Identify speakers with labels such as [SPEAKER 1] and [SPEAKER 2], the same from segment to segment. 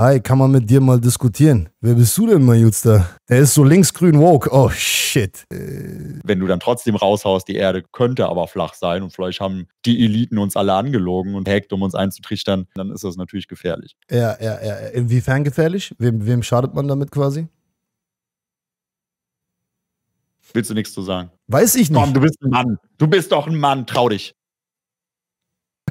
[SPEAKER 1] Hi, kann man mit dir mal diskutieren? Wer bist du denn, Majutster? Der ist so linksgrün woke. Oh, shit.
[SPEAKER 2] Äh. Wenn du dann trotzdem raushaust, die Erde könnte aber flach sein und vielleicht haben die Eliten uns alle angelogen und hackt, um uns einzutrichtern, dann ist das natürlich gefährlich.
[SPEAKER 1] Ja, ja, ja. Inwiefern gefährlich? Wem, wem schadet man damit quasi?
[SPEAKER 2] Willst du nichts zu sagen? Weiß ich nicht. Komm, du bist ein Mann. Du bist doch ein Mann. Trau dich.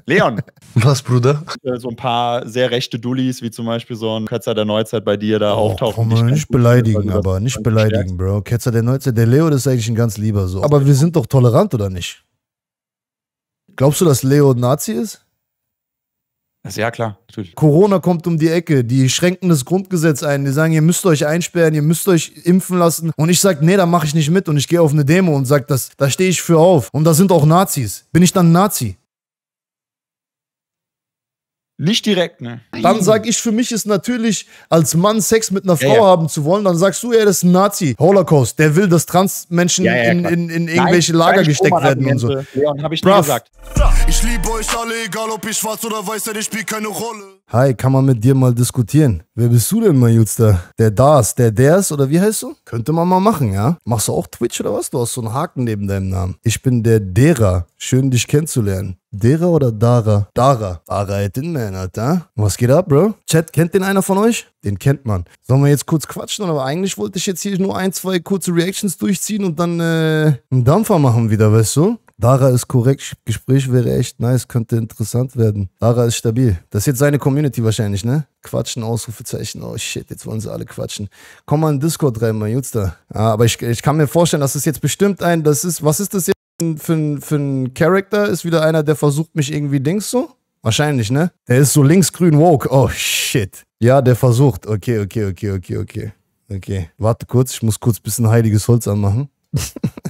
[SPEAKER 2] Leon.
[SPEAKER 1] Was, Bruder?
[SPEAKER 2] Äh, so ein paar sehr rechte Dullis, wie zum Beispiel so ein Ketzer der Neuzeit bei dir da oh, auftaucht. Komm, nicht,
[SPEAKER 1] nicht beleidigen, aber nicht beleidigen, Bro. Ketzer der Neuzeit, der Leo, das ist eigentlich ein ganz lieber so. Aber wir sind doch tolerant, oder nicht? Glaubst du, dass Leo Nazi ist? Ja, klar, natürlich. Corona kommt um die Ecke. Die schränken das Grundgesetz ein. Die sagen, ihr müsst euch einsperren, ihr müsst euch impfen lassen. Und ich sage, nee, da mache ich nicht mit. Und ich gehe auf eine Demo und sage, da stehe ich für auf. Und da sind auch Nazis. Bin ich dann Nazi? Nicht direkt, ne? Dann sag ich, für mich ist natürlich, als Mann Sex mit einer Frau ja, ja. haben zu wollen, dann sagst du, er ist ein Nazi, Holocaust, der will, dass Transmenschen ja, in, in, in, irgendwelche Nein, Lager gesteckt werden und so. Leon, hab ich Brav. nie gesagt. Ich liebe euch alle, egal ob ich schwarz oder weiß, denn ich spielt keine Rolle. Hi, kann man mit dir mal diskutieren? Wer bist du denn, mein Majutster? Der das, der ders oder wie heißt du? Könnte man mal machen, ja? Machst du auch Twitch oder was? Du hast so einen Haken neben deinem Namen. Ich bin der Dera. Schön, dich kennenzulernen. Dera oder Dara? Dara. Dara den Man, Alter. Was geht ab, Bro? Chat, kennt den einer von euch? Den kennt man. Sollen wir jetzt kurz quatschen? Aber eigentlich wollte ich jetzt hier nur ein, zwei kurze Reactions durchziehen und dann äh, einen Dampfer machen wieder, weißt du? Dara ist korrekt, Gespräch wäre echt nice, könnte interessant werden. Dara ist stabil. Das ist jetzt seine Community wahrscheinlich, ne? Quatschen, Ausrufezeichen, oh shit, jetzt wollen sie alle quatschen. Komm mal in Discord rein, mein Jutster. Ah, aber ich, ich kann mir vorstellen, dass es jetzt bestimmt ein, das ist, was ist das jetzt für, ein, für ein Charakter? Ist wieder einer, der versucht mich irgendwie Dings so? Wahrscheinlich, ne? Der ist so linksgrün woke, oh shit. Ja, der versucht, okay, okay, okay, okay, okay. Okay, warte kurz, ich muss kurz ein bisschen heiliges Holz anmachen.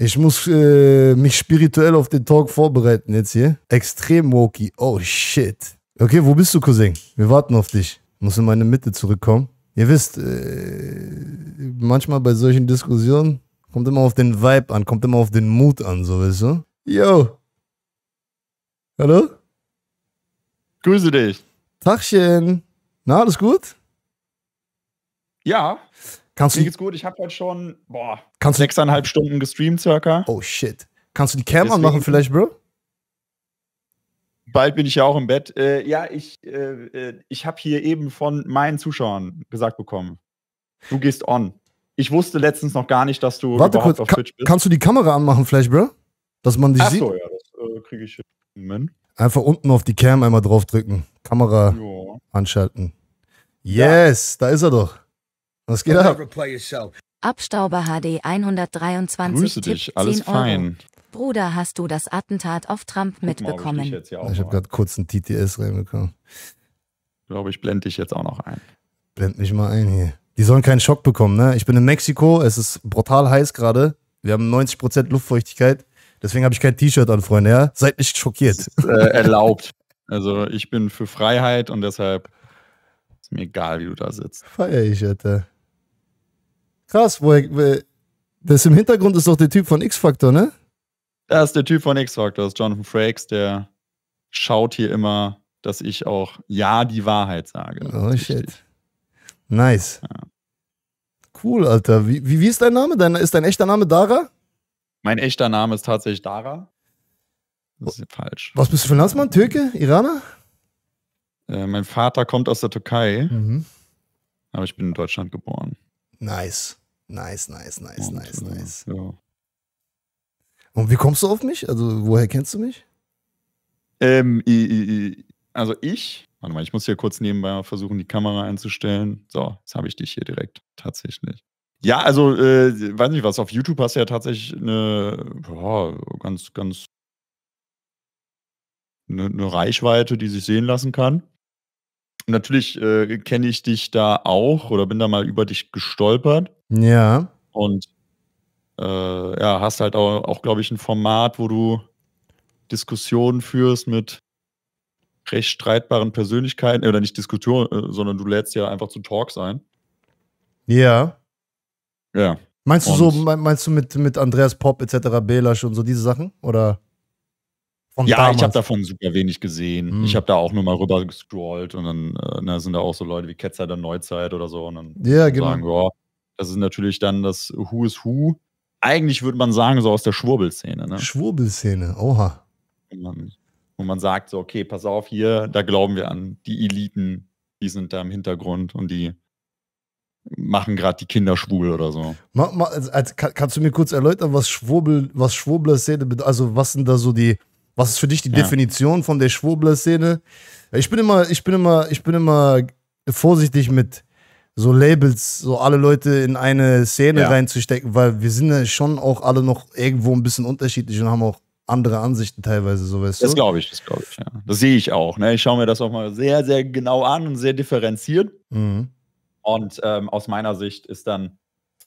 [SPEAKER 1] Ich muss äh, mich spirituell auf den Talk vorbereiten jetzt hier. Extrem wokey. Oh shit. Okay, wo bist du, Cousin? Wir warten auf dich. Ich muss in meine Mitte zurückkommen. Ihr wisst, äh, manchmal bei solchen Diskussionen kommt immer auf den Vibe an, kommt immer auf den Mut an, so weißt du? Yo. Hallo? Grüße dich. Tachchen. Na, alles
[SPEAKER 2] gut? Ja. Kannst Mir geht's gut. Ich habe heute schon boah, kannst sechseinhalb du, Stunden gestreamt circa. Oh shit. Kannst du die Cam Deswegen, anmachen vielleicht, Bro? Bald bin ich ja auch im Bett. Äh, ja, ich, äh, äh ich habe hier eben von meinen Zuschauern gesagt bekommen, du gehst on. Ich wusste letztens noch gar nicht, dass du Warte kurz, auf Twitch bist. Kannst
[SPEAKER 1] du die Kamera anmachen vielleicht, Bro? Dass man dich Ach sieht? Achso, ja, das
[SPEAKER 2] äh, kriege ich hin. Moment.
[SPEAKER 1] Einfach unten auf die Cam einmal draufdrücken. Kamera jo. anschalten. Yes, ja. da ist er doch. Was geht ab?
[SPEAKER 2] Abstauber HD 123. Grüße dich, alles fein. Bruder, hast du das Attentat auf Trump mal, mitbekommen? ich, ich habe
[SPEAKER 1] gerade kurz einen TTS reinbekommen. Ich glaube, ich blende dich jetzt auch noch ein. Blend mich mal ein hier. Die sollen keinen Schock bekommen, ne? Ich bin in Mexiko, es ist brutal heiß gerade. Wir haben 90% Luftfeuchtigkeit. Deswegen habe ich kein T-Shirt an, Freunde, ja? Seid nicht schockiert. Ist, äh,
[SPEAKER 2] erlaubt. Also ich bin für Freiheit und deshalb ist mir egal, wie du da sitzt.
[SPEAKER 1] Feier ich, Alter. Krass, woher. Das im Hintergrund ist doch der Typ von X-Factor, ne?
[SPEAKER 2] Das ist der Typ von X-Factor, das ist Jonathan Frakes, der schaut hier immer, dass ich auch ja die Wahrheit sage.
[SPEAKER 1] Oh shit. Nice. Ja. Cool, Alter. Wie, wie, wie, ist dein Name? Dein, ist dein echter Name Dara?
[SPEAKER 2] Mein echter Name ist tatsächlich Dara. Das ist falsch.
[SPEAKER 1] Was bist du für ein Landsmann? Türke? Iraner?
[SPEAKER 2] Äh, mein Vater kommt aus der Türkei, mhm. aber ich bin in Deutschland geboren.
[SPEAKER 1] Nice. Nice, nice, nice, und, nice, äh, nice. Äh, ja. Und wie kommst du auf mich? Also, woher kennst du mich?
[SPEAKER 2] Ähm, also ich, warte mal, ich muss hier kurz nebenbei versuchen, die Kamera einzustellen. So, jetzt habe ich dich hier direkt, tatsächlich. Ja, also, äh, weiß nicht was, auf YouTube hast du ja tatsächlich eine boah, ganz, ganz eine, eine Reichweite, die sich sehen lassen kann natürlich äh, kenne ich dich da auch oder bin da mal über dich gestolpert.
[SPEAKER 1] Ja.
[SPEAKER 2] Und äh, ja, hast halt auch, auch glaube ich, ein Format, wo du Diskussionen führst mit recht streitbaren Persönlichkeiten, oder nicht Diskussionen, äh, sondern du lädst ja einfach zu Talks ein.
[SPEAKER 1] Ja. Ja. Meinst du so, meinst du mit, mit Andreas Pop etc., Belasch und so diese Sachen? Oder? ja, damals. ich habe
[SPEAKER 2] davon super wenig gesehen. Hm. Ich habe da auch nur mal rüber gescrollt und dann äh, sind da auch so Leute wie Ketzer der Neuzeit oder so und dann ja, genau. sagen, oh, das ist natürlich dann das Who is Who. Eigentlich würde man sagen, so aus der Schwurbelszene. Ne?
[SPEAKER 1] Schwurbelszene, oha.
[SPEAKER 2] Und man, und man sagt so, okay, pass auf, hier, da glauben wir an
[SPEAKER 1] die Eliten,
[SPEAKER 2] die sind da im Hintergrund und die machen gerade die Kinder schwul oder so.
[SPEAKER 1] Ma, ma, also, kannst du mir kurz erläutern, was Schwurbel, was Schwurbler-Szene bedeutet? Also was sind da so die, was ist für dich die ja. Definition von der Schwurbler-Szene? Ich bin immer, ich bin immer, ich bin immer vorsichtig mit so Labels, so alle Leute in eine Szene ja. reinzustecken, weil wir sind ja schon auch alle noch irgendwo ein bisschen unterschiedlich und haben auch andere Ansichten teilweise, so weißt Das
[SPEAKER 2] glaube ich, das glaube ich, ja. Das sehe ich auch. Ne? Ich schaue mir das auch mal sehr, sehr genau an und sehr differenziert. Mhm. Und ähm, aus meiner Sicht ist dann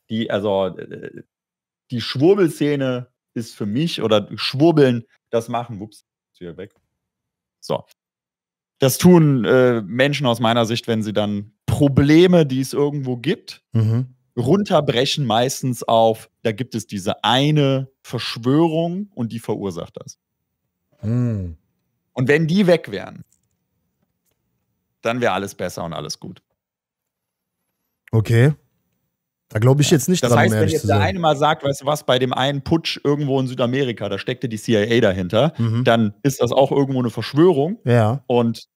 [SPEAKER 2] die, also äh, die Schwurbelszene ist für mich oder Schwurbeln das machen, wups, ist hier weg. So. Das tun äh, Menschen aus meiner Sicht, wenn sie dann Probleme, die es irgendwo gibt, mhm. runterbrechen meistens auf, da gibt es diese eine Verschwörung und die verursacht das. Mhm. Und wenn die weg wären, dann wäre alles besser und alles gut.
[SPEAKER 1] Okay. Da glaube ich jetzt nicht das dran, heißt, um wenn jetzt der eine
[SPEAKER 2] mal sagt, weißt du was, bei dem einen Putsch irgendwo in Südamerika, da steckte die CIA dahinter, mhm. dann ist das auch irgendwo eine Verschwörung. Ja. Und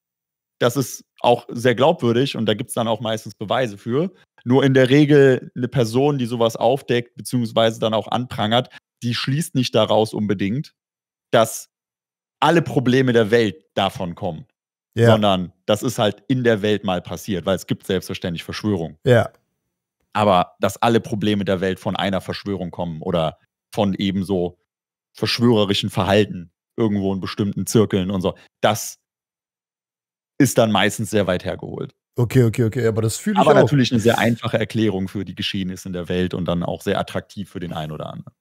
[SPEAKER 2] das ist auch sehr glaubwürdig und da gibt es dann auch meistens Beweise für. Nur in der Regel eine Person, die sowas aufdeckt, beziehungsweise dann auch anprangert, die schließt nicht daraus unbedingt, dass alle Probleme der Welt davon kommen. Ja. Sondern das ist halt in der Welt mal passiert, weil es gibt selbstverständlich Verschwörungen. Ja, aber dass alle Probleme der Welt von einer Verschwörung kommen oder von ebenso verschwörerischen Verhalten irgendwo in bestimmten Zirkeln und so, das ist dann meistens sehr weit hergeholt.
[SPEAKER 1] Okay, okay, okay, aber das fühle ich Aber auch. natürlich
[SPEAKER 2] eine sehr einfache Erklärung für die Geschehnisse in der Welt und dann auch sehr attraktiv für den einen oder anderen.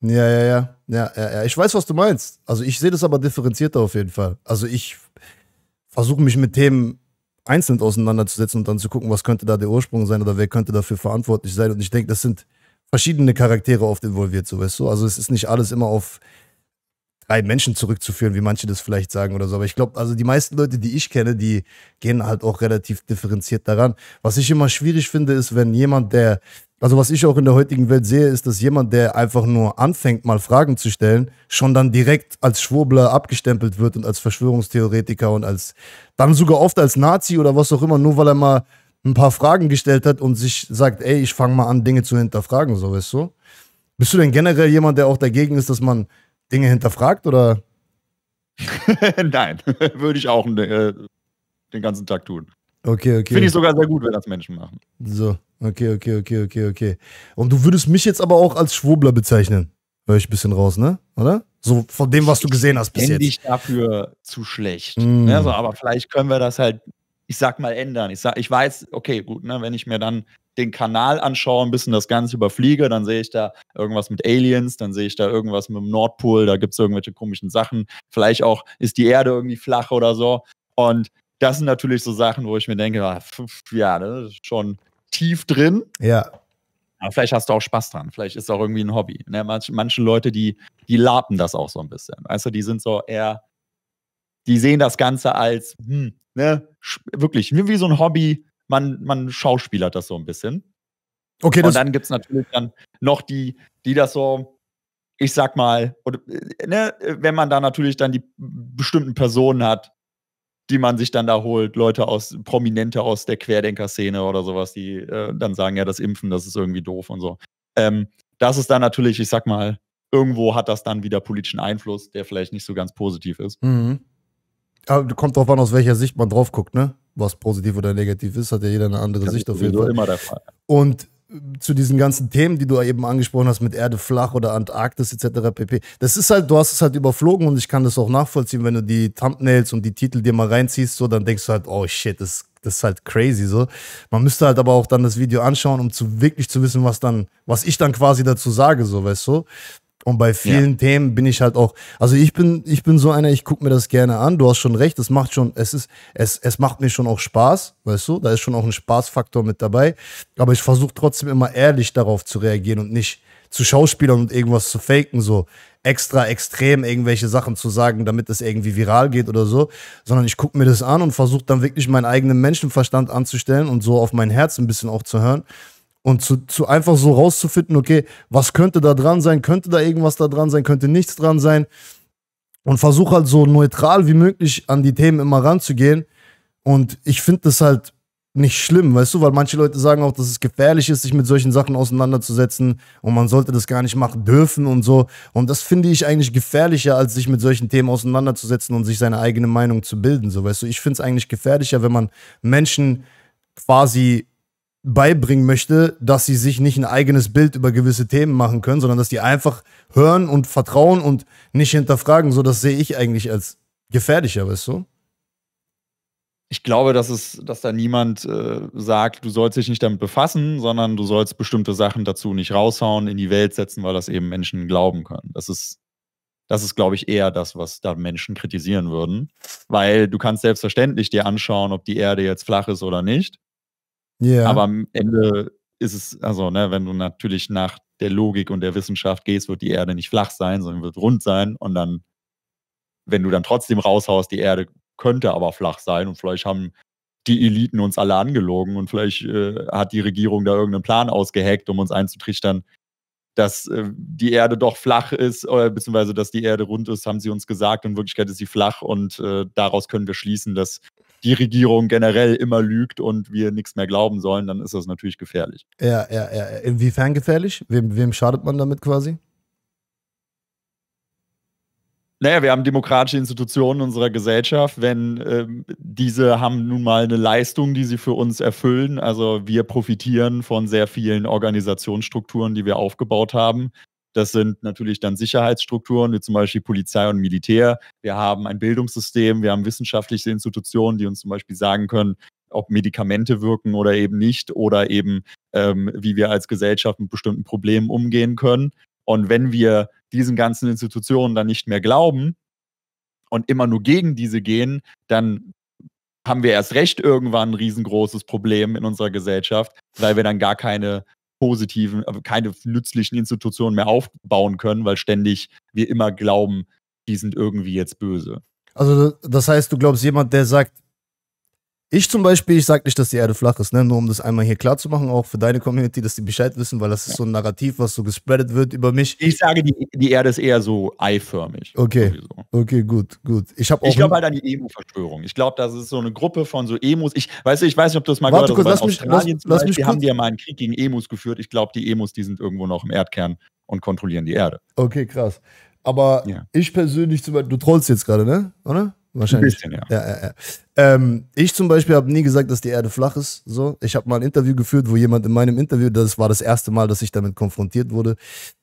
[SPEAKER 1] Ja, ja, ja, ja, ja, ja. Ich weiß, was du meinst. Also ich sehe das aber differenzierter auf jeden Fall. Also ich versuche mich mit Themen einzeln auseinanderzusetzen und dann zu gucken, was könnte da der Ursprung sein oder wer könnte dafür verantwortlich sein. Und ich denke, das sind verschiedene Charaktere oft involviert, so weißt du. Also es ist nicht alles immer auf rein Menschen zurückzuführen, wie manche das vielleicht sagen oder so. Aber ich glaube, also die meisten Leute, die ich kenne, die gehen halt auch relativ differenziert daran. Was ich immer schwierig finde, ist, wenn jemand, der, also was ich auch in der heutigen Welt sehe, ist, dass jemand, der einfach nur anfängt, mal Fragen zu stellen, schon dann direkt als Schwurbler abgestempelt wird und als Verschwörungstheoretiker und als, dann sogar oft als Nazi oder was auch immer, nur weil er mal ein paar Fragen gestellt hat und sich sagt, ey, ich fange mal an, Dinge zu hinterfragen, so weißt du. Bist du denn generell jemand, der auch dagegen ist, dass man Dinge hinterfragt oder?
[SPEAKER 2] Nein, würde ich auch ne, äh, den ganzen Tag tun.
[SPEAKER 1] Okay, okay. Finde ich sogar sehr
[SPEAKER 2] gut, wenn das Menschen machen.
[SPEAKER 1] So, okay, okay, okay, okay, okay. Und du würdest mich jetzt aber auch als Schwobler bezeichnen. Hör ich ein bisschen raus, ne? Oder? So von dem, was du gesehen hast bis ich jetzt. Ich
[SPEAKER 2] dafür zu schlecht. Mm. Ne? So, aber vielleicht können wir das halt, ich sag mal, ändern. Ich, sag, ich weiß, okay, gut, ne, wenn ich mir dann den Kanal anschaue, ein bisschen das Ganze überfliege, dann sehe ich da irgendwas mit Aliens, dann sehe ich da irgendwas mit dem Nordpol, da gibt es irgendwelche komischen Sachen. Vielleicht auch ist die Erde irgendwie flach oder so. Und das sind natürlich so Sachen, wo ich mir denke, ah, ja, ne, das ist schon tief
[SPEAKER 1] drin. Ja.
[SPEAKER 2] Aber vielleicht hast du auch Spaß dran. Vielleicht ist es auch irgendwie ein Hobby. Ne? Manche, manche Leute, die, die lapen das auch so ein bisschen. Also die sind so eher, die sehen das Ganze als, hm, ne, wirklich, wie so ein Hobby, man, man schauspielert das so ein bisschen. Okay, und dann gibt es natürlich dann noch die, die das so, ich sag mal, oder, äh, ne, wenn man da natürlich dann die bestimmten Personen hat, die man sich dann da holt, Leute aus, Prominente aus der Querdenker-Szene oder sowas, die äh, dann sagen, ja, das Impfen, das ist irgendwie doof und so. Ähm, das ist dann natürlich, ich sag mal, irgendwo hat das dann wieder politischen Einfluss, der vielleicht nicht so ganz positiv ist. Mhm.
[SPEAKER 1] Aber kommt drauf an, aus welcher Sicht man drauf guckt, ne? was positiv oder negativ ist, hat ja jeder eine andere das Sicht auf jeden Fall. Immer der Fall. Und äh, zu diesen ganzen Themen, die du eben angesprochen hast, mit Erde flach oder Antarktis etc. pp. Das ist halt, du hast es halt überflogen und ich kann das auch nachvollziehen, wenn du die Thumbnails und die Titel dir mal reinziehst, so, dann denkst du halt, oh shit, das, das ist halt crazy, so. Man müsste halt aber auch dann das Video anschauen, um zu wirklich zu wissen, was dann, was ich dann quasi dazu sage, so, weißt du? Und bei vielen ja. Themen bin ich halt auch, also ich bin, ich bin so einer, ich gucke mir das gerne an. Du hast schon recht, es macht schon, es ist, es, es macht mir schon auch Spaß, weißt du, da ist schon auch ein Spaßfaktor mit dabei. Aber ich versuche trotzdem immer ehrlich darauf zu reagieren und nicht zu Schauspielern und irgendwas zu faken, so extra extrem irgendwelche Sachen zu sagen, damit es irgendwie viral geht oder so, sondern ich gucke mir das an und versuche dann wirklich meinen eigenen Menschenverstand anzustellen und so auf mein Herz ein bisschen auch zu hören und zu, zu einfach so rauszufinden, okay, was könnte da dran sein, könnte da irgendwas da dran sein, könnte nichts dran sein. Und versuche halt so neutral wie möglich an die Themen immer ranzugehen. Und ich finde das halt nicht schlimm, weißt du, weil manche Leute sagen auch, dass es gefährlich ist, sich mit solchen Sachen auseinanderzusetzen und man sollte das gar nicht machen dürfen und so. Und das finde ich eigentlich gefährlicher, als sich mit solchen Themen auseinanderzusetzen und sich seine eigene Meinung zu bilden, so weißt du. Ich finde es eigentlich gefährlicher, wenn man Menschen quasi beibringen möchte, dass sie sich nicht ein eigenes Bild über gewisse Themen machen können, sondern dass die einfach hören und vertrauen und nicht hinterfragen. So, das sehe ich eigentlich als gefährlicher, weißt du?
[SPEAKER 2] Ich glaube, dass, es, dass da niemand äh, sagt, du sollst dich nicht damit befassen, sondern du sollst bestimmte Sachen dazu nicht raushauen, in die Welt setzen, weil das eben Menschen glauben können. Das ist das ist, glaube ich, eher das, was da Menschen kritisieren würden. Weil du kannst selbstverständlich dir anschauen, ob die Erde jetzt flach ist oder nicht. Yeah. Aber am Ende ist es, also, ne, wenn du natürlich nach der Logik und der Wissenschaft gehst, wird die Erde nicht flach sein, sondern wird rund sein. Und dann, wenn du dann trotzdem raushaust, die Erde könnte aber flach sein und vielleicht haben die Eliten uns alle angelogen und vielleicht äh, hat die Regierung da irgendeinen Plan ausgeheckt, um uns einzutrichtern, dass äh, die Erde doch flach ist, oder, äh, beziehungsweise dass die Erde rund ist, haben sie uns gesagt. In Wirklichkeit ist sie flach und äh, daraus können wir schließen, dass die Regierung generell immer lügt und wir nichts mehr glauben sollen, dann ist das natürlich gefährlich.
[SPEAKER 1] Ja, ja, ja. Inwiefern gefährlich? Wem, wem schadet man damit quasi?
[SPEAKER 2] Naja, wir haben demokratische Institutionen unserer Gesellschaft. Wenn ähm, diese haben nun mal eine Leistung, die sie für uns erfüllen. Also wir profitieren von sehr vielen Organisationsstrukturen, die wir aufgebaut haben. Das sind natürlich dann Sicherheitsstrukturen wie zum Beispiel Polizei und Militär. Wir haben ein Bildungssystem, wir haben wissenschaftliche Institutionen, die uns zum Beispiel sagen können, ob Medikamente wirken oder eben nicht oder eben ähm, wie wir als Gesellschaft mit bestimmten Problemen umgehen können. Und wenn wir diesen ganzen Institutionen dann nicht mehr glauben und immer nur gegen diese gehen, dann haben wir erst recht irgendwann ein riesengroßes Problem in unserer Gesellschaft, weil wir dann gar keine positiven, keine nützlichen Institutionen mehr aufbauen können, weil ständig wir immer glauben, die sind irgendwie jetzt böse.
[SPEAKER 1] Also das heißt, du glaubst, jemand, der sagt, ich zum Beispiel, ich sage nicht, dass die Erde flach ist, ne? nur um das einmal hier klar zu machen, auch für deine Community, dass die Bescheid wissen, weil das ist so ein Narrativ, was so gespreadet wird über mich. Ich sage, die,
[SPEAKER 2] die Erde ist eher so eiförmig.
[SPEAKER 1] Okay, sowieso. okay, gut, gut. Ich, ich glaube
[SPEAKER 2] halt an die Emo-Verschwörung. Ich glaube, das ist so eine Gruppe von so Emos. Ich weiß, ich weiß nicht, ob du das mal Warte gehört hast, also in Australien haben die ja mal einen Krieg gegen Emos geführt. Ich glaube, die Emos, die sind irgendwo noch im Erdkern und
[SPEAKER 1] kontrollieren die Erde. Okay, krass. Aber ja. ich persönlich, du trollst jetzt gerade, ne? Oder? Wahrscheinlich. Ein bisschen, ja. ja, ja, ja. Ähm, ich zum Beispiel habe nie gesagt, dass die Erde flach ist. So. Ich habe mal ein Interview geführt, wo jemand in meinem Interview, das war das erste Mal, dass ich damit konfrontiert wurde,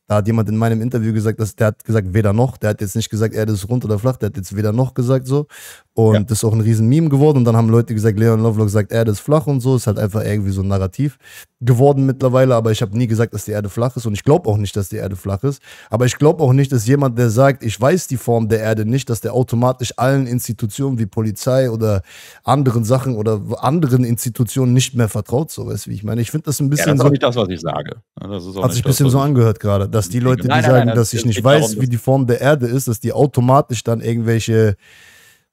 [SPEAKER 1] da hat jemand in meinem Interview gesagt, dass der hat gesagt, weder noch. Der hat jetzt nicht gesagt, Erde ist rund oder flach. Der hat jetzt weder noch gesagt so. Und ja. das ist auch ein riesen Meme geworden. Und dann haben Leute gesagt, Leon Lovelock sagt, Erde ist flach und so. Ist halt einfach irgendwie so ein Narrativ geworden mittlerweile. Aber ich habe nie gesagt, dass die Erde flach ist. Und ich glaube auch nicht, dass die Erde flach ist. Aber ich glaube auch nicht, dass jemand, der sagt, ich weiß die Form der Erde nicht, dass der automatisch allen Institutionen wie Polizei oder anderen Sachen oder anderen Institutionen nicht mehr vertraut. So, weißt du, wie ich meine? Ich finde das ein bisschen. Ja, das ist so, nicht das,
[SPEAKER 2] was ich sage. Das ist auch hat sich ein bisschen das, so
[SPEAKER 1] angehört gerade dass die Leute, die nein, sagen, nein, dass ich nicht weiß, darum, wie die Form der Erde ist, dass die automatisch dann irgendwelche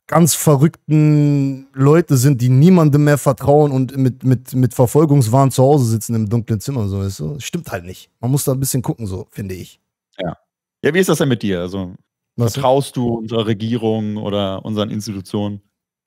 [SPEAKER 1] ganz verrückten Leute sind, die niemandem mehr vertrauen und mit, mit, mit Verfolgungswahn zu Hause sitzen im dunklen Zimmer. So, weißt du? Stimmt halt nicht. Man muss da ein bisschen gucken, so, finde ich.
[SPEAKER 2] Ja. Ja, wie ist das denn mit dir? Also, was vertraust du unserer Regierung oder unseren Institutionen?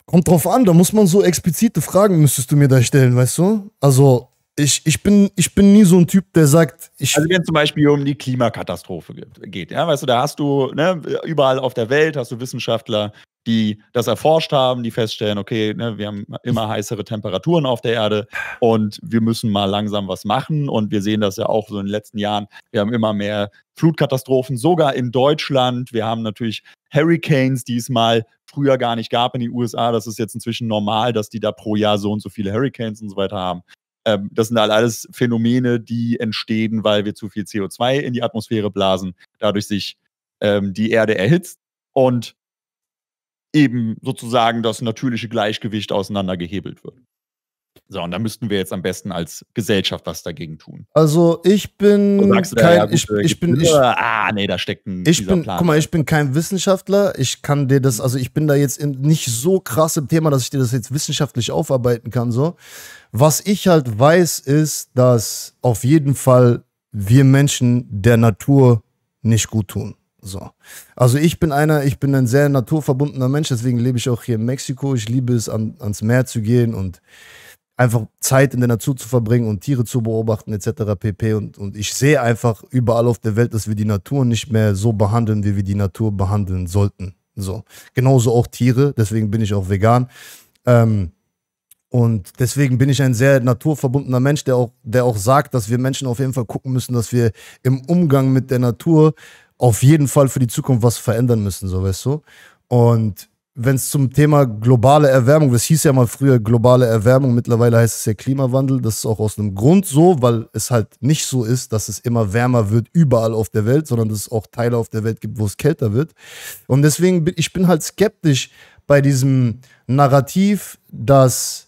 [SPEAKER 1] Kommt drauf an, da muss man so explizite Fragen müsstest du mir da stellen, weißt du? Also, ich, ich, bin, ich bin nie so ein Typ, der sagt,
[SPEAKER 2] ich. Also, wenn es zum Beispiel um die Klimakatastrophe geht, ja, weißt du, da hast du, ne, überall auf der Welt hast du Wissenschaftler, die das erforscht haben, die feststellen, okay, ne, wir haben immer heißere Temperaturen auf der Erde und wir müssen mal langsam was machen. Und wir sehen das ja auch so in den letzten Jahren. Wir haben immer mehr Flutkatastrophen, sogar in Deutschland. Wir haben natürlich Hurricanes, die es mal früher gar nicht gab in den USA. Das ist jetzt inzwischen normal, dass die da pro Jahr so und so viele Hurricanes und so weiter haben. Ähm, das sind halt alles Phänomene, die entstehen, weil wir zu viel CO2 in die Atmosphäre blasen, dadurch sich ähm, die Erde erhitzt und eben sozusagen das natürliche Gleichgewicht auseinandergehebelt wird. So, und da müssten wir jetzt am besten als Gesellschaft was dagegen tun.
[SPEAKER 1] Also ich bin kein, da, ja, ich, äh, ich bin, ich,
[SPEAKER 2] ah, nee, da steckt ein ich bin, Plan. Guck mal, ich
[SPEAKER 1] bin kein Wissenschaftler. Ich kann dir das, also ich bin da jetzt in, nicht so krass im Thema, dass ich dir das jetzt wissenschaftlich aufarbeiten kann, so. Was ich halt weiß, ist, dass auf jeden Fall wir Menschen der Natur nicht gut tun. So. Also ich bin einer, ich bin ein sehr naturverbundener Mensch, deswegen lebe ich auch hier in Mexiko. Ich liebe es, an, ans Meer zu gehen und einfach Zeit in der Natur zu verbringen und Tiere zu beobachten etc. pp. Und, und ich sehe einfach überall auf der Welt, dass wir die Natur nicht mehr so behandeln, wie wir die Natur behandeln sollten. So. Genauso auch Tiere, deswegen bin ich auch vegan. Ähm, und deswegen bin ich ein sehr naturverbundener Mensch, der auch, der auch sagt, dass wir Menschen auf jeden Fall gucken müssen, dass wir im Umgang mit der Natur auf jeden Fall für die Zukunft was verändern müssen, so weißt du. Und wenn es zum Thema globale Erwärmung, das hieß ja mal früher globale Erwärmung, mittlerweile heißt es ja Klimawandel, das ist auch aus einem Grund so, weil es halt nicht so ist, dass es immer wärmer wird überall auf der Welt, sondern dass es auch Teile auf der Welt gibt, wo es kälter wird. Und deswegen bin ich bin halt skeptisch bei diesem Narrativ, dass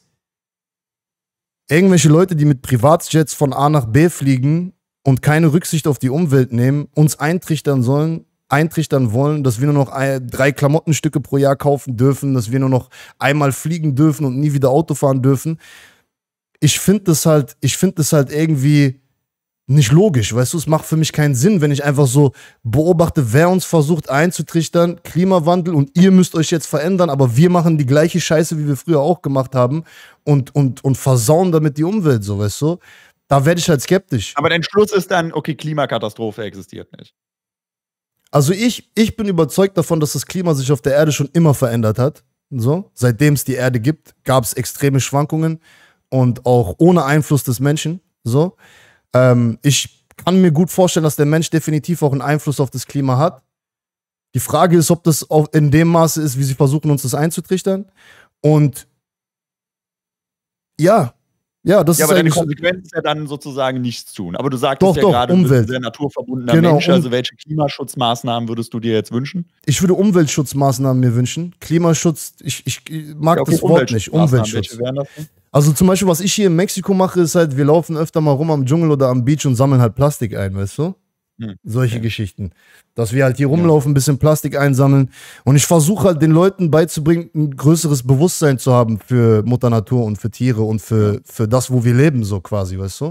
[SPEAKER 1] irgendwelche Leute, die mit Privatjets von A nach B fliegen und keine Rücksicht auf die Umwelt nehmen, uns eintrichtern sollen, eintrichtern wollen, dass wir nur noch drei Klamottenstücke pro Jahr kaufen dürfen, dass wir nur noch einmal fliegen dürfen und nie wieder Auto fahren dürfen. Ich finde das halt, ich finde das halt irgendwie nicht logisch, weißt du, es macht für mich keinen Sinn, wenn ich einfach so beobachte, wer uns versucht einzutrichtern, Klimawandel und ihr müsst euch jetzt verändern, aber wir machen die gleiche Scheiße, wie wir früher auch gemacht haben und, und, und versauen damit die Umwelt, so weißt du. Da werde ich halt skeptisch.
[SPEAKER 2] Aber dein Schluss ist dann, okay, Klimakatastrophe existiert
[SPEAKER 1] nicht. Also ich, ich bin überzeugt davon, dass das Klima sich auf der Erde schon immer verändert hat. So, seitdem es die Erde gibt, gab es extreme Schwankungen und auch ohne Einfluss des Menschen. So, ähm, ich kann mir gut vorstellen, dass der Mensch definitiv auch einen Einfluss auf das Klima hat. Die Frage ist, ob das auch in dem Maße ist, wie sie versuchen, uns das einzutrichtern. Und ja, ja, das ja, ist aber deine Konsequenz
[SPEAKER 2] ist ja dann sozusagen nichts tun. Aber du sagtest doch, ja doch, gerade, Umwelt. du bist sehr naturverbundener genau, Mensch. Also welche Klimaschutzmaßnahmen würdest du dir jetzt wünschen?
[SPEAKER 1] Ich würde Umweltschutzmaßnahmen mir wünschen. Klimaschutz, ich, ich mag ja, okay, das Wort nicht. Umweltschutz. Also zum Beispiel, was ich hier in Mexiko mache, ist halt, wir laufen öfter mal rum am Dschungel oder am Beach und sammeln halt Plastik ein, weißt du? Hm. Solche ja. Geschichten. Dass wir halt hier rumlaufen, ein bisschen Plastik einsammeln. Und ich versuche halt den Leuten beizubringen, ein größeres Bewusstsein zu haben für Mutter Natur und für Tiere und für, für das, wo wir leben, so quasi, weißt du?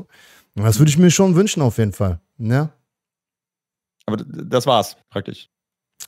[SPEAKER 1] Und das würde ich mir schon wünschen, auf jeden Fall. Ja. Ne?
[SPEAKER 2] Aber das war's, praktisch.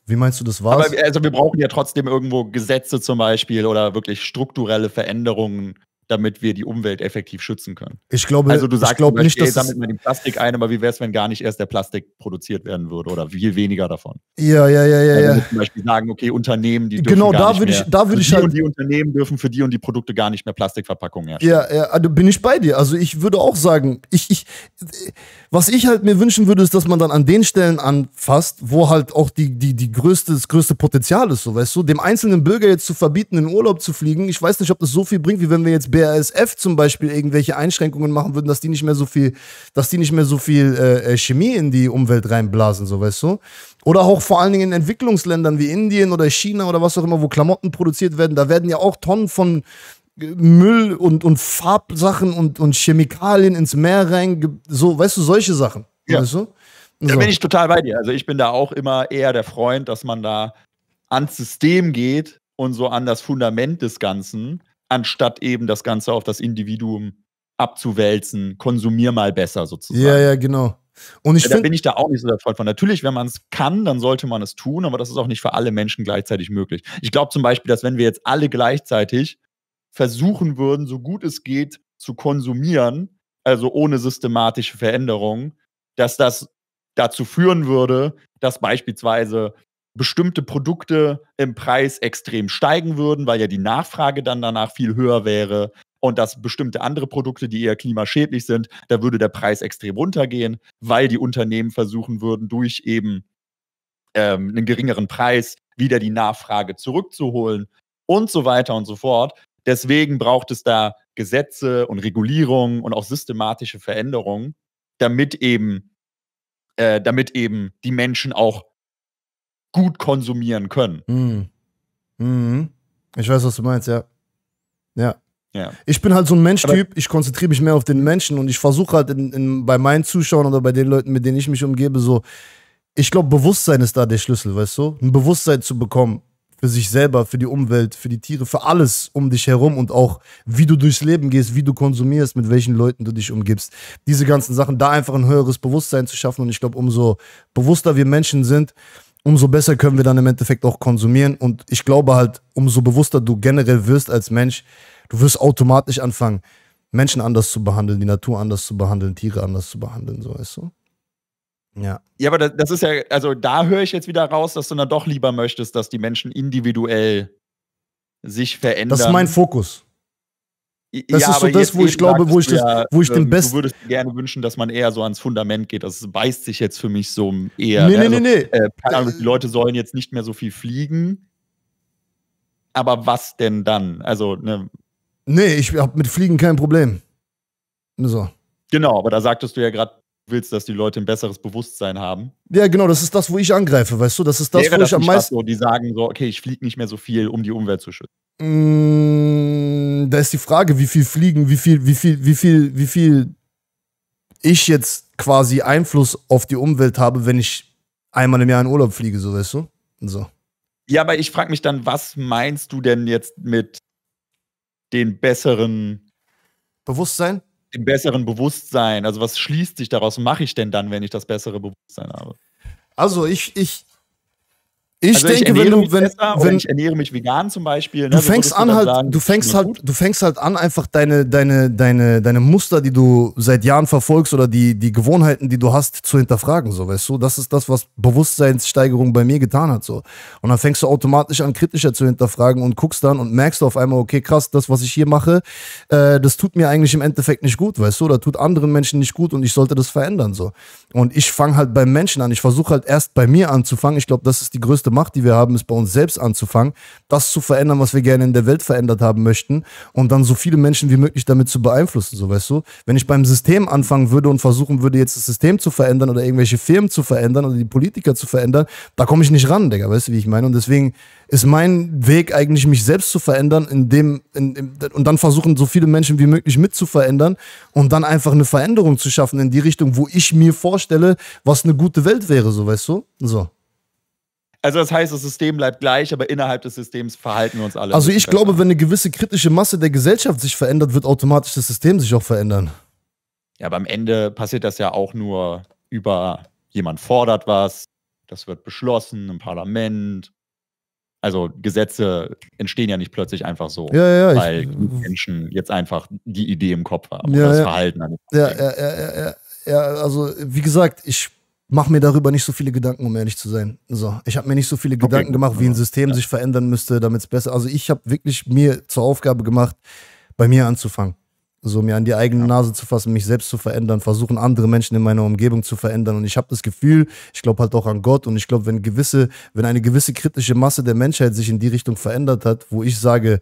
[SPEAKER 1] Wie meinst du, das war's? Aber
[SPEAKER 2] also wir brauchen ja trotzdem irgendwo Gesetze zum Beispiel oder wirklich strukturelle Veränderungen, damit wir die Umwelt effektiv schützen
[SPEAKER 1] können. Ich glaube, also du sagst ich glaube nicht, dass sammelt man
[SPEAKER 2] den Plastik ein, aber wie wäre es, wenn gar nicht erst der Plastik produziert werden würde oder viel weniger davon?
[SPEAKER 1] Ja, ja, ja, ja. Also ja. Zum
[SPEAKER 2] Beispiel sagen, okay, Unternehmen, die dürfen genau gar da würde ich, da würde ich halt die Unternehmen dürfen für die und die Produkte gar nicht mehr Plastikverpackungen herstellen.
[SPEAKER 1] Ja, ja, also bin ich bei dir. Also ich würde auch sagen, ich, ich, was ich halt mir wünschen würde, ist, dass man dann an den Stellen anfasst, wo halt auch die, die, die größte, das größte Potenzial ist, so weißt du, dem einzelnen Bürger jetzt zu verbieten, in Urlaub zu fliegen. Ich weiß nicht, ob das so viel bringt, wie wenn wir jetzt BASF zum Beispiel irgendwelche Einschränkungen machen würden, dass die nicht mehr so viel, dass die nicht mehr so viel äh, äh, Chemie in die Umwelt reinblasen, so weißt du. Oder auch vor allen Dingen in Entwicklungsländern wie Indien oder China oder was auch immer, wo Klamotten produziert werden, da werden ja auch Tonnen von äh, Müll und, und Farbsachen und, und Chemikalien ins Meer rein, so, weißt du, solche Sachen. Ja. Weißt du? Da bin ich total
[SPEAKER 2] bei dir. Also ich bin da auch immer eher der Freund, dass man da ans System geht und so an das Fundament des Ganzen anstatt eben das Ganze auf das Individuum abzuwälzen, konsumier mal besser sozusagen.
[SPEAKER 1] Ja, ja, genau. Und ich ja, da bin
[SPEAKER 2] ich da auch nicht so der Freund von. Natürlich, wenn man es kann, dann sollte man es tun, aber das ist auch nicht für alle Menschen gleichzeitig möglich. Ich glaube zum Beispiel, dass wenn wir jetzt alle gleichzeitig versuchen würden, so gut es geht, zu konsumieren, also ohne systematische Veränderung, dass das dazu führen würde, dass beispielsweise bestimmte Produkte im Preis extrem steigen würden, weil ja die Nachfrage dann danach viel höher wäre und dass bestimmte andere Produkte, die eher klimaschädlich sind, da würde der Preis extrem runtergehen, weil die Unternehmen versuchen würden, durch eben ähm, einen geringeren Preis wieder die Nachfrage zurückzuholen und so weiter und so fort. Deswegen braucht es da Gesetze und Regulierungen und auch systematische Veränderungen, damit eben, äh, damit eben die Menschen auch gut konsumieren können.
[SPEAKER 1] Mhm. Mhm. Ich weiß, was du meinst, ja. Ja. ja. Ich bin halt so ein Menschtyp, ich konzentriere mich mehr auf den Menschen und ich versuche halt in, in, bei meinen Zuschauern oder bei den Leuten, mit denen ich mich umgebe, so, ich glaube, Bewusstsein ist da der Schlüssel, weißt du? Ein Bewusstsein zu bekommen für sich selber, für die Umwelt, für die Tiere, für alles um dich herum und auch, wie du durchs Leben gehst, wie du konsumierst, mit welchen Leuten du dich umgibst. Diese ganzen Sachen, da einfach ein höheres Bewusstsein zu schaffen und ich glaube, umso bewusster wir Menschen sind, umso besser können wir dann im Endeffekt auch konsumieren. Und ich glaube halt, umso bewusster du generell wirst als Mensch, du wirst automatisch anfangen, Menschen anders zu behandeln, die Natur anders zu behandeln, Tiere anders zu behandeln, so weißt du. Ja.
[SPEAKER 2] Ja, aber das, ist ja, also da höre ich jetzt wieder raus, dass du dann doch lieber möchtest, dass die Menschen individuell sich verändern. Das ist mein
[SPEAKER 1] Fokus. Das ja, ist so das, wo ich glaube, wo ich, das, ja, wo ich den ähm, besten. Du
[SPEAKER 2] würdest gerne wünschen, dass man eher so ans Fundament geht. Das beißt sich jetzt für mich so eher. Nee, ne? also, nee, nee, nee. Äh, die Leute sollen jetzt nicht mehr so viel fliegen. Aber was denn dann? Also, ne.
[SPEAKER 1] Nee, ich habe mit Fliegen kein Problem. So.
[SPEAKER 2] Genau, aber da sagtest du ja gerade, willst, dass die Leute ein besseres Bewusstsein haben.
[SPEAKER 1] Ja, genau, das ist das, wo ich angreife, weißt du? Das ist das, Wäre wo das ich am meisten.
[SPEAKER 2] So, die sagen so, okay, ich fliege nicht mehr so viel, um die Umwelt zu schützen.
[SPEAKER 1] Mmh ähm, da ist die Frage, wie viel fliegen, wie viel, wie viel, wie viel, wie viel ich jetzt quasi Einfluss auf die Umwelt habe, wenn ich einmal im Jahr in Urlaub fliege, so weißt du? So.
[SPEAKER 2] Ja, aber ich frage mich dann, was meinst du denn jetzt mit dem besseren Bewusstsein? Dem besseren Bewusstsein. Also was schließt sich daraus? Mache ich denn dann, wenn ich das bessere Bewusstsein habe? Also ich, ich,
[SPEAKER 1] ich also denke, ich wenn du, wenn, wenn ich ernähre mich
[SPEAKER 2] vegan zum Beispiel, ne, du fängst an du halt, sagen, du fängst halt, gut?
[SPEAKER 1] du fängst halt an einfach deine, deine, deine, deine Muster, die du seit Jahren verfolgst oder die, die Gewohnheiten, die du hast, zu hinterfragen, so, weißt du? Das ist das, was Bewusstseinssteigerung bei mir getan hat, so. Und dann fängst du automatisch an, kritischer zu hinterfragen und guckst dann und merkst auf einmal, okay, krass, das, was ich hier mache, äh, das tut mir eigentlich im Endeffekt nicht gut, weißt du? Oder tut anderen Menschen nicht gut und ich sollte das verändern, so. Und ich fange halt beim Menschen an. Ich versuche halt erst bei mir anzufangen. Ich glaube, das ist die größte größte Macht, die wir haben, ist bei uns selbst anzufangen, das zu verändern, was wir gerne in der Welt verändert haben möchten und dann so viele Menschen wie möglich damit zu beeinflussen, so weißt du. Wenn ich beim System anfangen würde und versuchen würde, jetzt das System zu verändern oder irgendwelche Firmen zu verändern oder die Politiker zu verändern, da komme ich nicht ran, Digga, weißt du, wie ich meine? Und deswegen ist mein Weg eigentlich, mich selbst zu verändern, indem, in, in, und dann versuchen, so viele Menschen wie möglich mitzuverändern und dann einfach eine Veränderung zu schaffen in die Richtung, wo ich mir vorstelle, was eine gute Welt wäre, so weißt du? So.
[SPEAKER 2] Also das heißt, das System bleibt gleich, aber innerhalb des Systems verhalten wir uns alle. Also ich besser. glaube,
[SPEAKER 1] wenn eine gewisse kritische Masse der Gesellschaft sich verändert, wird automatisch das System sich auch verändern.
[SPEAKER 2] Ja, aber am Ende passiert das ja auch nur über jemand fordert was, das wird beschlossen im Parlament. Also Gesetze entstehen ja nicht plötzlich einfach so, ja, ja, weil ich, Menschen jetzt einfach die Idee im Kopf haben ja, das Verhalten.
[SPEAKER 1] Ja, ja, ja, ja, also wie gesagt, ich mache mir darüber nicht so viele Gedanken, um ehrlich zu sein. So, ich habe mir nicht so viele okay. Gedanken gemacht, wie ein System ja. sich verändern müsste, damit es besser. Also ich habe wirklich mir zur Aufgabe gemacht, bei mir anzufangen. So mir an die eigene ja. Nase zu fassen, mich selbst zu verändern, versuchen andere Menschen in meiner Umgebung zu verändern. Und ich habe das Gefühl, ich glaube halt auch an Gott. Und ich glaube, wenn gewisse, wenn eine gewisse kritische Masse der Menschheit sich in die Richtung verändert hat, wo ich sage,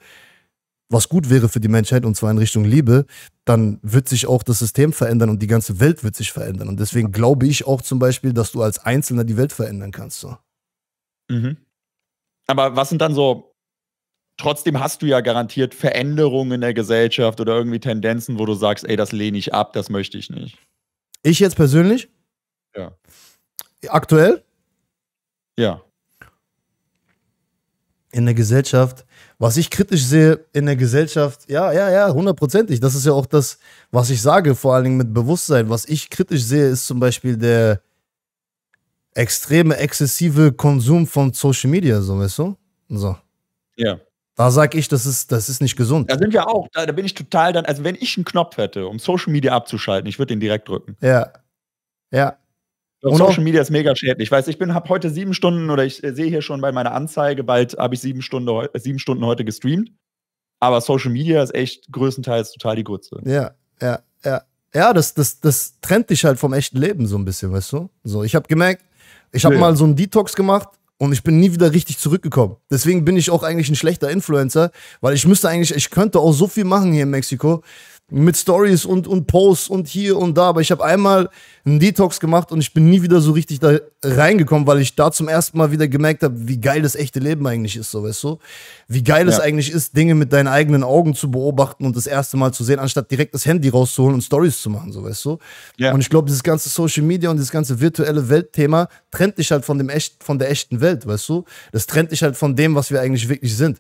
[SPEAKER 1] was gut wäre für die Menschheit, und zwar in Richtung Liebe, dann wird sich auch das System verändern und die ganze Welt wird sich verändern. Und deswegen glaube ich auch zum Beispiel, dass du als Einzelner die Welt verändern kannst. So. Mhm.
[SPEAKER 2] Aber was sind dann so, trotzdem hast du ja garantiert Veränderungen in der Gesellschaft oder irgendwie Tendenzen, wo du sagst, ey, das lehne ich ab, das möchte ich nicht.
[SPEAKER 1] Ich jetzt persönlich? Ja. Aktuell? Ja. In der Gesellschaft was ich kritisch sehe in der Gesellschaft, ja, ja, ja, hundertprozentig. Das ist ja auch das, was ich sage, vor allen Dingen mit Bewusstsein. Was ich kritisch sehe, ist zum Beispiel der extreme, exzessive Konsum von Social Media, so weißt du? So. Ja. Da sag ich, das ist, das ist nicht gesund.
[SPEAKER 2] Da sind wir auch, da, da bin ich total dann, also wenn ich einen Knopf hätte, um Social Media abzuschalten, ich würde den direkt drücken.
[SPEAKER 1] Ja. Ja. Und
[SPEAKER 2] Social Media ist mega schädlich. Ich weiß, ich bin habe heute sieben Stunden oder ich äh, sehe hier schon bei meiner Anzeige, bald habe ich sieben, Stunde, äh, sieben Stunden heute gestreamt. Aber Social Media ist echt größtenteils total die Grütze. Ja,
[SPEAKER 1] ja, ja. Ja, das, das, das trennt dich halt vom echten Leben so ein bisschen, weißt du? So, ich habe gemerkt, ich habe mal so einen Detox gemacht und ich bin nie wieder richtig zurückgekommen. Deswegen bin ich auch eigentlich ein schlechter Influencer, weil ich müsste eigentlich, ich könnte auch so viel machen hier in Mexiko mit Stories und, und Posts und hier und da. Aber ich habe einmal einen Detox gemacht und ich bin nie wieder so richtig da reingekommen, weil ich da zum ersten Mal wieder gemerkt habe, wie geil das echte Leben eigentlich ist, so weißt du? Wie geil ja. es eigentlich ist, Dinge mit deinen eigenen Augen zu beobachten und das erste Mal zu sehen, anstatt direkt das Handy rauszuholen und Stories zu machen, so weißt du? Ja. Und ich glaube, dieses ganze Social Media und dieses ganze virtuelle Weltthema trennt dich halt von dem echt, von der echten Welt, weißt du? Das trennt dich halt von dem, was wir eigentlich wirklich sind.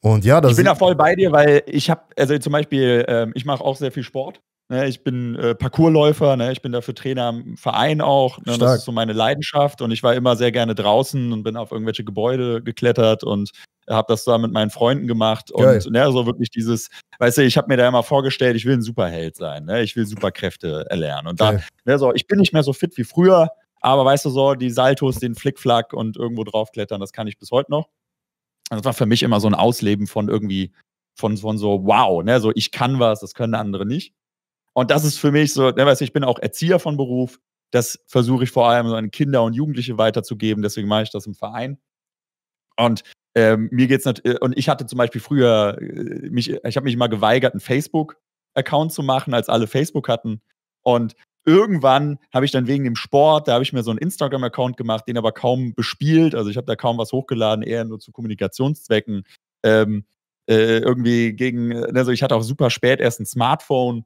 [SPEAKER 1] Und ja, das ich bin da
[SPEAKER 2] voll bei dir, weil ich habe, also zum Beispiel, äh, ich mache auch sehr viel Sport. Ne? Ich bin äh, Parkourläufer, ne? ich bin dafür Trainer im Verein auch. Ne? Das ist so meine Leidenschaft und ich war immer sehr gerne draußen und bin auf irgendwelche Gebäude geklettert und habe das da mit meinen Freunden gemacht Geil. und ne, so wirklich dieses, weißt du, ich habe mir da immer vorgestellt, ich will ein Superheld sein, ne? ich will Superkräfte erlernen und Geil. da, ne, so, ich bin nicht mehr so fit wie früher, aber weißt du so, die Saltos, den Flickflack und irgendwo draufklettern, das kann ich bis heute noch das war für mich immer so ein Ausleben von irgendwie, von, von so, wow, ne, so ich kann was, das können andere nicht. Und das ist für mich so, ne, weißt du, ich bin auch Erzieher von Beruf. Das versuche ich vor allem so an Kinder und Jugendliche weiterzugeben, deswegen mache ich das im Verein. Und ähm, mir geht's natürlich, äh, und ich hatte zum Beispiel früher, äh, mich, ich habe mich immer geweigert, einen Facebook-Account zu machen, als alle Facebook hatten. Und irgendwann habe ich dann wegen dem Sport, da habe ich mir so einen Instagram-Account gemacht, den aber kaum bespielt. Also ich habe da kaum was hochgeladen, eher nur zu Kommunikationszwecken. Ähm, äh, irgendwie gegen, also ich hatte auch super spät erst ein Smartphone.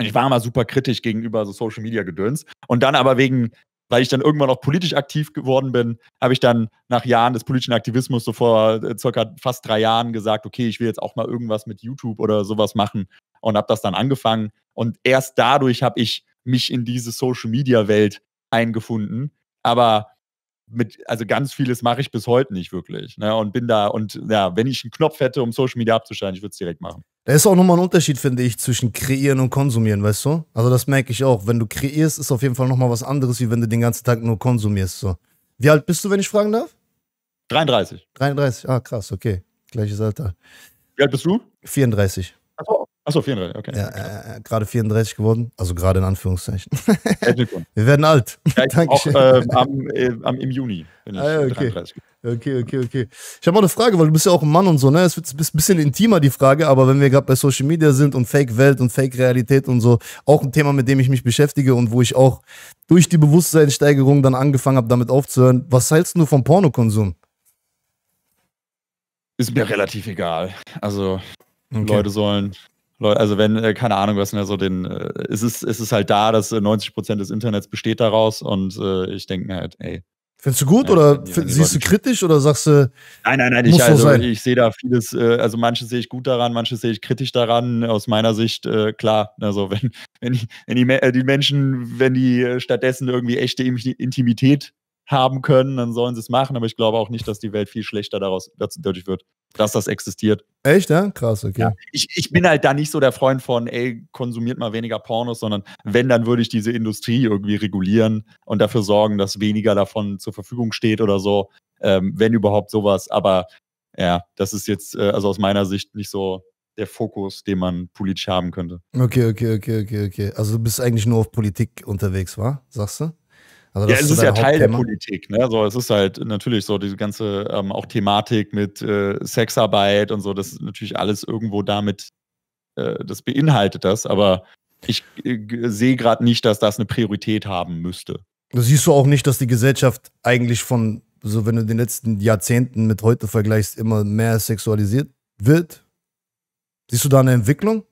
[SPEAKER 2] ich war immer super kritisch gegenüber so Social Media Gedöns. Und dann aber wegen, weil ich dann irgendwann auch politisch aktiv geworden bin, habe ich dann nach Jahren des politischen Aktivismus so vor äh, circa fast drei Jahren gesagt, okay, ich will jetzt auch mal irgendwas mit YouTube oder sowas machen und habe das dann angefangen. Und erst dadurch habe ich mich in diese Social Media Welt eingefunden. Aber mit, also ganz vieles mache ich bis heute nicht wirklich. Ne? Und bin da, und ja, wenn ich einen Knopf hätte, um Social Media abzuschalten, ich würde es direkt machen.
[SPEAKER 1] Da ist auch nochmal ein Unterschied, finde ich, zwischen kreieren und konsumieren, weißt du? Also das merke ich auch. Wenn du kreierst, ist auf jeden Fall nochmal was anderes, wie wenn du den ganzen Tag nur konsumierst. So. Wie alt bist du, wenn ich fragen darf? 33. 33, ah krass, okay. Gleiches Alter. Wie alt bist du? 34. Achso, 34, okay. Ja, äh, äh, gerade 34 geworden, also gerade in Anführungszeichen. Wir werden alt. Ja, Dankeschön. Auch, ähm, am, äh, am, Im Juni bin ich ah, okay. 33. Okay, okay, okay. Ich habe auch eine Frage, weil du bist ja auch ein Mann und so, ne? Es wird ein bisschen intimer, die Frage, aber wenn wir gerade bei Social Media sind und Fake-Welt und Fake-Realität und so, auch ein Thema, mit dem ich mich beschäftige und wo ich auch durch die Bewusstseinssteigerung dann angefangen habe, damit aufzuhören. Was hältst du vom Pornokonsum?
[SPEAKER 2] Ist mir relativ egal. Also, okay. Leute sollen also wenn, äh, keine Ahnung, was mir so den, äh, es ist, es ist halt da, dass 90 äh, des Internets besteht daraus und äh, ich denke mir halt, ey.
[SPEAKER 1] Findest du gut ja, oder die, find, die siehst du kritisch oder sagst du?
[SPEAKER 2] Nein, nein, nein, ich, also, ich sehe da vieles, also manche sehe ich gut daran, manche sehe ich kritisch daran. Aus meiner Sicht, äh, klar, also wenn, wenn, die, wenn die, die Menschen, wenn die stattdessen irgendwie echte Intimität haben können, dann sollen sie es machen, aber ich glaube auch nicht, dass die Welt viel schlechter daraus dadurch wird dass das existiert.
[SPEAKER 1] Echt, ja? Krass, okay. Ja, ich,
[SPEAKER 2] ich bin halt da nicht so der Freund von, ey, konsumiert mal weniger Pornos, sondern wenn, dann würde ich diese Industrie irgendwie regulieren und dafür sorgen, dass weniger davon zur Verfügung steht oder so, ähm, wenn überhaupt sowas. Aber ja, das ist jetzt, äh, also aus meiner Sicht nicht so der Fokus, den man politisch haben könnte.
[SPEAKER 1] Okay, okay, okay, okay, okay. Also du bist eigentlich nur auf Politik unterwegs, wa? Sagst du? Also ja, es ist ja Teil der
[SPEAKER 2] Politik. Ne? So, es ist halt natürlich so diese ganze ähm, auch Thematik mit äh, Sexarbeit und so. Das ist natürlich alles irgendwo damit, äh, das beinhaltet das. Aber ich äh, sehe gerade nicht, dass das eine Priorität haben müsste.
[SPEAKER 1] Du siehst du auch nicht, dass die Gesellschaft eigentlich von, so wenn du den letzten Jahrzehnten mit heute vergleichst, immer mehr sexualisiert wird? Siehst du da eine Entwicklung?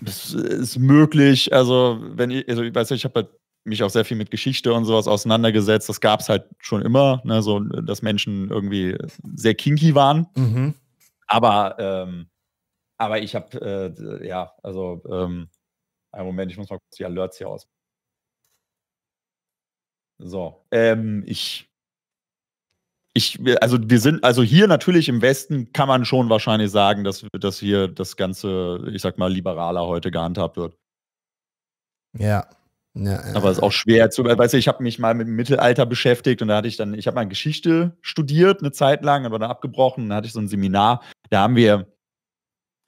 [SPEAKER 1] Das
[SPEAKER 2] ist möglich. Also, wenn ich, also ich weiß nicht, ich habe halt mich auch sehr viel mit Geschichte und sowas auseinandergesetzt. Das gab es halt schon immer, ne? so, dass Menschen irgendwie sehr kinky waren. Mhm. Aber, ähm, aber ich habe, äh, ja, also, ähm, einen Moment, ich muss mal kurz die Alerts hier aus. So, ähm, ich ich, also wir sind, also hier natürlich im Westen kann man schon wahrscheinlich sagen, dass, dass hier das Ganze, ich sag mal, liberaler heute gehandhabt wird.
[SPEAKER 1] Ja. Ja, aber es ist auch
[SPEAKER 2] schwer zu, weißt du, ich habe mich mal mit dem Mittelalter beschäftigt und da hatte ich dann, ich habe mal Geschichte studiert eine Zeit lang, aber dann abgebrochen, dann hatte ich so ein Seminar, da haben wir,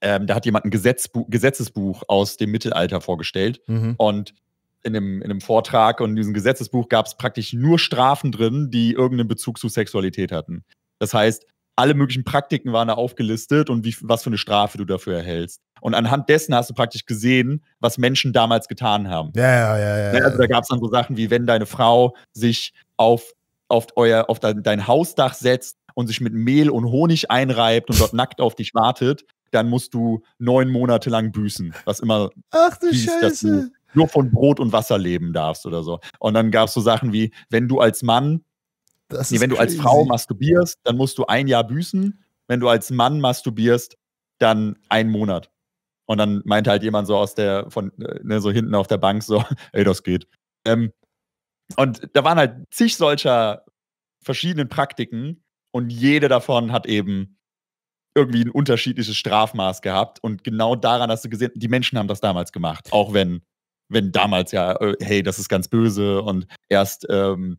[SPEAKER 2] ähm, da hat jemand ein Gesetzbuch, Gesetzesbuch aus dem Mittelalter vorgestellt mhm. und in dem, in dem Vortrag und in diesem Gesetzesbuch gab es praktisch nur Strafen drin, die irgendeinen Bezug zu Sexualität hatten. Das heißt, alle möglichen Praktiken waren da aufgelistet und wie, was für eine Strafe du dafür erhältst. Und anhand dessen hast du praktisch gesehen, was Menschen damals getan haben.
[SPEAKER 1] Ja, ja, ja. ja. Ne, also da gab
[SPEAKER 2] es dann so Sachen wie, wenn deine Frau sich auf, auf, euer, auf dein, dein Hausdach setzt und sich mit Mehl und Honig einreibt und dort nackt auf dich wartet, dann musst du neun Monate lang büßen. Was immer
[SPEAKER 1] Ach du hieß, Scheiße. dass du
[SPEAKER 2] nur von Brot und Wasser leben darfst oder so. Und dann gab es so Sachen wie, wenn du als Mann das nee, wenn du als Frau masturbierst, dann musst du ein Jahr büßen. Wenn du als Mann masturbierst, dann einen Monat. Und dann meinte halt jemand so aus der, von, äh, ne, so hinten auf der Bank so, ey, das geht. Ähm, und da waren halt zig solcher verschiedenen Praktiken und jede davon hat eben irgendwie ein unterschiedliches Strafmaß gehabt. Und genau daran hast du gesehen, die Menschen haben das damals gemacht. Auch wenn, wenn damals ja, äh, hey, das ist ganz böse und erst ähm,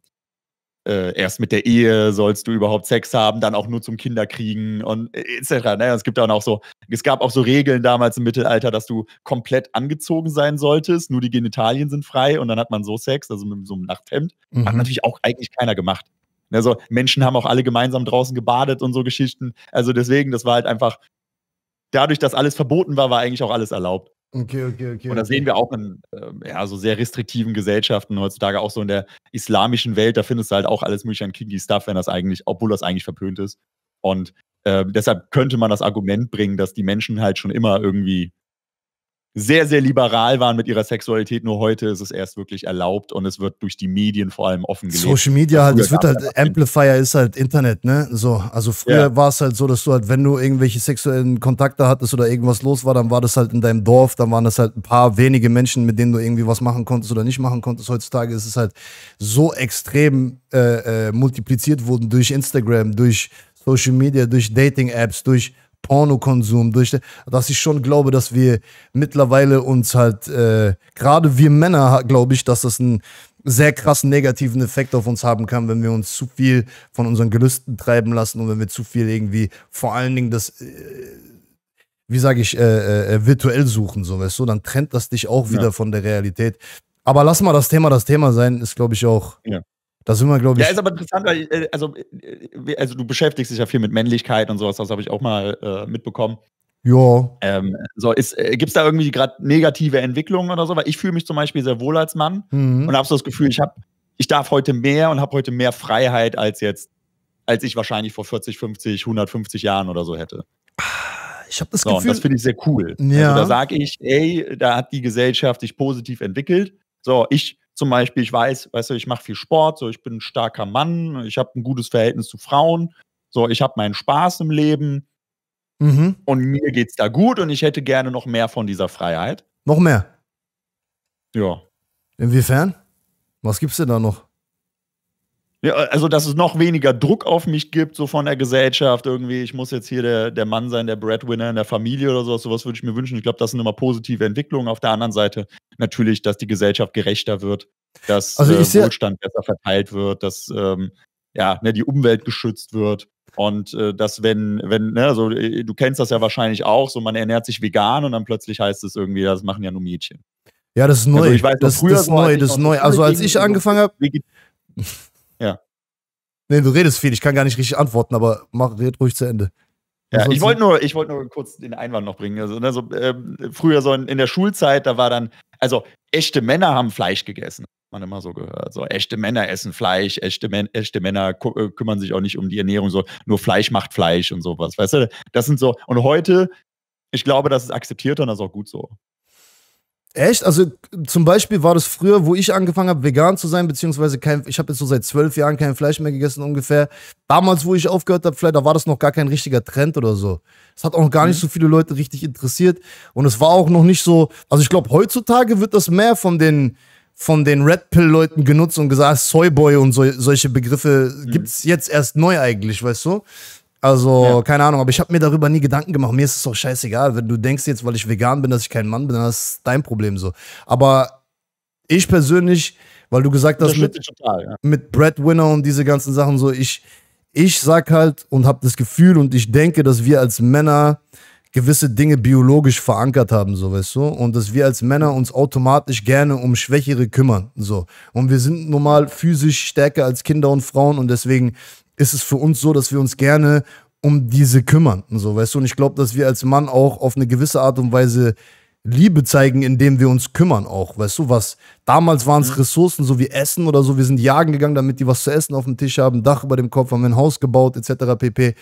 [SPEAKER 2] äh, erst mit der Ehe sollst du überhaupt Sex haben, dann auch nur zum Kinderkriegen und etc. Ne? Es gibt dann auch so, es gab auch so Regeln damals im Mittelalter, dass du komplett angezogen sein solltest, nur die Genitalien sind frei und dann hat man so Sex, also mit so einem Nachthemd. Mhm. Hat natürlich auch eigentlich keiner gemacht. Also Menschen haben auch alle gemeinsam draußen gebadet und so Geschichten. Also deswegen, das war halt einfach, dadurch, dass alles verboten war, war eigentlich auch alles erlaubt.
[SPEAKER 1] Okay, okay, okay. Und das sehen wir
[SPEAKER 2] auch in äh, ja, so sehr restriktiven Gesellschaften heutzutage, auch so in der islamischen Welt, da findest du halt auch alles mögliche an kinky Stuff, wenn das eigentlich, obwohl das eigentlich verpönt ist. Und äh, deshalb könnte man das Argument bringen, dass die Menschen halt schon immer irgendwie sehr, sehr liberal waren mit ihrer Sexualität. Nur heute ist es erst wirklich erlaubt und es wird durch die Medien vor allem offen gelegt. Social Media halt, es wird halt,
[SPEAKER 1] halt Amplifier ist halt Internet, ne? So, also früher ja. war es halt so, dass du halt, wenn du irgendwelche sexuellen Kontakte hattest oder irgendwas los war, dann war das halt in deinem Dorf, dann waren das halt ein paar wenige Menschen, mit denen du irgendwie was machen konntest oder nicht machen konntest. Heutzutage ist es halt so extrem äh, äh, multipliziert worden durch Instagram, durch Social Media, durch Dating-Apps, durch Pornokonsum, durch, dass ich schon glaube, dass wir mittlerweile uns halt, äh, gerade wir Männer, glaube ich, dass das einen sehr krassen negativen Effekt auf uns haben kann, wenn wir uns zu viel von unseren Gelüsten treiben lassen und wenn wir zu viel irgendwie, vor allen Dingen das, äh, wie sage ich, äh, äh, äh virtuell suchen, so weißt du, dann trennt das dich auch wieder ja. von der Realität. Aber lass mal das Thema das Thema sein, ist glaube ich auch ja. Da sind wir, glaube ich. Ja, ist aber
[SPEAKER 2] interessant, weil, äh, also, äh, also du beschäftigst dich ja viel mit Männlichkeit und sowas, das habe ich auch mal äh, mitbekommen. Ja. Ähm, so, äh, gibt es da irgendwie gerade negative Entwicklungen oder so? Weil ich fühle mich zum Beispiel sehr wohl als Mann mhm. und habe so das Gefühl, ich, hab, ich darf heute mehr und habe heute mehr Freiheit als jetzt, als ich wahrscheinlich vor 40, 50, 150 Jahren oder so hätte. Ich habe das so, Gefühl. Und das finde ich sehr cool. Also ja. Also, da sage ich, ey, da hat die Gesellschaft sich positiv entwickelt. So, ich zum Beispiel, ich weiß, weißt du, ich mache viel Sport, so ich bin ein starker Mann, ich habe ein gutes Verhältnis zu Frauen, so ich habe meinen Spaß im Leben mhm. und mir geht es da gut und ich hätte gerne noch mehr von dieser Freiheit.
[SPEAKER 1] Noch mehr? Ja. Inwiefern? Was gibt es denn da noch?
[SPEAKER 2] Ja, äh, also, dass es noch weniger Druck auf mich gibt, so von der Gesellschaft irgendwie. Ich muss jetzt hier der, der Mann sein, der Breadwinner in der Familie oder sowas. Sowas würde ich mir wünschen. Ich glaube, das sind immer positive Entwicklungen. Auf der anderen Seite natürlich, dass die Gesellschaft gerechter wird, dass also äh, Wohlstand besser verteilt wird, dass ähm, ja, ne, die Umwelt geschützt wird. Und äh, dass, wenn, wenn, ne, also, äh, du kennst das ja wahrscheinlich auch, so man ernährt sich vegan und dann plötzlich heißt es irgendwie, das machen ja nur Mädchen.
[SPEAKER 1] Ja, das ist also, neu. Also, ich weiß, das, früher das ist neu, das ist neu. Also, als ich angefangen habe. Ja. Nee, du redest viel, ich kann gar nicht richtig antworten, aber mach, red ruhig zu Ende. Ja, ich wollte
[SPEAKER 2] nur, ich nur kurz den Einwand noch bringen. Also, ne, so, äh, früher so in, in, der Schulzeit, da war dann, also echte Männer haben Fleisch gegessen, hat man immer so gehört. So echte Männer essen Fleisch, echte, Men echte Männer kü äh, kümmern sich auch nicht um die Ernährung, so nur Fleisch macht Fleisch und sowas. Weißt du, das sind so. Und heute, ich glaube, das ist akzeptiert und das ist auch gut so.
[SPEAKER 1] Echt? Also zum Beispiel war das früher, wo ich angefangen habe, vegan zu sein, beziehungsweise kein, ich habe jetzt so seit zwölf Jahren kein Fleisch mehr gegessen ungefähr. Damals, wo ich aufgehört habe, vielleicht, da war das noch gar kein richtiger Trend oder so. Es hat auch noch gar nicht mhm. so viele Leute richtig interessiert. Und es war auch noch nicht so, also ich glaube, heutzutage wird das mehr von den, von den Red Pill-Leuten genutzt und gesagt, Soyboy und so, solche Begriffe mhm. gibt es jetzt erst neu eigentlich, weißt du? Also, ja. keine Ahnung, aber ich habe mir darüber nie Gedanken gemacht. Mir ist es doch scheißegal, wenn du denkst jetzt, weil ich vegan bin, dass ich kein Mann bin, dann ist dein Problem so. Aber ich persönlich, weil du gesagt hast, mit, total, ja. mit Breadwinner und diese ganzen Sachen so, ich, ich sag halt und habe das Gefühl und ich denke, dass wir als Männer gewisse Dinge biologisch verankert haben, so weißt du, und dass wir als Männer uns automatisch gerne um Schwächere kümmern, so. Und wir sind normal physisch stärker als Kinder und Frauen und deswegen ist es für uns so, dass wir uns gerne um diese kümmern. Und so, weißt du, und ich glaube, dass wir als Mann auch auf eine gewisse Art und Weise Liebe zeigen, indem wir uns kümmern auch, weißt du was? Damals waren es mhm. Ressourcen, so wie Essen oder so. Wir sind jagen gegangen, damit die was zu essen auf dem Tisch haben, Dach über dem Kopf, haben ein Haus gebaut, etc. pp.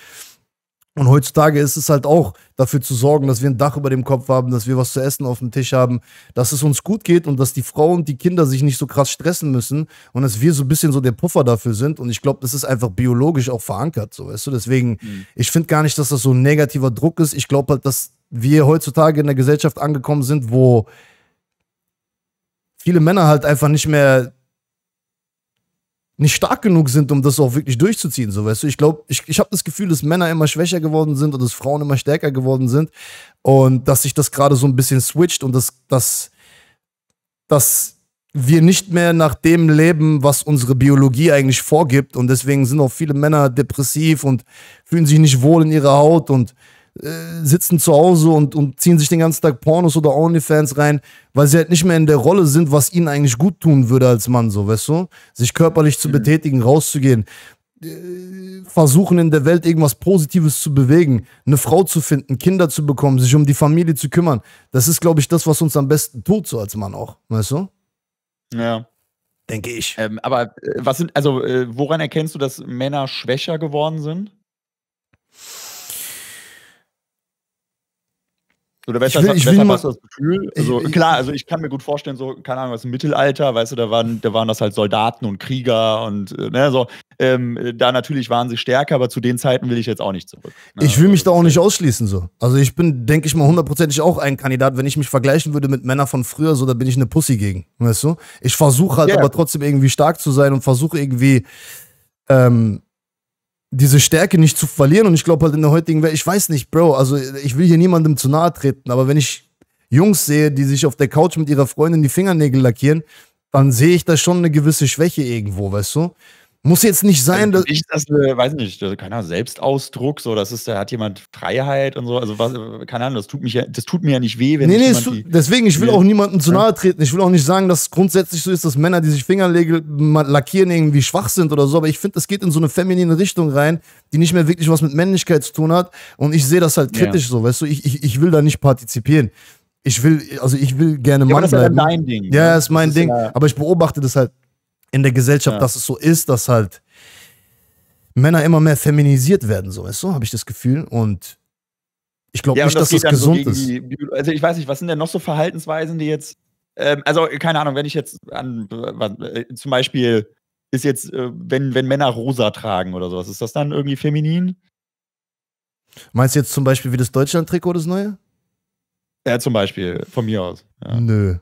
[SPEAKER 1] Und heutzutage ist es halt auch dafür zu sorgen, dass wir ein Dach über dem Kopf haben, dass wir was zu essen auf dem Tisch haben, dass es uns gut geht und dass die Frauen und die Kinder sich nicht so krass stressen müssen und dass wir so ein bisschen so der Puffer dafür sind. Und ich glaube, das ist einfach biologisch auch verankert, so weißt du. Deswegen, mhm. ich finde gar nicht, dass das so ein negativer Druck ist. Ich glaube halt, dass wir heutzutage in der Gesellschaft angekommen sind, wo viele Männer halt einfach nicht mehr nicht stark genug sind, um das auch wirklich durchzuziehen. So, weißt du, ich glaube, ich, ich habe das Gefühl, dass Männer immer schwächer geworden sind und dass Frauen immer stärker geworden sind und dass sich das gerade so ein bisschen switcht und dass, dass, dass wir nicht mehr nach dem leben, was unsere Biologie eigentlich vorgibt und deswegen sind auch viele Männer depressiv und fühlen sich nicht wohl in ihrer Haut und äh, sitzen zu Hause und, und ziehen sich den ganzen Tag Pornos oder Onlyfans rein, weil sie halt nicht mehr in der Rolle sind, was ihnen eigentlich gut tun würde als Mann, so, weißt du? Sich körperlich zu mhm. betätigen, rauszugehen, äh, versuchen in der Welt irgendwas Positives zu bewegen, eine Frau zu finden, Kinder zu bekommen, sich um die Familie zu kümmern. Das ist, glaube ich, das, was uns am besten tut, so als Mann auch, weißt du?
[SPEAKER 2] Ja denke ich. Ähm, aber äh, was sind, also äh, woran erkennst du, dass Männer schwächer geworden sind? Oder weißt ich will, ich will mal, das Gefühl, also, ich, klar, also ich kann mir gut vorstellen, so, keine Ahnung, was im Mittelalter, weißt du, da waren, da waren das halt Soldaten und Krieger und äh, ne, so. Ähm, da natürlich waren sie stärker, aber zu den Zeiten will ich jetzt auch nicht zurück.
[SPEAKER 1] Ne? Ich will mich also, da auch nicht ausschließen, so. Also ich bin, denke ich mal, hundertprozentig auch ein Kandidat, wenn ich mich vergleichen würde mit Männern von früher, so, da bin ich eine Pussy gegen, weißt du? Ich versuche halt yeah. aber trotzdem irgendwie stark zu sein und versuche irgendwie, ähm, diese Stärke nicht zu verlieren. Und ich glaube halt in der heutigen Welt, ich weiß nicht, Bro, also ich will hier niemandem zu nahe treten, aber wenn ich Jungs sehe, die sich auf der Couch mit ihrer Freundin die Fingernägel lackieren, dann sehe ich da schon eine gewisse Schwäche irgendwo, weißt du? Muss jetzt nicht sein, also dass.
[SPEAKER 2] Ich dass äh, weiß nicht, keine Ahnung, Selbstausdruck, so, das ist, da hat jemand Freiheit und so. Also, was, äh, keine Ahnung, das tut, mich ja, das tut mir ja nicht weh, wenn nee, nee, tut,
[SPEAKER 1] Deswegen, ich will auch niemandem zu nahe treten. Ich will auch nicht sagen, dass es grundsätzlich so ist, dass Männer, die sich Finger lackieren, irgendwie schwach sind oder so. Aber ich finde, das geht in so eine feminine Richtung rein, die nicht mehr wirklich was mit Männlichkeit zu tun hat. Und ich sehe das halt kritisch ja. so, weißt du, ich, ich, ich will da nicht partizipieren ich will, also ich will gerne ja, Mann aber das bleiben. Ist ja dein Ding. Ja, ne? ist mein ist Ding. Ja aber ich beobachte das halt in der Gesellschaft, ja. dass es so ist, dass halt Männer immer mehr feminisiert werden, so weißt du, habe ich das Gefühl. Und ich glaube ja, nicht, das dass das gesund so ist. Die,
[SPEAKER 2] also ich weiß nicht, was sind denn noch so Verhaltensweisen, die jetzt, ähm, also keine Ahnung, wenn ich jetzt an, äh, zum Beispiel ist jetzt, äh, wenn, wenn Männer rosa tragen oder sowas, ist das dann irgendwie feminin?
[SPEAKER 1] Meinst du jetzt zum Beispiel wie das Deutschland-Trikot, das neue? Ja, zum Beispiel, von mir aus. Ja. Nö.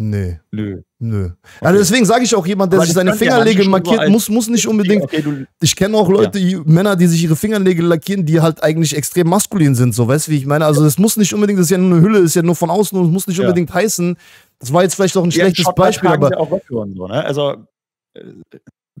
[SPEAKER 1] Nee. Nö. Nö. Okay. Also deswegen sage ich auch jemand, der aber sich seine Fingerlege markiert, muss, muss nicht unbedingt. Okay, okay, ich kenne auch Leute, ja. Männer, die sich ihre Fingernägel lackieren, die halt eigentlich extrem maskulin sind, so weißt du, wie ich meine? Also es muss nicht unbedingt, das ist ja nur eine Hülle, ist ja nur von außen und es muss nicht ja. unbedingt heißen. Das war jetzt vielleicht auch ein ja, schlechtes Beispiel, aber. Ja
[SPEAKER 2] auch so, ne? Also äh,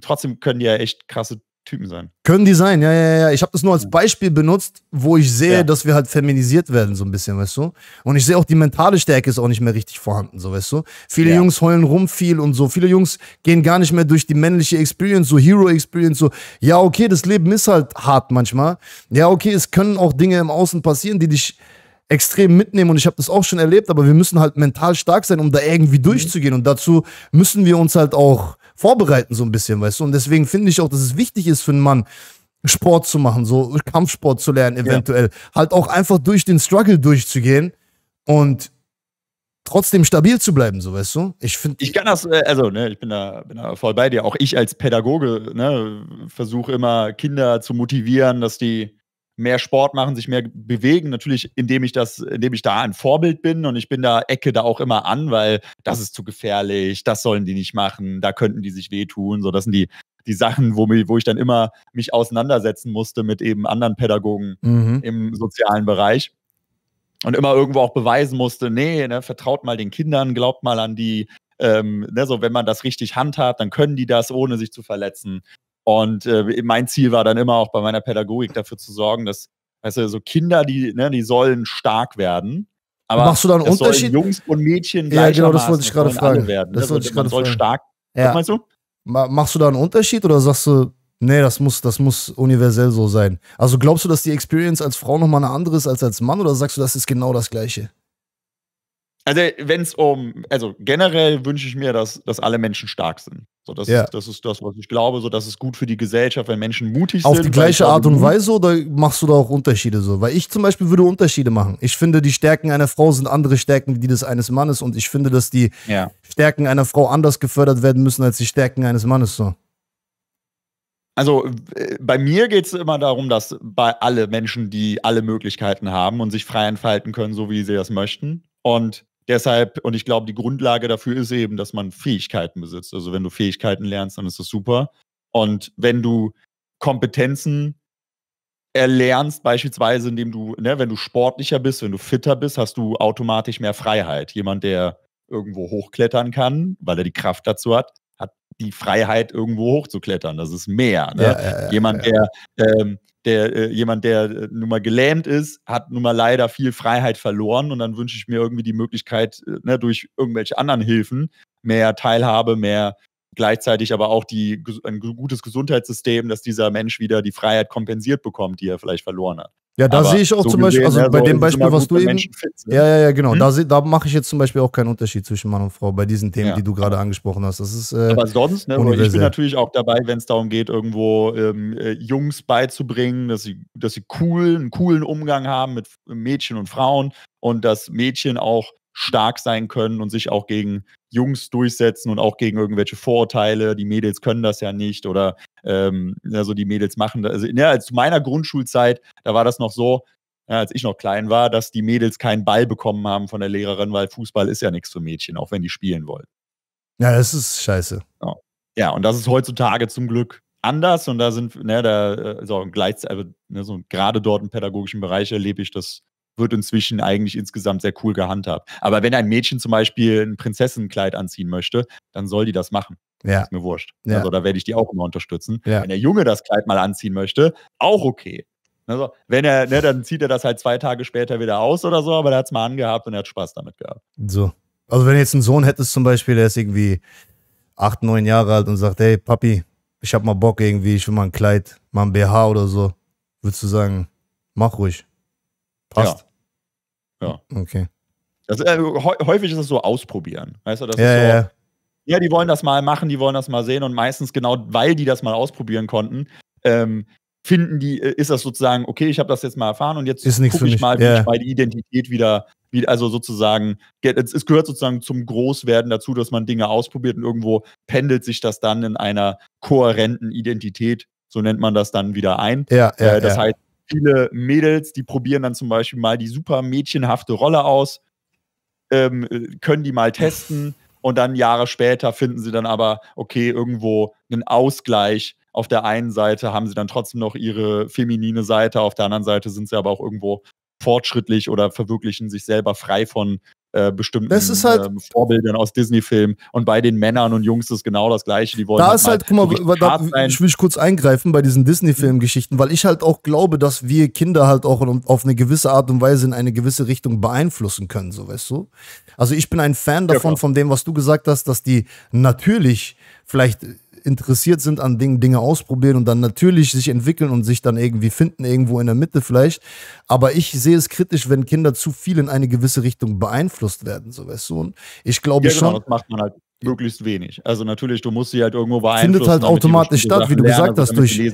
[SPEAKER 2] trotzdem können die ja echt krasse Typen sein.
[SPEAKER 1] Können die sein, ja, ja, ja. Ich habe das nur als oh. Beispiel benutzt, wo ich sehe, ja. dass wir halt feminisiert werden, so ein bisschen, weißt du? Und ich sehe auch, die mentale Stärke ist auch nicht mehr richtig vorhanden, so, weißt du? Viele ja. Jungs heulen rum viel und so. Viele Jungs gehen gar nicht mehr durch die männliche Experience, so Hero-Experience, so, ja, okay, das Leben ist halt hart manchmal. Ja, okay, es können auch Dinge im Außen passieren, die dich extrem mitnehmen und ich habe das auch schon erlebt, aber wir müssen halt mental stark sein, um da irgendwie mhm. durchzugehen und dazu müssen wir uns halt auch vorbereiten, so ein bisschen, weißt du. Und deswegen finde ich auch, dass es wichtig ist für einen Mann, Sport zu machen, so Kampfsport zu lernen, eventuell. Ja. Halt auch einfach durch den Struggle durchzugehen und trotzdem stabil zu bleiben, so weißt du? Ich finde.
[SPEAKER 2] Ich kann das, äh, also, ne, ich bin da, bin da voll bei dir. Auch ich als Pädagoge ne, versuche immer Kinder zu motivieren, dass die mehr Sport machen, sich mehr bewegen. Natürlich, indem ich das, indem ich da ein Vorbild bin und ich bin da Ecke da auch immer an, weil das ist zu gefährlich, das sollen die nicht machen, da könnten die sich wehtun. So, das sind die, die Sachen, wo, wo ich dann immer mich auseinandersetzen musste mit eben anderen Pädagogen mhm. im sozialen Bereich. Und immer irgendwo auch beweisen musste, nee, ne, vertraut mal den Kindern, glaubt mal an die, ähm, ne, so wenn man das richtig handhabt, dann können die das, ohne sich zu verletzen. Und äh, mein Ziel war dann immer auch bei meiner Pädagogik dafür zu sorgen, dass, weißt du, so Kinder, die, ne, die sollen stark werden. Aber Machst du da einen Unterschied?
[SPEAKER 1] Jungs und Mädchen Ja, genau, das wollte ich gerade fragen. Werden, das ne? wollte ich gerade fragen. stark. Ja. Was meinst du? Machst du da einen Unterschied oder sagst du, nee, das muss, das muss universell so sein? Also glaubst du, dass die Experience als Frau nochmal eine andere ist als als Mann oder sagst du, das ist genau das Gleiche?
[SPEAKER 2] Also, wenn es um, also generell wünsche ich mir, dass, dass alle Menschen stark sind. So, das, ja. ist, das ist das, was ich glaube. So, das ist gut für die Gesellschaft, wenn Menschen mutig Auf sind. Auf die gleiche Art und Weise
[SPEAKER 1] oder machst du da auch Unterschiede so? Weil ich zum Beispiel würde Unterschiede machen. Ich finde, die Stärken einer Frau sind andere Stärken wie die des eines Mannes und ich finde, dass die ja. Stärken einer Frau anders gefördert werden müssen als die Stärken eines Mannes so.
[SPEAKER 2] Also bei mir geht es immer darum, dass bei alle Menschen, die alle Möglichkeiten haben und sich frei entfalten können, so wie sie das möchten. Und deshalb, und ich glaube, die Grundlage dafür ist eben, dass man Fähigkeiten besitzt. Also wenn du Fähigkeiten lernst, dann ist das super. Und wenn du Kompetenzen erlernst, beispielsweise, indem du, ne, wenn du sportlicher bist, wenn du fitter bist, hast du automatisch mehr Freiheit. Jemand, der irgendwo hochklettern kann, weil er die Kraft dazu hat, hat die Freiheit, irgendwo hochzuklettern. Das ist mehr. Ne? Ja, ja, ja, Jemand, der ähm, der äh, jemand, der äh, nun mal gelähmt ist, hat nun mal leider viel Freiheit verloren und dann wünsche ich mir irgendwie die Möglichkeit, äh, ne, durch irgendwelche anderen Hilfen mehr Teilhabe, mehr gleichzeitig aber auch die, ein gutes Gesundheitssystem, dass dieser Mensch wieder die Freiheit kompensiert bekommt, die er vielleicht verloren hat.
[SPEAKER 1] Ja, da sehe ich auch so zum Beispiel, gesehen, also bei dem Beispiel, was du eben. Ja, ja, ja, genau. Hm? Da, da mache ich jetzt zum Beispiel auch keinen Unterschied zwischen Mann und Frau bei diesen Themen, ja. die du gerade angesprochen hast. Das ist, äh, Aber sonst, ne, ich bin
[SPEAKER 2] natürlich auch dabei, wenn es darum geht, irgendwo ähm, äh, Jungs beizubringen, dass sie, dass sie cool, einen coolen Umgang haben mit Mädchen und Frauen und dass Mädchen auch stark sein können und sich auch gegen Jungs durchsetzen und auch gegen irgendwelche Vorurteile. Die Mädels können das ja nicht oder ähm, also die Mädels machen das. Also, ja, ne, zu meiner Grundschulzeit, da war das noch so, ja, als ich noch klein war, dass die Mädels keinen Ball bekommen haben von der Lehrerin, weil Fußball ist ja nichts für Mädchen, auch wenn die spielen wollen.
[SPEAKER 1] Ja, das ist scheiße. Ja,
[SPEAKER 2] ja und das ist heutzutage zum Glück anders und da sind, ne, da, äh, so, gleich, also, ne, so gerade dort im pädagogischen Bereich erlebe ich das wird inzwischen eigentlich insgesamt sehr cool gehandhabt. Aber wenn ein Mädchen zum Beispiel ein Prinzessinnenkleid anziehen möchte, dann soll die das machen. Ja. Ist mir wurscht. Ja. Also da werde ich die auch immer unterstützen. Ja. Wenn der Junge das Kleid mal anziehen möchte, auch okay. Also, wenn er, ne, dann zieht er das halt zwei Tage später wieder aus oder so, aber er hat es mal angehabt und er hat Spaß damit gehabt.
[SPEAKER 1] So. Also, wenn du jetzt einen Sohn hättest zum Beispiel, der ist irgendwie acht, neun Jahre alt und sagt, hey, Papi, ich hab mal Bock irgendwie, ich will mal ein Kleid, mal ein BH oder so, würdest du sagen, mach ruhig. Passt. Ja. Ja. Okay.
[SPEAKER 2] Das, äh, häufig ist es so ausprobieren. Weißt du, das ja, ist so, ja. ja, die wollen das mal machen, die wollen das mal sehen und meistens genau, weil die das mal ausprobieren konnten, ähm, finden die, äh, ist das sozusagen, okay, ich habe das jetzt mal erfahren und jetzt gucke ich mal, wie ja. ich meine Identität wieder, wie, also sozusagen, es, es, gehört sozusagen zum Großwerden dazu, dass man Dinge ausprobiert und irgendwo pendelt sich das dann in einer kohärenten Identität, so nennt man das dann wieder ein. Ja, ja, äh, das ja. heißt, viele Mädels, die probieren dann zum Beispiel mal die super mädchenhafte Rolle aus, ähm, können die mal testen und dann Jahre später finden sie dann aber, okay, irgendwo einen Ausgleich. Auf der einen Seite haben sie dann trotzdem noch ihre feminine Seite, auf der anderen Seite sind sie aber auch irgendwo fortschrittlich oder verwirklichen sich selber frei von äh, bestimmten halt, ähm, Vorbildern aus Disney-Filmen. Und bei den Männern und Jungs ist genau das Gleiche. Die wollen da halt ist halt, guck mal, so da, ich
[SPEAKER 1] will ich kurz eingreifen bei diesen Disney-Film-Geschichten, weil ich halt auch glaube, dass wir Kinder halt auch auf eine gewisse Art und Weise in eine gewisse Richtung beeinflussen können, so weißt du. Also ich bin ein Fan davon, ja, von dem, was du gesagt hast, dass die natürlich vielleicht interessiert sind an Dingen, Dinge ausprobieren und dann natürlich sich entwickeln und sich dann irgendwie finden, irgendwo in der Mitte vielleicht. Aber ich sehe es kritisch, wenn Kinder zu viel in eine gewisse Richtung beeinflusst werden, so weißt du. Und ich glaube ja, genau, schon. Das
[SPEAKER 2] macht man halt möglichst wenig. Also natürlich, du musst sie halt irgendwo beeinflussen. Findet halt automatisch statt, wie du gesagt also hast, durch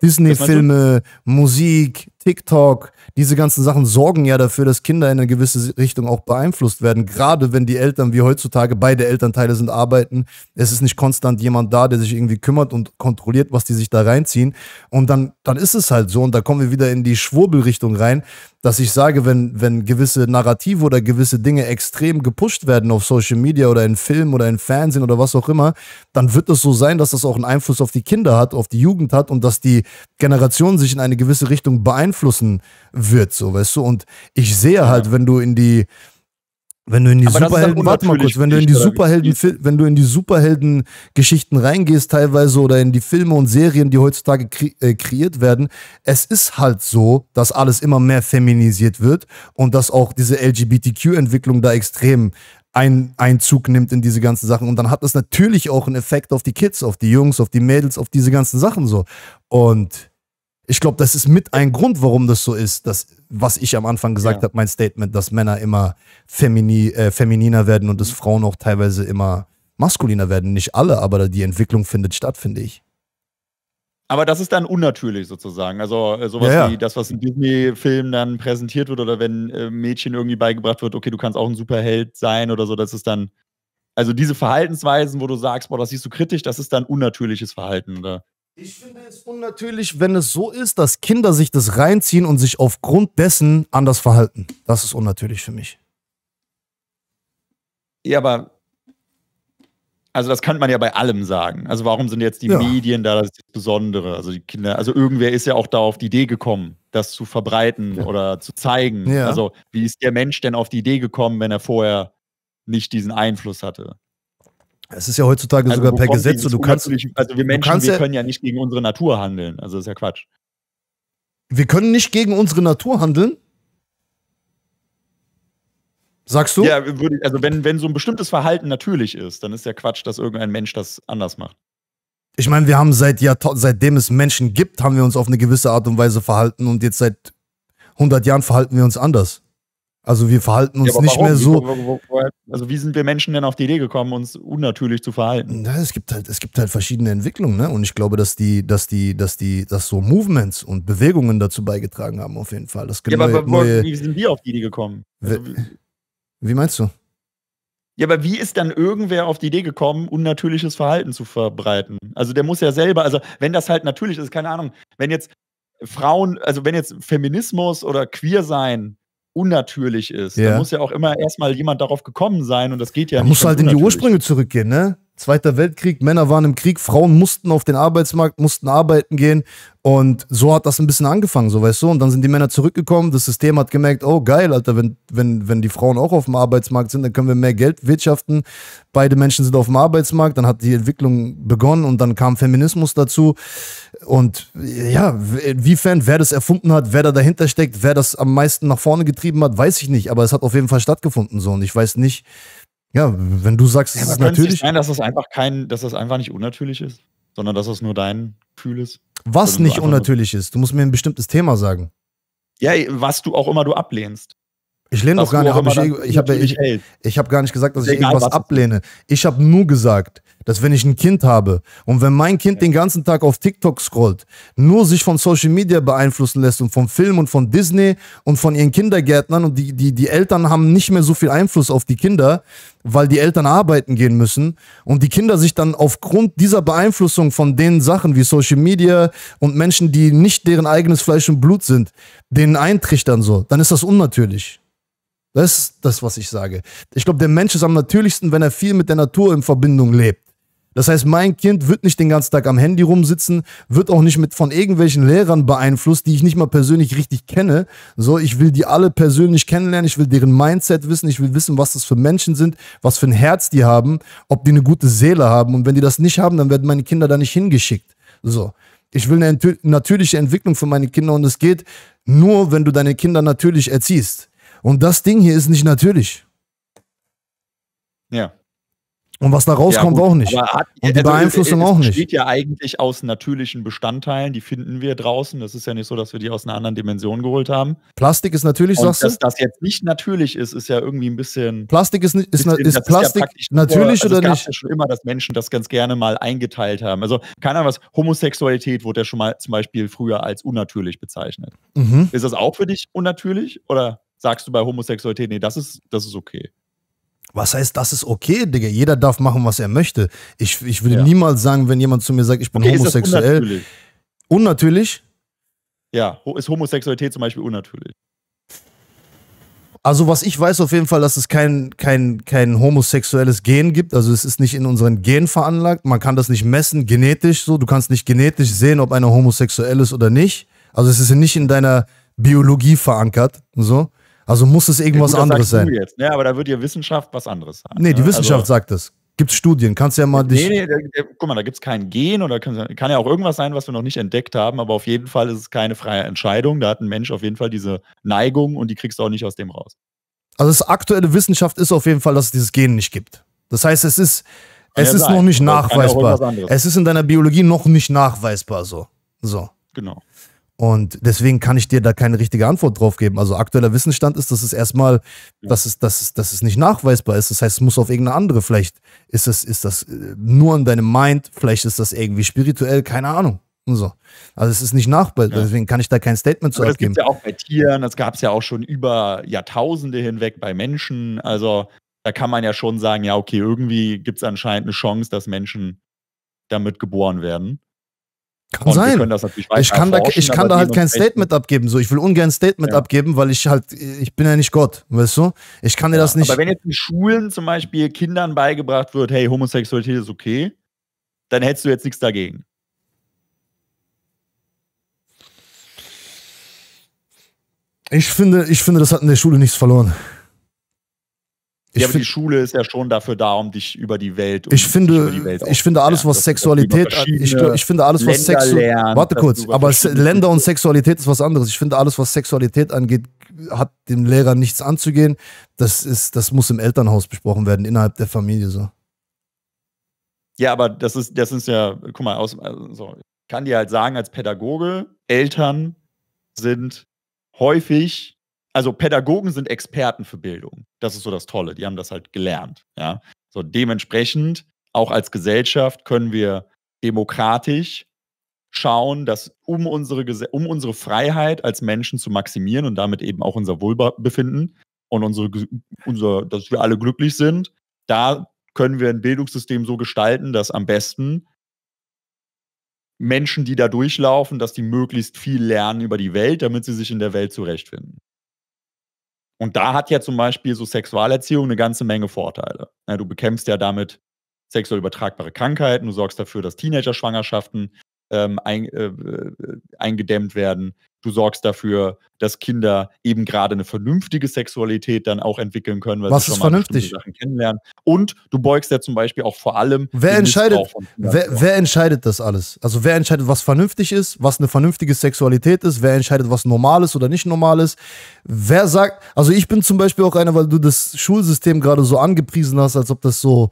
[SPEAKER 2] Disney-Filme,
[SPEAKER 1] Musik, TikTok, diese ganzen Sachen sorgen ja dafür, dass Kinder in eine gewisse Richtung auch beeinflusst werden. Gerade wenn die Eltern, wie heutzutage beide Elternteile sind, arbeiten. Es ist nicht konstant jemand da, der sich irgendwie kümmert und kontrolliert, was die sich da reinziehen. Und dann, dann ist es halt so. Und da kommen wir wieder in die Schwurbelrichtung rein, dass ich sage, wenn, wenn gewisse Narrative oder gewisse Dinge extrem gepusht werden auf Social Media oder in Filmen oder in Fernsehen oder was auch immer, dann wird es so sein, dass das auch einen Einfluss auf die Kinder hat, auf die Jugend hat und dass die Generation sich in eine gewisse Richtung beeinflusst beeinflussen wird, so weißt du. Und ich sehe ja. halt, wenn du in die, wenn du in die aber Superhelden, warte mal kurz, wenn du in die Superhelden, wenn du in die Superhelden-Geschichten reingehst, teilweise oder in die Filme und Serien, die heutzutage kre äh, kreiert werden, es ist halt so, dass alles immer mehr feminisiert wird und dass auch diese LGBTQ-Entwicklung da extrem ein Einzug nimmt in diese ganzen Sachen. Und dann hat das natürlich auch einen Effekt auf die Kids, auf die Jungs, auf die Mädels, auf diese ganzen Sachen so. Und ich glaube, das ist mit ein Grund, warum das so ist, dass, was ich am Anfang gesagt ja. habe, mein Statement, dass Männer immer femini, äh, femininer werden und dass mhm. Frauen auch teilweise immer maskuliner werden. Nicht alle, aber die Entwicklung findet statt, finde ich.
[SPEAKER 2] Aber das ist dann unnatürlich sozusagen. Also äh, sowas ja, ja. wie das, was in Disney-Filmen dann präsentiert wird oder wenn äh, Mädchen irgendwie beigebracht wird, okay, du kannst auch ein Superheld sein oder so, das ist dann, also diese Verhaltensweisen, wo du sagst, boah, das siehst du kritisch, das ist dann unnatürliches Verhalten. Oder? Ich finde
[SPEAKER 1] es unnatürlich, wenn es so ist, dass Kinder sich das reinziehen und sich aufgrund dessen anders verhalten. Das ist unnatürlich für mich.
[SPEAKER 2] Ja, aber also das kann man ja bei allem sagen. Also warum sind jetzt die ja. Medien da das, das Besondere? Also die Kinder, also irgendwer ist ja auch da auf die Idee gekommen, das zu verbreiten ja. oder zu zeigen. Ja. Also wie ist der Mensch denn auf die Idee gekommen, wenn er vorher nicht diesen Einfluss hatte?
[SPEAKER 1] Es ist ja heutzutage also sogar per Gesetz und Du kannst, also wir Menschen, wir ja, können
[SPEAKER 2] ja nicht gegen unsere Natur handeln. Also das ist ja Quatsch.
[SPEAKER 1] Wir können nicht gegen unsere Natur handeln.
[SPEAKER 2] Sagst du? Ja, würde, also wenn, wenn so ein bestimmtes Verhalten natürlich ist, dann ist ja Quatsch, dass irgendein Mensch das anders macht.
[SPEAKER 1] Ich meine, wir haben seit Jahrtausend, seitdem es Menschen gibt, haben wir uns auf eine gewisse Art und Weise verhalten und jetzt seit 100 Jahren verhalten wir uns anders. Also wir verhalten uns ja, nicht warum? mehr
[SPEAKER 2] so. Also wie sind wir Menschen denn auf die Idee gekommen, uns unnatürlich zu verhalten?
[SPEAKER 1] Na, es gibt halt, es gibt halt verschiedene Entwicklungen, ne? Und ich glaube, dass die, dass die, dass die, dass so Movements und Bewegungen dazu beigetragen haben, auf jeden Fall. Das ja, neue, aber genau neue... wie
[SPEAKER 2] sind wir auf die Idee gekommen?
[SPEAKER 1] Also, wie meinst du?
[SPEAKER 2] Ja, aber wie ist dann irgendwer auf die Idee gekommen, unnatürliches Verhalten zu verbreiten? Also der muss ja selber, also wenn das halt natürlich ist, keine Ahnung, wenn jetzt Frauen, also wenn jetzt Feminismus oder Queer sein unnatürlich ist. Ja. Da muss ja auch immer erstmal jemand darauf gekommen sein und das geht ja Man nicht. Man muss halt in die
[SPEAKER 1] Ursprünge zurückgehen, ne? Zweiter Weltkrieg, Männer waren im Krieg, Frauen mussten auf den Arbeitsmarkt, mussten arbeiten gehen. Und so hat das ein bisschen angefangen, so weißt du. Und dann sind die Männer zurückgekommen, das System hat gemerkt, oh geil, Alter, wenn, wenn, wenn die Frauen auch auf dem Arbeitsmarkt sind, dann können wir mehr Geld wirtschaften. Beide Menschen sind auf dem Arbeitsmarkt, dann hat die Entwicklung begonnen und dann kam Feminismus dazu. Und ja, inwiefern wer das erfunden hat, wer da dahinter steckt, wer das am meisten nach vorne getrieben hat, weiß ich nicht. Aber es hat auf jeden Fall stattgefunden so. Und ich weiß nicht, ja, wenn du sagst, es ja, ist natürlich.
[SPEAKER 2] Sein, dass es einfach kein, dass es einfach nicht unnatürlich ist, sondern dass es nur dein Gefühl ist. Was also nicht unnatürlich
[SPEAKER 1] ist. Du musst mir ein bestimmtes Thema sagen.
[SPEAKER 2] Ja, was du auch immer du ablehnst.
[SPEAKER 1] Ich lehne doch gar nicht. Hab ich ich habe ich, ich hab gar nicht gesagt, dass ich Egal, irgendwas ablehne. Ich habe nur gesagt, dass wenn ich ein Kind habe und wenn mein Kind den ganzen Tag auf TikTok scrollt, nur sich von Social Media beeinflussen lässt und vom Film und von Disney und von ihren Kindergärtnern und die, die, die Eltern haben nicht mehr so viel Einfluss auf die Kinder, weil die Eltern arbeiten gehen müssen und die Kinder sich dann aufgrund dieser Beeinflussung von den Sachen wie Social Media und Menschen, die nicht deren eigenes Fleisch und Blut sind, denen eintrichtern so, dann ist das unnatürlich. Das ist das, was ich sage. Ich glaube, der Mensch ist am natürlichsten, wenn er viel mit der Natur in Verbindung lebt. Das heißt, mein Kind wird nicht den ganzen Tag am Handy rumsitzen, wird auch nicht mit von irgendwelchen Lehrern beeinflusst, die ich nicht mal persönlich richtig kenne. So, ich will die alle persönlich kennenlernen, ich will deren Mindset wissen, ich will wissen, was das für Menschen sind, was für ein Herz die haben, ob die eine gute Seele haben. Und wenn die das nicht haben, dann werden meine Kinder da nicht hingeschickt. So. Ich will eine natürliche Entwicklung für meine Kinder und es geht nur, wenn du deine Kinder natürlich erziehst. Und das Ding hier ist nicht natürlich. Ja. Und was da rauskommt, ja, auch nicht. Hat, und die also Beeinflussung es, es auch nicht. besteht
[SPEAKER 2] ja eigentlich aus natürlichen Bestandteilen, die finden wir draußen. Das ist ja nicht so, dass wir die aus einer anderen Dimension geholt haben.
[SPEAKER 1] Plastik ist natürlich, und sagst dass du?
[SPEAKER 2] Dass das jetzt nicht natürlich ist, ist ja irgendwie ein bisschen.
[SPEAKER 1] Plastik ist, ist, bisschen, ist Plastik ja natürlich nur, also oder es gab nicht? Ja
[SPEAKER 2] schon immer, dass Menschen das ganz gerne mal eingeteilt haben. Also, keine Ahnung, was. Homosexualität wurde ja schon mal zum Beispiel früher als unnatürlich bezeichnet. Mhm. Ist das auch für dich unnatürlich? Oder sagst du bei Homosexualität, nee, das ist, das ist okay?
[SPEAKER 1] Was heißt, das ist okay, Digga? Jeder darf machen, was er möchte. Ich, ich würde ja. niemals sagen, wenn jemand zu mir sagt, ich bin okay, homosexuell. unnatürlich? unnatürlich?
[SPEAKER 2] Ja, ist Homosexualität zum Beispiel unnatürlich?
[SPEAKER 1] Also, was ich weiß auf jeden Fall, dass es kein, kein, kein homosexuelles Gen gibt. Also, es ist nicht in unseren Gen veranlagt. Man kann das nicht messen, genetisch so. Du kannst nicht genetisch sehen, ob einer homosexuell ist oder nicht. Also, es ist nicht in deiner Biologie verankert. So. Also muss es irgendwas ja, gut, anderes sein. Jetzt,
[SPEAKER 2] ne? Aber da wird ja Wissenschaft was anderes sagen. Nee, die ne? Wissenschaft also,
[SPEAKER 1] sagt es. Gibt es Studien? Kannst ja mal dich. Nee,
[SPEAKER 2] nee, nee, guck mal, da gibt es kein Gen oder kann, kann, ja auch irgendwas sein, was wir noch nicht entdeckt haben, aber auf jeden Fall ist es keine freie Entscheidung. Da hat ein Mensch auf jeden Fall diese Neigung und die kriegst du auch nicht aus dem raus.
[SPEAKER 1] Also, das aktuelle Wissenschaft ist auf jeden Fall, dass es dieses Gen nicht gibt. Das heißt, es ist, es ja, ist noch nicht nachweisbar. Es ist in deiner Biologie noch nicht nachweisbar so. So. Genau. Und deswegen kann ich dir da keine richtige Antwort drauf geben. Also aktueller Wissensstand ist, dass es erstmal, dass, es, dass, es, dass es nicht nachweisbar ist. Das heißt, es muss auf irgendeine andere. Vielleicht ist das, ist das äh, nur in deinem Mind, vielleicht ist das irgendwie spirituell, keine Ahnung. Und so. Also es ist nicht nachweisbar, ja. deswegen kann ich da kein Statement zu abgeben. Das gibt ja
[SPEAKER 2] auch bei Tieren, das gab es ja auch schon über Jahrtausende hinweg bei Menschen. Also da kann man ja schon sagen, ja, okay, irgendwie gibt es anscheinend eine Chance, dass Menschen damit geboren werden.
[SPEAKER 1] Kann und sein. ich kann da, ich kann da halt kein Statement abgeben. So, ich will ungern ein Statement ja. abgeben, weil ich halt, ich bin ja nicht Gott, weißt du? Ich kann dir ja, das nicht. Aber wenn jetzt
[SPEAKER 2] in Schulen zum Beispiel Kindern beigebracht wird, hey, Homosexualität ist okay, dann hättest du jetzt nichts dagegen.
[SPEAKER 1] Ich finde, ich finde, das hat in der Schule nichts verloren.
[SPEAKER 2] Ich ja, aber die Schule ist ja schon dafür da, um dich über die Welt. und
[SPEAKER 1] ich finde, die Welt ich finde alles, was Sexualität, ich, ich, finde alles, was Sexualität, warte kurz, aber Länder und Sexualität ist was anderes. Ich finde alles, was Sexualität angeht, hat dem Lehrer nichts anzugehen. Das ist, das muss im Elternhaus besprochen werden, innerhalb der Familie so.
[SPEAKER 2] Ja, aber das ist, das ist ja, guck mal, aus, also, ich kann dir halt sagen, als Pädagoge, Eltern sind häufig also Pädagogen sind Experten für Bildung. Das ist so das Tolle. Die haben das halt gelernt. Ja? So dementsprechend, auch als Gesellschaft, können wir demokratisch schauen, dass um unsere, um unsere Freiheit als Menschen zu maximieren und damit eben auch unser Wohlbefinden und unsere, unser, dass wir alle glücklich sind, da können wir ein Bildungssystem so gestalten, dass am besten Menschen, die da durchlaufen, dass die möglichst viel lernen über die Welt, damit sie sich in der Welt zurechtfinden. Und da hat ja zum Beispiel so Sexualerziehung eine ganze Menge Vorteile. Ja, du bekämpfst ja damit sexuell übertragbare Krankheiten, du sorgst dafür, dass Teenager-Schwangerschaften ähm, ein, äh, äh eingedämmt werden, du sorgst dafür, dass Kinder eben gerade eine vernünftige Sexualität dann auch entwickeln können, weil Was sie ist schon mal vernünftig? Sachen kennenlernen. Und du beugst ja zum Beispiel auch vor allem. Wer entscheidet? Wer,
[SPEAKER 1] wer, entscheidet das alles? Also wer entscheidet, was vernünftig ist, was eine vernünftige Sexualität ist, wer entscheidet, was normal ist oder nicht normal ist? Wer sagt? Also ich bin zum Beispiel auch einer, weil du das Schulsystem gerade so angepriesen hast, als ob das so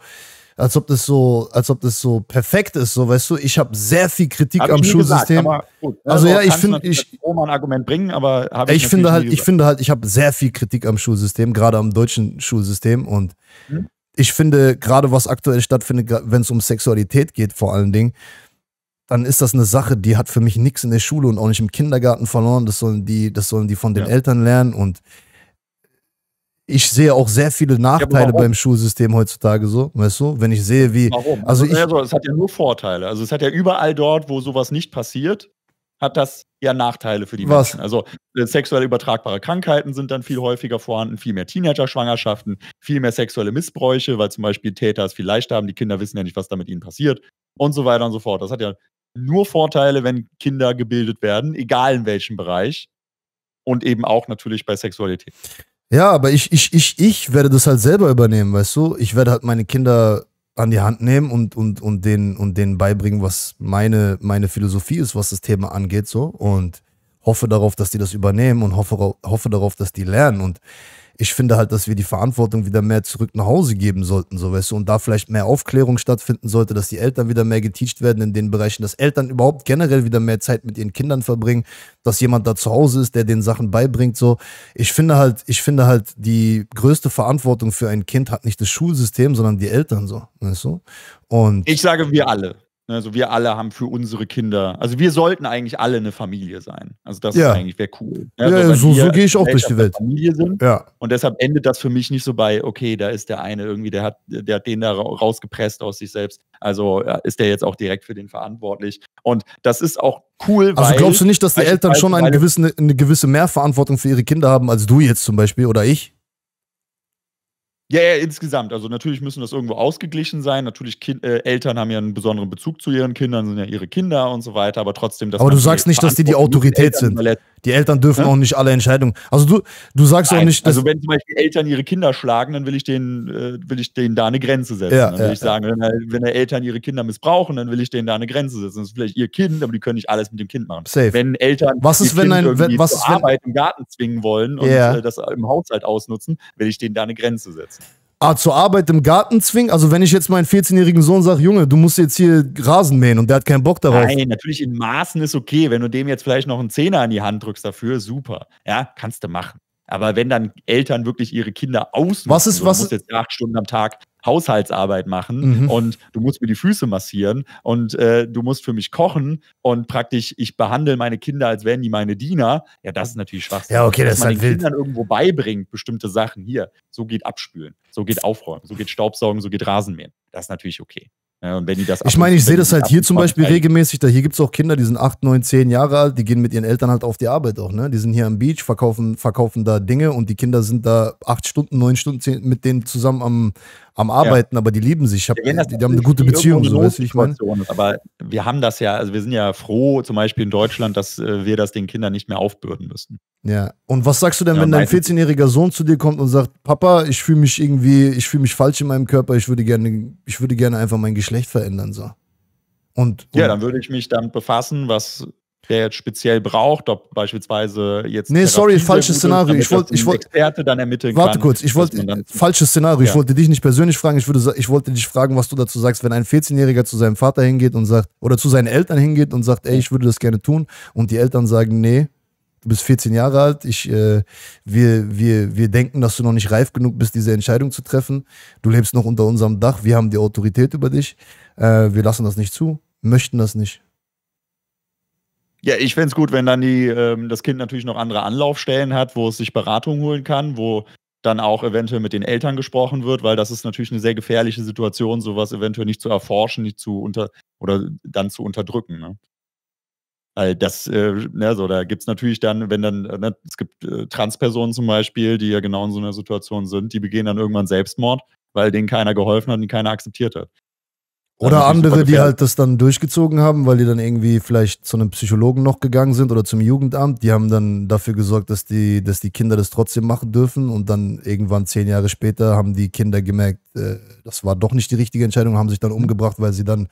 [SPEAKER 1] als ob das so, als ob das so perfekt ist, so weißt du, ich habe sehr viel Kritik hab am Schulsystem. Gesagt, gut, ne? also, also ja, ich finde ich
[SPEAKER 2] ein Argument bringen, aber ich, ich finde halt, ich finde
[SPEAKER 1] halt, ich habe sehr viel Kritik am Schulsystem, gerade am deutschen Schulsystem und hm? ich finde gerade was aktuell stattfindet, wenn es um Sexualität geht vor allen Dingen, dann ist das eine Sache, die hat für mich nichts in der Schule und auch nicht im Kindergarten verloren, das sollen die das sollen die von den ja. Eltern lernen und ich sehe auch sehr viele Nachteile ja, beim Schulsystem heutzutage so, weißt du? Wenn ich sehe, wie. Warum? Also, also ich,
[SPEAKER 2] also es hat ja nur Vorteile. Also es hat ja überall dort, wo sowas nicht passiert, hat das ja Nachteile für die Was? Menschen. Also äh, sexuell übertragbare Krankheiten sind dann viel häufiger vorhanden, viel mehr Teenager-Schwangerschaften, viel mehr sexuelle Missbräuche, weil zum Beispiel Täter es viel leichter haben, die Kinder wissen ja nicht, was da mit ihnen passiert und so weiter und so fort. Das hat ja nur Vorteile, wenn Kinder gebildet werden, egal in welchem Bereich und eben auch natürlich bei Sexualität.
[SPEAKER 1] Ja, aber ich, ich, ich, ich werde das halt selber übernehmen, weißt du? Ich werde halt meine Kinder an die Hand nehmen und, und, und, denen, und denen beibringen, was meine, meine Philosophie ist, was das Thema angeht, so. Und hoffe darauf, dass die das übernehmen und hoffe, hoffe darauf, dass die lernen. Und ich finde halt, dass wir die Verantwortung wieder mehr zurück nach Hause geben sollten, so weißt du, und da vielleicht mehr Aufklärung stattfinden sollte, dass die Eltern wieder mehr geteacht werden in den Bereichen, dass Eltern überhaupt generell wieder mehr Zeit mit ihren Kindern verbringen, dass jemand da zu Hause ist, der den Sachen beibringt, so. Ich finde halt, ich finde halt, die größte Verantwortung für ein Kind hat nicht das Schulsystem, sondern die Eltern, so, weißt du. Und
[SPEAKER 2] ich sage wir alle. Also wir alle haben für unsere Kinder, also wir sollten eigentlich alle eine Familie sein. Also das ja. eigentlich wäre cool. Ja, ja so, so gehe ich auch durch die Welt. Familie sind. Ja. Und deshalb endet das für mich nicht so bei, okay, da ist der eine irgendwie, der hat, der hat den da rausgepresst aus sich selbst. Also ist der jetzt auch direkt für den verantwortlich. Und das ist auch cool. Also weil. Also glaubst du nicht, dass die Eltern schon eine gewisse,
[SPEAKER 1] eine gewisse Mehrverantwortung für ihre Kinder haben, als du jetzt zum Beispiel oder ich?
[SPEAKER 2] Ja, ja, insgesamt. Also natürlich müssen das irgendwo ausgeglichen sein. Natürlich, kind, äh, Eltern haben ja einen besonderen Bezug zu ihren Kindern, sind ja ihre Kinder und so weiter, aber trotzdem, das Aber du sagst nicht, dass die die Autorität sind. Verletzt.
[SPEAKER 1] Die Eltern dürfen ja? auch nicht alle Entscheidungen. Also du, du sagst Nein, auch nicht. Also
[SPEAKER 2] wenn zum Beispiel Eltern ihre Kinder schlagen, dann will ich denen, äh, will ich denen da eine Grenze setzen. Ja, dann will ja, ich sagen, wenn, halt, wenn halt Eltern ihre Kinder missbrauchen, dann will ich denen da eine Grenze setzen. Das ist vielleicht ihr Kind, aber die können nicht alles mit dem Kind machen. Safe. Wenn Eltern was ist, wenn ein, wenn, was zur ist, Arbeit wenn, im Garten zwingen wollen und yeah. Äh, das im Haushalt ausnutzen, will ich denen da eine Grenze setzen.
[SPEAKER 1] Ah, zur Arbeit im Garten zwingen? Also, wenn ich jetzt meinen 14-jährigen Sohn sage, Junge, du musst jetzt hier Rasen mähen und der hat keinen Bock darauf. Nein,
[SPEAKER 2] natürlich in Maßen ist okay. Wenn du dem jetzt vielleicht noch einen Zehner an die Hand drückst dafür, super. Ja, kannst du machen. Aber wenn dann Eltern wirklich ihre Kinder ausnutzen, was ist, was ist jetzt acht Stunden am Tag Haushaltsarbeit machen mhm. und du musst mir die Füße massieren und äh, du musst für mich kochen und praktisch ich behandle meine Kinder, als wären die meine Diener. Ja, das ist natürlich Schwachsinn. Ja, okay, Dass das ist man halt den wild. Kindern irgendwo beibringt, bestimmte Sachen hier. So geht abspülen, so geht aufräumen, so geht Staubsaugen, so geht Rasenmähen. Das ist natürlich okay. Ja, und wenn die das ich meine, ich sehe das halt hier zum Beispiel rein.
[SPEAKER 1] regelmäßig. Da hier gibt es auch Kinder, die sind 8, 9, 10 Jahre alt, die gehen mit ihren Eltern halt auf die Arbeit auch. Ne? Die sind hier am Beach, verkaufen, verkaufen da Dinge und die Kinder sind da acht Stunden, neun Stunden mit denen zusammen am, am Arbeiten, ja. aber die lieben sich. Hab, ja, das, die, haben eine gute Beziehung, so weißt du, ich meine.
[SPEAKER 2] Aber wir haben das ja, also wir sind ja froh, zum Beispiel in Deutschland, dass äh, wir das den Kindern nicht mehr aufbürden müssen.
[SPEAKER 1] Ja. Und was sagst du denn, ja, wenn dein 14-jähriger Sohn zu dir kommt und sagt, Papa, ich fühle mich irgendwie, ich fühle mich falsch in meinem Körper, ich würde gerne, ich würde gerne einfach mein Geschlecht verändern, so. Und, und ja,
[SPEAKER 2] dann würde ich mich damit befassen, was der jetzt speziell braucht, ob beispielsweise jetzt. Nee, sorry, falsches Szenario. Ich wollte, ich wollte. Experte dann ermitteln Warte kann, kurz, ich wollte,
[SPEAKER 1] falsches Szenario. Ja. Ich wollte dich nicht persönlich fragen. Ich würde, ich wollte dich fragen, was du dazu sagst, wenn ein 14-Jähriger zu seinem Vater hingeht und sagt, oder zu seinen Eltern hingeht und sagt, ey, ich würde das gerne tun. Und die Eltern sagen, nee, du bist 14 Jahre alt, ich, äh, wir, wir, wir denken, dass du noch nicht reif genug bist, diese Entscheidung zu treffen. Du lebst noch unter unserem Dach, wir haben die Autorität über dich, äh, wir lassen das nicht zu, möchten das nicht.
[SPEAKER 2] Ja, ich fände es gut, wenn dann die, ähm, das Kind natürlich noch andere Anlaufstellen hat, wo es sich Beratung holen kann, wo dann auch eventuell mit den Eltern gesprochen wird, weil das ist natürlich eine sehr gefährliche Situation, sowas eventuell nicht zu erforschen, nicht zu unter oder dann zu unterdrücken. Ne? Weil das, äh, ne, so, da gibt es natürlich dann, wenn dann, äh, ne, es gibt äh, Transpersonen zum Beispiel, die ja genau in so einer Situation sind, die begehen dann irgendwann Selbstmord, weil denen keiner geholfen hat und keiner akzeptiert hat. Oder andere, die halt
[SPEAKER 1] das dann durchgezogen haben, weil die dann irgendwie vielleicht zu einem Psychologen noch gegangen sind oder zum Jugendamt. Die haben dann dafür gesorgt, dass die, dass die Kinder das trotzdem machen dürfen. Und dann irgendwann zehn Jahre später haben die Kinder gemerkt, äh, das war doch nicht die richtige Entscheidung, haben sich dann umgebracht, weil sie dann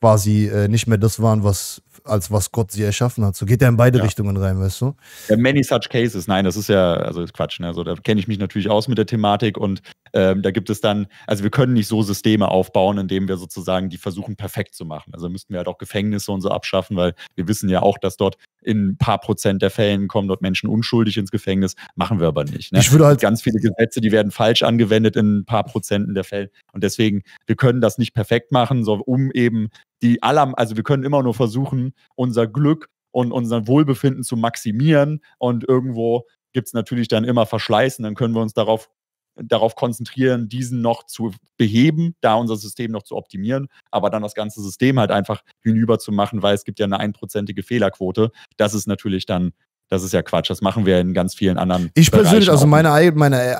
[SPEAKER 1] quasi äh, nicht mehr das waren, was als was Gott sie erschaffen hat. So geht er in beide ja. Richtungen rein, weißt du?
[SPEAKER 2] Ja, many such cases. Nein, das ist ja, also Quatsch, ne? Also, da kenne ich mich natürlich aus mit der Thematik und ähm, da gibt es dann, also wir können nicht so Systeme aufbauen, indem wir sozusagen die versuchen perfekt zu machen. Also müssten wir halt auch Gefängnisse und so abschaffen, weil wir wissen ja auch, dass dort in ein paar Prozent der Fällen kommen dort Menschen unschuldig ins Gefängnis, machen wir aber nicht. Ne? Ich würde halt ganz viele Gesetze, die werden falsch angewendet in ein paar Prozenten der Fälle und deswegen wir können das nicht perfekt machen, so um eben die aller, also wir können immer nur versuchen, unser Glück und unser Wohlbefinden zu maximieren. Und irgendwo gibt es natürlich dann immer Verschleißen. Dann können wir uns darauf, darauf konzentrieren, diesen noch zu beheben, da unser System noch zu optimieren, aber dann das ganze System halt einfach hinüber zu machen, weil es gibt ja eine einprozentige Fehlerquote. Das ist natürlich dann das ist ja Quatsch. Das machen wir in ganz vielen anderen. Ich persönlich, also Bereichen
[SPEAKER 1] also meine, meine äh,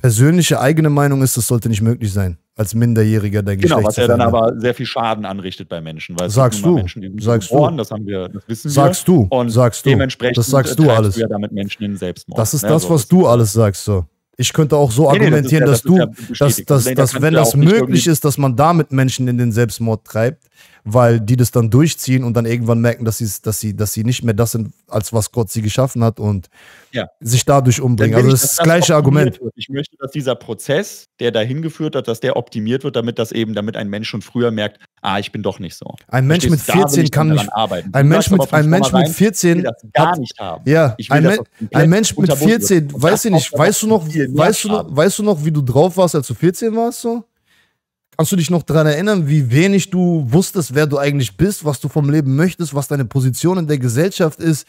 [SPEAKER 1] persönliche eigene Meinung ist, das sollte nicht möglich sein. Als Minderjähriger der Genau, was ja dann aber
[SPEAKER 2] sehr viel Schaden anrichtet bei Menschen. Weil sagst du, Menschen sagst Ohren, du, das haben wir, das wissen sagst wir. Du, und sagst du, dementsprechend das sagst du alles. Ja damit Menschen in Selbstmord. Das ist ne, das, ja, so was ist
[SPEAKER 1] du alles sagst so. Ich könnte auch so nee, argumentieren, nee, das ja, dass das du, dass, dass, also, dass, wenn das möglich ist, dass man damit Menschen in den Selbstmord treibt, weil die das dann durchziehen und dann irgendwann merken, dass, dass, sie, dass sie nicht mehr das sind, als was Gott sie geschaffen hat und ja. sich dadurch umbringen. Also das ist das gleiche Argument.
[SPEAKER 2] Wird. Ich möchte, dass dieser Prozess, der dahin geführt hat, dass der optimiert wird, damit das eben, damit ein Mensch schon früher merkt, ah, ich bin doch nicht so. Ein Mensch mit 14 kann nicht arbeiten. Ein Mensch mit, ein Mensch mit 14 das gar hat, nicht haben. Ja, ein, Me ein, Mensch mit 14, weiß ich nicht, weißt
[SPEAKER 1] du noch, weißt du noch, weißt du noch, wie du drauf warst, als du 14 warst so? Kannst du dich noch daran erinnern, wie wenig du wusstest, wer du eigentlich bist, was du vom Leben möchtest, was deine Position in der Gesellschaft ist?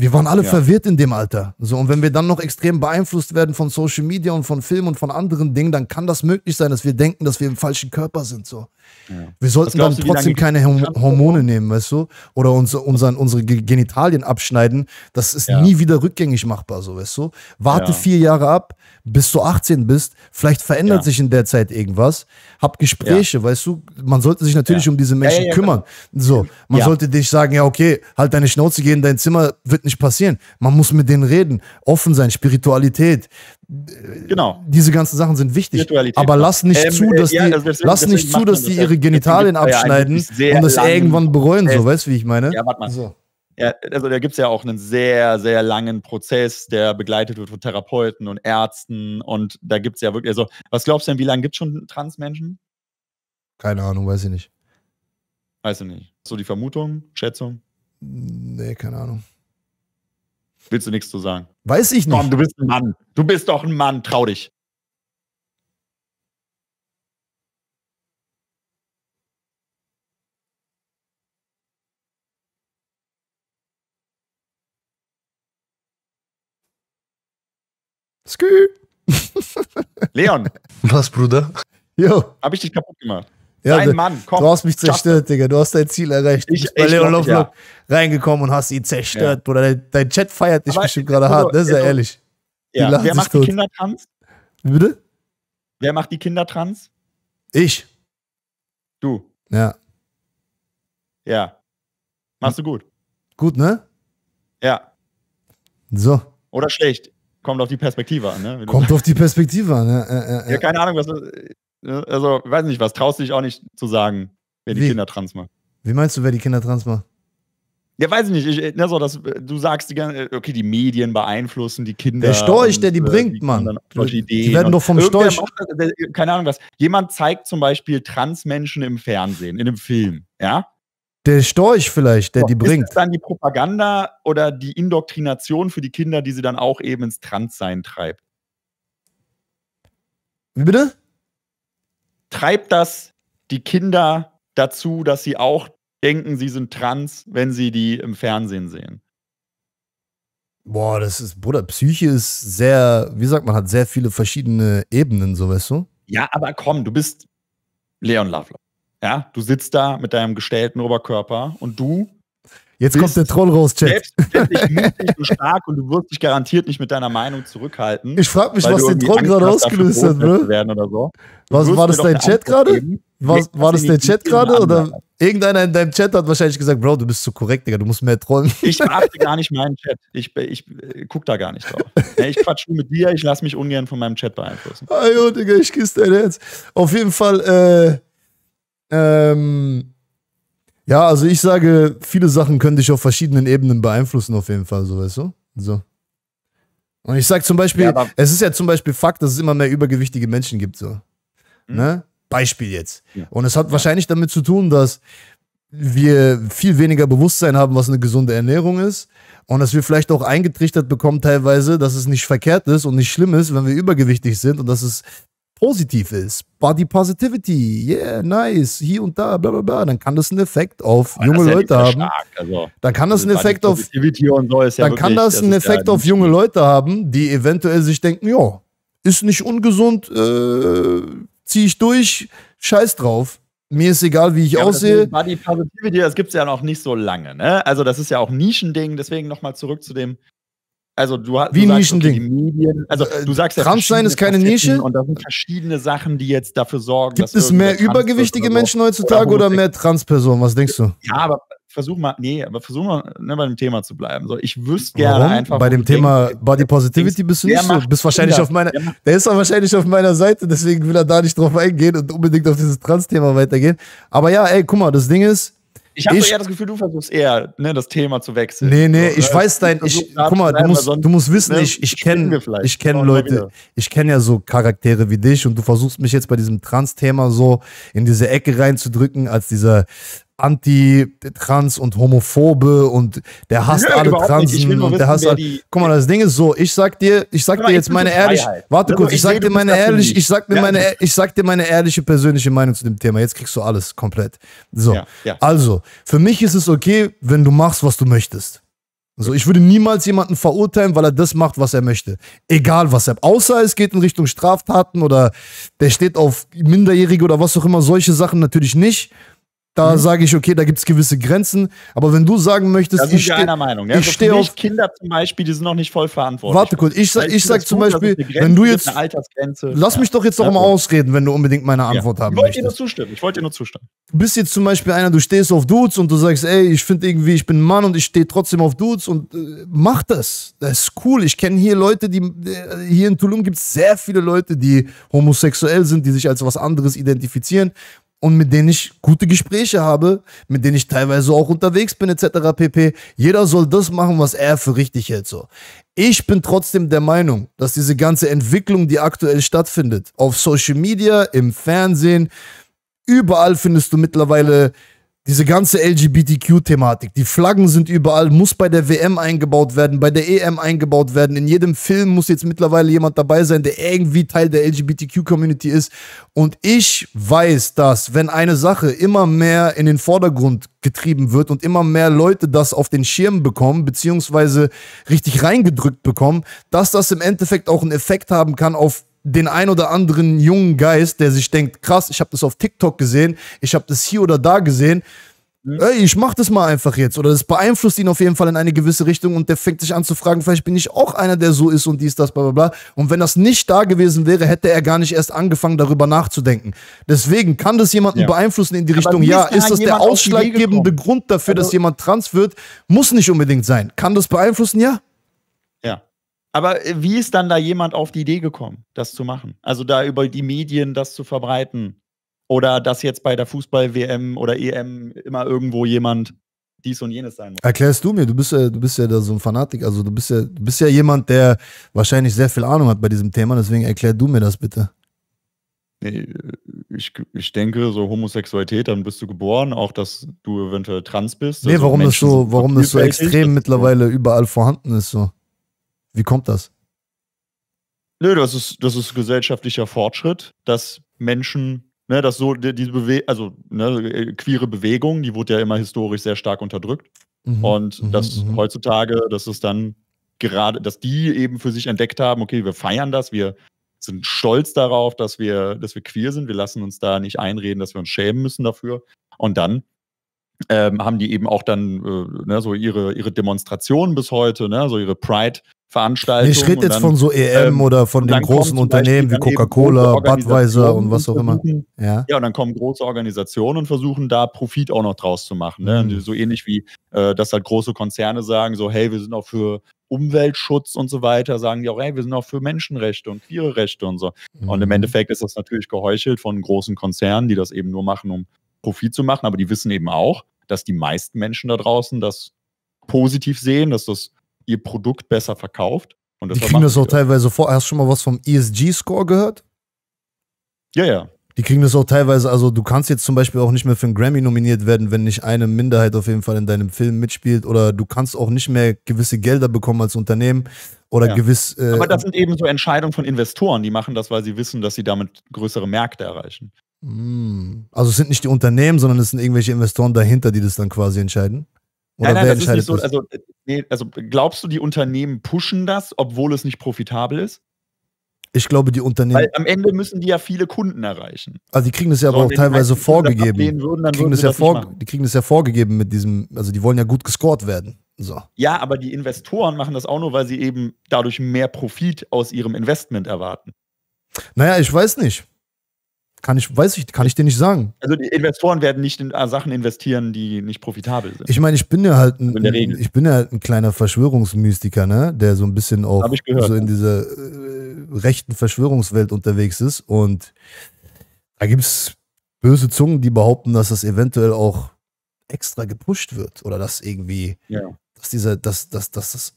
[SPEAKER 1] Wir waren alle ja. verwirrt in dem Alter. So, und wenn wir dann noch extrem beeinflusst werden von Social Media und von Filmen und von anderen Dingen, dann kann das möglich sein, dass wir denken, dass wir im falschen Körper sind. So. Ja. Wir sollten dann du, trotzdem keine Hormone nehmen, weißt du? Oder uns, unseren, unsere Genitalien abschneiden. Das ist ja. nie wieder rückgängig machbar, so, weißt du? Warte vier Jahre ab, bis du 18 bist. Vielleicht verändert sich in der Zeit irgendwas. Hab Gespräche, weißt du? Man sollte sich natürlich um diese Menschen kümmern. So, man sollte dich sagen, ja, okay, halt deine Schnauze, geh in dein Zimmer, wird nicht passieren. Man muss mit denen reden, offen sein, Spiritualität. Genau. Diese ganzen Sachen sind wichtig. Aber genau. lass nicht ähm, zu, äh, dass äh, die, ja, also deswegen, lass nicht zu, dass die das ihre Genitalien abschneiden ja und das irgendwann bereuen, so, weißt du, wie ich meine? Ja, warte mal. So.
[SPEAKER 2] Ja, also da gibt es ja auch einen sehr, sehr langen Prozess, der begleitet wird von Therapeuten und Ärzten und da gibt es ja wirklich, also was glaubst du denn, wie lange gibt es schon Transmenschen?
[SPEAKER 1] Keine Ahnung, weiß ich nicht.
[SPEAKER 2] Weiß ich nicht. So die Vermutung, Schätzung?
[SPEAKER 1] Nee, keine Ahnung.
[SPEAKER 2] Willst du nichts zu sagen?
[SPEAKER 1] Weiß ich nicht. Komm, du bist ein
[SPEAKER 2] Mann. Du bist doch ein Mann. Trau dich.
[SPEAKER 1] Skü. Leon. Was, Bruder? Jo. Hab ich dich kaputt gemacht? Ja, Dein Mann, komm. Du hast mich zerstört, Digga. Du hast dein Ziel erreicht. ich, bin bei Leon Lovelock ja. reingekommen und hast ihn zerstört, ja. Bruder. Dein, dein Chat feiert dich bestimmt gerade hart, ne? Sehr ehrlich.
[SPEAKER 2] Ja. Wer macht die Kinder trans? Bitte? Wer macht die Kinder trans? Ich. Du. Ja. Ja. Machst du
[SPEAKER 1] gut. Gut, ne? Ja. So.
[SPEAKER 2] Oder schlecht. Kommt auf die Perspektive an, ne? Kommt auf die
[SPEAKER 1] Perspektive an, ja, ja, ja. ja
[SPEAKER 2] keine Ahnung, was. Ne? Also, weiß nicht was, traust du dich auch nicht zu sagen, wer die Wie? Kinder trans macht.
[SPEAKER 1] Wie meinst du, wer die Kinder trans macht?
[SPEAKER 2] Ja, weiß ich nicht. Ich, ne, so, dass, du sagst, die, okay, die Medien beeinflussen die Kinder. Der Storch,
[SPEAKER 1] und, der die äh, bringt, die Mann. Die, werden doch vom Storch.
[SPEAKER 2] Das, keine Ahnung was. Jemand zeigt zum Beispiel Transmenschen im Fernsehen, in einem Film, ja?
[SPEAKER 1] Der Storch vielleicht, der so, die bringt. Ist
[SPEAKER 2] das dann die Propaganda oder die Indoktrination für die Kinder, die sie dann auch eben ins Transsein treibt? Wie bitte? treibt das die Kinder dazu, dass sie auch denken, sie sind trans, wenn sie die im Fernsehen sehen?
[SPEAKER 1] Boah, das ist, Bruder, Psyche ist sehr, wie sagt man, hat sehr viele verschiedene Ebenen, so weißt du?
[SPEAKER 2] Ja, aber komm, du bist Leon Lovelock. Ja, du sitzt da mit deinem gestellten Oberkörper
[SPEAKER 1] und du Jetzt kommt der Troll raus, Chat. Selbstverständlich
[SPEAKER 2] mutig und stark und du wirst dich garantiert nicht mit deiner Meinung
[SPEAKER 1] zurückhalten. Ich frage mich, was den Troll gerade ausgelöst hat, ne? So. Was, war das dein Chat gerade? War, war das dein Chat gerade oder irgendeiner in deinem Chat hat wahrscheinlich gesagt, Bro, du bist zu korrekt, Digga, du musst mehr trollen.
[SPEAKER 2] Ich beachte gar nicht meinen Chat. Ich, ich, ich äh, guck da gar nicht drauf. Ich quatsch nur mit dir, ich lasse mich ungern von meinem Chat beeinflussen.
[SPEAKER 1] Ah, Digga, ich küsse dein Herz. Auf jeden Fall, äh, ähm, ja, also ich sage, viele Sachen können dich auf verschiedenen Ebenen beeinflussen, auf jeden Fall, so weißt du? So. Und ich sage zum Beispiel, ja, es ist ja zum Beispiel Fakt, dass es immer mehr übergewichtige Menschen gibt, so. Mhm. Ne? Beispiel jetzt. Ja. Und es hat wahrscheinlich damit zu tun, dass wir viel weniger Bewusstsein haben, was eine gesunde Ernährung ist und dass wir vielleicht auch eingetrichtert bekommen teilweise, dass es nicht verkehrt ist und nicht schlimm ist, wenn wir übergewichtig sind und dass es positiv ist. Body Positivity, yeah, nice, hier und da, bla bla bla, dann kann das einen Effekt auf Aber junge Leute haben.
[SPEAKER 2] Also, dann kann das also einen Effekt auf so dann ja kann das, das einen Effekt ja auf
[SPEAKER 1] junge Leute haben, die eventuell sich denken, ja, ist nicht ungesund, äh, ziehe ich durch, scheiß drauf. Mir ist egal, wie ich ja, aussehe.
[SPEAKER 2] Body Positivity, das gibt es ja noch nicht so lange. Ne? Also, das ist ja auch Nischending. Deswegen nochmal zurück zu dem also du hast wie du ein sagst, Okay, die
[SPEAKER 1] Medien,
[SPEAKER 2] also äh, du sagst ja, sein ist keine Facetten
[SPEAKER 1] Nische und da sind verschiedene
[SPEAKER 2] Sachen, die jetzt dafür sorgen, Gibt es mehr übergewichtige Menschen heutzutage oder, oder mehr
[SPEAKER 1] Transpersonen? Was denkst du?
[SPEAKER 2] Ja, aber versuch mal, nee, aber versuch mal ne, bei dem Thema zu bleiben. So, ich wüsste gerne Warum? einfach. Bei dem Thema denkst,
[SPEAKER 1] Body Positivity bist du nicht so. Bist wahrscheinlich Kinder, auf meiner, der, ist doch wahrscheinlich auf meiner Seite, deswegen will er da nicht drauf eingehen und unbedingt auf dieses Trans-Thema weitergehen. Aber ja, ey, guck mal, das Ding ist, ich habe eher das
[SPEAKER 2] Gefühl, du versuchst eher, ne, das Thema zu wechseln. Nee, nee, ich ne? weiß dein. Ich, guck mal, du musst, du musst wissen, ne, ich, ich kenne
[SPEAKER 1] kenn Leute, ich kenne ja so Charaktere wie dich und du versuchst mich jetzt bei diesem Trans-Thema so in diese Ecke reinzudrücken, als dieser anti-trans und homophobe und der hasst ja, alle Transen und der hasst alle. Guck mal, das Ding ist so, ich sag dir, ich sag dir jetzt meine ehrlich, warte kurz, ich, sag dir meine ehrlich, ich sag dir meine ich sag dir meine ehrliche persönliche Meinung zu dem Thema. Jetzt kriegst du alles komplett. So. Ja, also, für mich ist es okay, wenn du machst, was du möchtest. So, ich würde niemals jemanden verurteilen, weil er das macht, was er möchte. Egal was er. Außer es geht in Richtung Straftaten oder der steht auf Minderjährige oder was auch immer, solche Sachen natürlich nicht. Da mhm. sage ich, okay, da gibt es gewisse Grenzen. Aber wenn du sagen möchtest, da sind ich stehe einer Meinung. Ja? Ich also stehe auf
[SPEAKER 2] Kinder zum Beispiel, die sind noch nicht voll verantwortlich. Warte kurz, ich, sag, ich sag zum Beispiel, wenn du jetzt lass ja. mich doch jetzt noch ja. mal
[SPEAKER 1] ausreden, wenn du unbedingt meine Antwort ja. haben ich möchtest. Ich wollte dir nur
[SPEAKER 2] zustimmen. Ich wollte dir nur zustimmen.
[SPEAKER 1] Du Bist jetzt zum Beispiel einer, du stehst auf Dudes und du sagst, ey, ich finde irgendwie, ich bin ein Mann und ich stehe trotzdem auf Dudes und äh, mach das. Das ist cool. Ich kenne hier Leute, die äh, hier in Tulum gibt es sehr viele Leute, die homosexuell sind, die sich als was anderes identifizieren und mit denen ich gute Gespräche habe, mit denen ich teilweise auch unterwegs bin etc. pp. Jeder soll das machen, was er für richtig hält. So. Ich bin trotzdem der Meinung, dass diese ganze Entwicklung, die aktuell stattfindet, auf Social Media, im Fernsehen, überall findest du mittlerweile diese ganze LGBTQ-Thematik, die Flaggen sind überall, muss bei der WM eingebaut werden, bei der EM eingebaut werden. In jedem Film muss jetzt mittlerweile jemand dabei sein, der irgendwie Teil der LGBTQ-Community ist. Und ich weiß, dass wenn eine Sache immer mehr in den Vordergrund getrieben wird und immer mehr Leute das auf den Schirm bekommen, beziehungsweise richtig reingedrückt bekommen, dass das im Endeffekt auch einen Effekt haben kann auf den ein oder anderen jungen Geist, der sich denkt, krass, ich habe das auf TikTok gesehen, ich habe das hier oder da gesehen, mhm. ey, ich mache das mal einfach jetzt. Oder das beeinflusst ihn auf jeden Fall in eine gewisse Richtung und der fängt sich an zu fragen, vielleicht bin ich auch einer, der so ist und dies, das, bla bla bla. Und wenn das nicht da gewesen wäre, hätte er gar nicht erst angefangen, darüber nachzudenken. Deswegen kann das jemanden ja. beeinflussen in die Aber Richtung, ja, ist das der ausschlaggebende Grund dafür, also, dass jemand trans wird? Muss nicht unbedingt sein. Kann das beeinflussen? Ja,
[SPEAKER 2] aber äh, wie ist dann da jemand auf die Idee gekommen, das zu machen? Also da über die Medien das zu verbreiten? Oder dass jetzt bei der Fußball-WM oder EM immer irgendwo jemand dies und jenes sein muss.
[SPEAKER 1] Erklärst du mir, du bist ja, du bist ja da so ein Fanatik, also du bist ja, du bist ja jemand, der wahrscheinlich sehr viel Ahnung hat bei diesem Thema, deswegen erklär du mir das bitte. Ich,
[SPEAKER 2] ich denke, so Homosexualität, dann bist du geboren, auch dass du eventuell trans bist. Nee, also warum das so, warum das so extrem
[SPEAKER 1] ist, mittlerweile überall vorhanden ist, so. Wie kommt das?
[SPEAKER 2] Nö, das ist, das ist gesellschaftlicher Fortschritt, dass Menschen, ne, dass so diese Bewe also ne, queere Bewegung, die wurde ja immer historisch sehr stark unterdrückt. Mhm. Und mhm, dass mhm. heutzutage, dass es dann gerade, dass die eben für sich entdeckt haben, okay, wir feiern das, wir sind stolz darauf, dass wir, dass wir queer sind, wir lassen uns da nicht einreden, dass wir uns schämen müssen dafür. Und dann ähm, haben die eben auch dann äh, ne, so ihre, ihre Demonstrationen bis heute, ne, so ihre Pride-Veranstaltungen. Ich rede jetzt dann, von so EM
[SPEAKER 1] ähm, oder von den großen Unternehmen wie Coca-Cola, Budweiser und was auch immer. Ja.
[SPEAKER 2] ja, und dann kommen große Organisationen und versuchen da Profit auch noch draus zu machen. Ne? Mhm. So ähnlich wie, äh, dass halt große Konzerne sagen, so hey, wir sind auch für Umweltschutz und so weiter, sagen die auch, hey, wir sind auch für Menschenrechte und queere Rechte und so. Mhm. Und im mhm. Endeffekt ist das natürlich geheuchelt von großen Konzernen, die das eben nur machen, um Profit zu machen, aber die wissen eben auch, dass die meisten Menschen da draußen das positiv sehen, dass das ihr Produkt besser verkauft. Und die kriegen
[SPEAKER 1] das auch teilweise vor. Hast du schon mal was vom ESG-Score gehört? Ja, ja. Die kriegen das auch teilweise, also du kannst jetzt zum Beispiel auch nicht mehr für einen Grammy nominiert werden, wenn nicht eine Minderheit auf jeden Fall in deinem Film mitspielt oder du kannst auch nicht mehr gewisse Gelder bekommen als Unternehmen oder ja. gewiss. Äh, Aber das
[SPEAKER 2] sind eben so Entscheidungen von Investoren, die machen das, weil sie wissen, dass sie damit größere Märkte erreichen.
[SPEAKER 1] Also es sind nicht die Unternehmen, sondern es sind irgendwelche Investoren dahinter, die das dann quasi entscheiden. Oder nein, nein, das ist nicht so. Also,
[SPEAKER 2] nee, also glaubst du, die Unternehmen pushen das, obwohl es nicht profitabel ist?
[SPEAKER 1] Ich glaube, die Unternehmen. Weil am
[SPEAKER 2] Ende müssen die ja viele Kunden erreichen. Also die kriegen das ja so, aber auch teilweise die vorgegeben. Würden, die, kriegen das ja das vor,
[SPEAKER 1] die kriegen das ja vorgegeben mit diesem, also die wollen ja gut gescored werden. So.
[SPEAKER 2] Ja, aber die Investoren machen das auch nur, weil sie eben dadurch mehr Profit aus ihrem Investment erwarten.
[SPEAKER 1] Naja, ich weiß nicht. Kann ich, weiß ich, kann ich dir nicht sagen.
[SPEAKER 2] Also die Investoren werden nicht in äh, Sachen investieren, die nicht profitabel sind. Ich meine, ich bin ja halt ein, also ich
[SPEAKER 1] bin ja halt ein kleiner Verschwörungsmystiker, ne? Der so ein bisschen auch gehört, so in dieser äh, rechten Verschwörungswelt unterwegs ist. Und da gibt es böse Zungen, die behaupten, dass das eventuell auch extra gepusht wird oder dass irgendwie, ja. dass dieser, dass, dass, dass das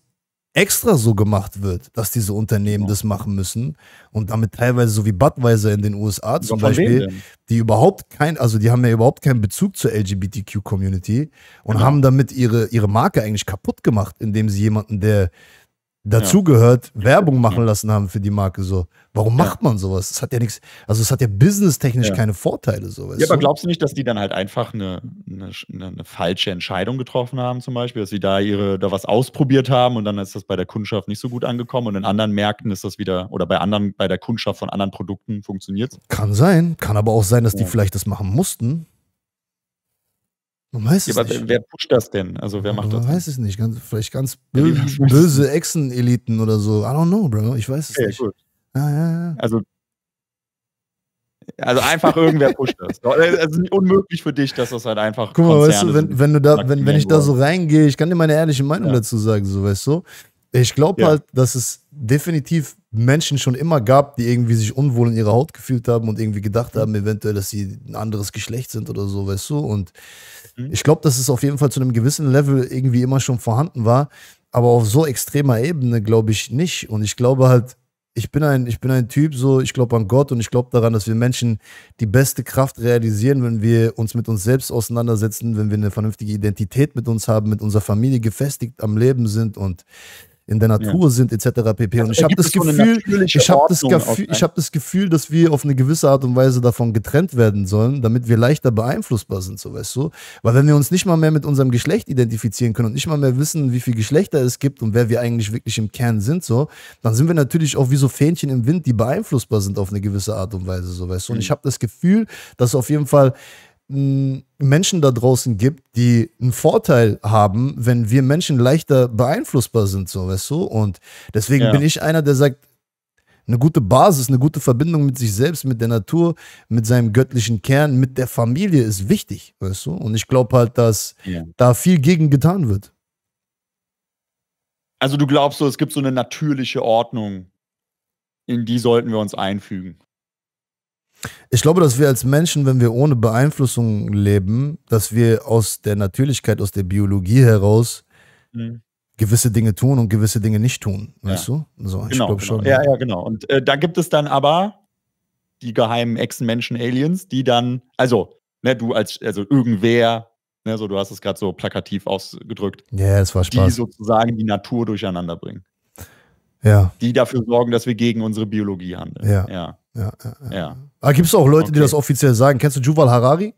[SPEAKER 1] extra so gemacht wird, dass diese Unternehmen ja. das machen müssen und damit teilweise so wie Budweiser in den USA zum ja, Beispiel, die überhaupt kein, also die haben ja überhaupt keinen Bezug zur LGBTQ-Community und genau. haben damit ihre, ihre Marke eigentlich kaputt gemacht, indem sie jemanden, der dazu gehört, Werbung machen lassen haben für die Marke. So, warum ja. macht man sowas? Das hat ja nichts, also es hat ja businesstechnisch ja. keine Vorteile. So, ja, aber glaubst
[SPEAKER 2] du nicht, dass die dann halt einfach eine, eine, eine, falsche Entscheidung getroffen haben, zum Beispiel, dass sie da ihre da was ausprobiert haben und dann ist das bei der Kundschaft nicht so gut angekommen und in anderen Märkten ist das wieder oder bei anderen, bei der Kundschaft von anderen Produkten funktioniert
[SPEAKER 1] Kann sein, kann aber auch sein, dass die vielleicht das machen mussten. Man weiß ja,
[SPEAKER 2] es nicht. Wer pusht das denn? Also wer macht man das?
[SPEAKER 1] Man weiß es nicht. Ganz, vielleicht ganz bö ja, böse Echsen-Eliten oder so. I don't know, Bro. Ich weiß es okay, nicht. Ah,
[SPEAKER 2] also also einfach irgendwer pusht das. Es ist unmöglich für dich, dass das halt einfach. Guck mal, weißt du, wenn,
[SPEAKER 1] wenn, du da, wenn, wenn ich da so reingehe, ich kann dir meine ehrliche Meinung ja. dazu sagen, so weißt du. Ich glaube ja. halt, dass es definitiv Menschen schon immer gab, die irgendwie sich unwohl in ihrer Haut gefühlt haben und irgendwie gedacht haben, eventuell, dass sie ein anderes Geschlecht sind oder so, weißt du? Und mhm. ich glaube, dass es auf jeden Fall zu einem gewissen Level irgendwie immer schon vorhanden war, aber auf so extremer Ebene glaube ich nicht. Und ich glaube halt, ich bin ein, ich bin ein Typ, so, ich glaube an Gott und ich glaube daran, dass wir Menschen die beste Kraft realisieren, wenn wir uns mit uns selbst auseinandersetzen, wenn wir eine vernünftige Identität mit uns haben, mit unserer Familie gefestigt am Leben sind und in der Natur ja. sind etc. pp. Also und ich habe das, so Gefühl, hab das Gefühl, ich das Gefühl, dass wir auf eine gewisse Art und Weise davon getrennt werden sollen, damit wir leichter beeinflussbar sind, so weißt du. Weil wenn wir uns nicht mal mehr mit unserem Geschlecht identifizieren können und nicht mal mehr wissen, wie viele Geschlechter es gibt und wer wir eigentlich wirklich im Kern sind, so, dann sind wir natürlich auch wie so Fähnchen im Wind, die beeinflussbar sind auf eine gewisse Art und Weise, so weißt du. Und mhm. ich habe das Gefühl, dass auf jeden Fall Menschen da draußen gibt, die einen Vorteil haben, wenn wir Menschen leichter beeinflussbar sind, so weißt du? Und deswegen ja. bin ich einer, der sagt, eine gute Basis, eine gute Verbindung mit sich selbst, mit der Natur, mit seinem göttlichen Kern, mit der Familie ist wichtig, weißt du? Und ich glaube halt, dass ja. da viel gegen getan wird.
[SPEAKER 2] Also du glaubst so, es gibt so eine natürliche Ordnung, in die sollten wir uns einfügen.
[SPEAKER 1] Ich glaube, dass wir als Menschen, wenn wir ohne Beeinflussung leben, dass wir aus der Natürlichkeit, aus der Biologie heraus mhm. gewisse Dinge tun und gewisse Dinge nicht tun. Weißt ja. du? So, genau, glaub, genau. Ja,
[SPEAKER 2] ja, genau. Und äh, da gibt es dann aber die geheimen menschen aliens die dann, also, ne, du als, also irgendwer, ne, so, du hast es gerade so plakativ ausgedrückt. Ja, das war Spaß. Die sozusagen die Natur durcheinander bringen. Ja. Die dafür sorgen, dass wir gegen unsere Biologie handeln. Ja. ja. Ja, ja, ja. ja.
[SPEAKER 1] Aber ah, gibt es auch Leute, okay. die das offiziell sagen? Kennst du Juval Harari?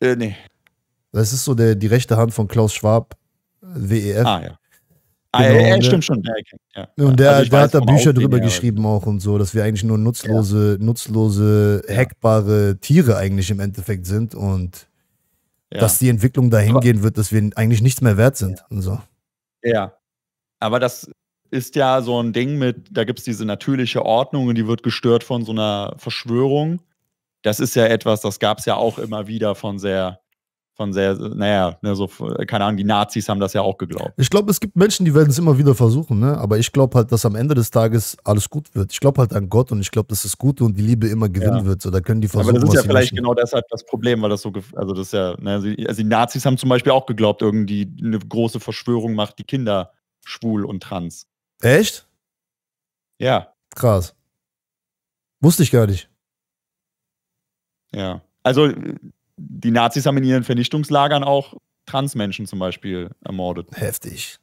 [SPEAKER 1] Äh, nee. Das ist so der, die rechte Hand von Klaus Schwab, WEF. Ah, ja. Ah, genau, ah, ja, stimmt schon. Ja, ja. Und der, also der hat da Bücher drüber geschrieben ja. auch und so, dass wir eigentlich nur nutzlose, nutzlose, hackbare Tiere eigentlich im Endeffekt sind und dass die Entwicklung dahin aber, gehen wird, dass wir eigentlich nichts mehr wert sind und so.
[SPEAKER 2] Ja, aber das ist ja so ein Ding mit, da gibt es diese natürliche Ordnung und die wird gestört von so einer Verschwörung. Das ist ja etwas, das gab es ja auch immer wieder von sehr, von sehr, naja, ne, so, keine Ahnung, die Nazis haben das ja auch geglaubt.
[SPEAKER 1] Ich glaube, es gibt Menschen, die werden es immer wieder versuchen, ne? aber ich glaube halt, dass am Ende des Tages alles gut wird. Ich glaube halt an Gott und ich glaube, dass das Gute und die Liebe immer gewinnen ja. wird. So, da können die versuchen. Aber das ist ja vielleicht genau
[SPEAKER 2] deshalb das Problem, weil das so, also das ist ja, ne, also, also die Nazis haben zum Beispiel auch geglaubt, irgendwie eine große Verschwörung macht die Kinder schwul und trans. Echt? Ja.
[SPEAKER 1] Krass. Wusste ich gar nicht.
[SPEAKER 2] Ja. Also, die Nazis haben in ihren Vernichtungslagern auch Transmenschen zum Beispiel ermordet. Heftig.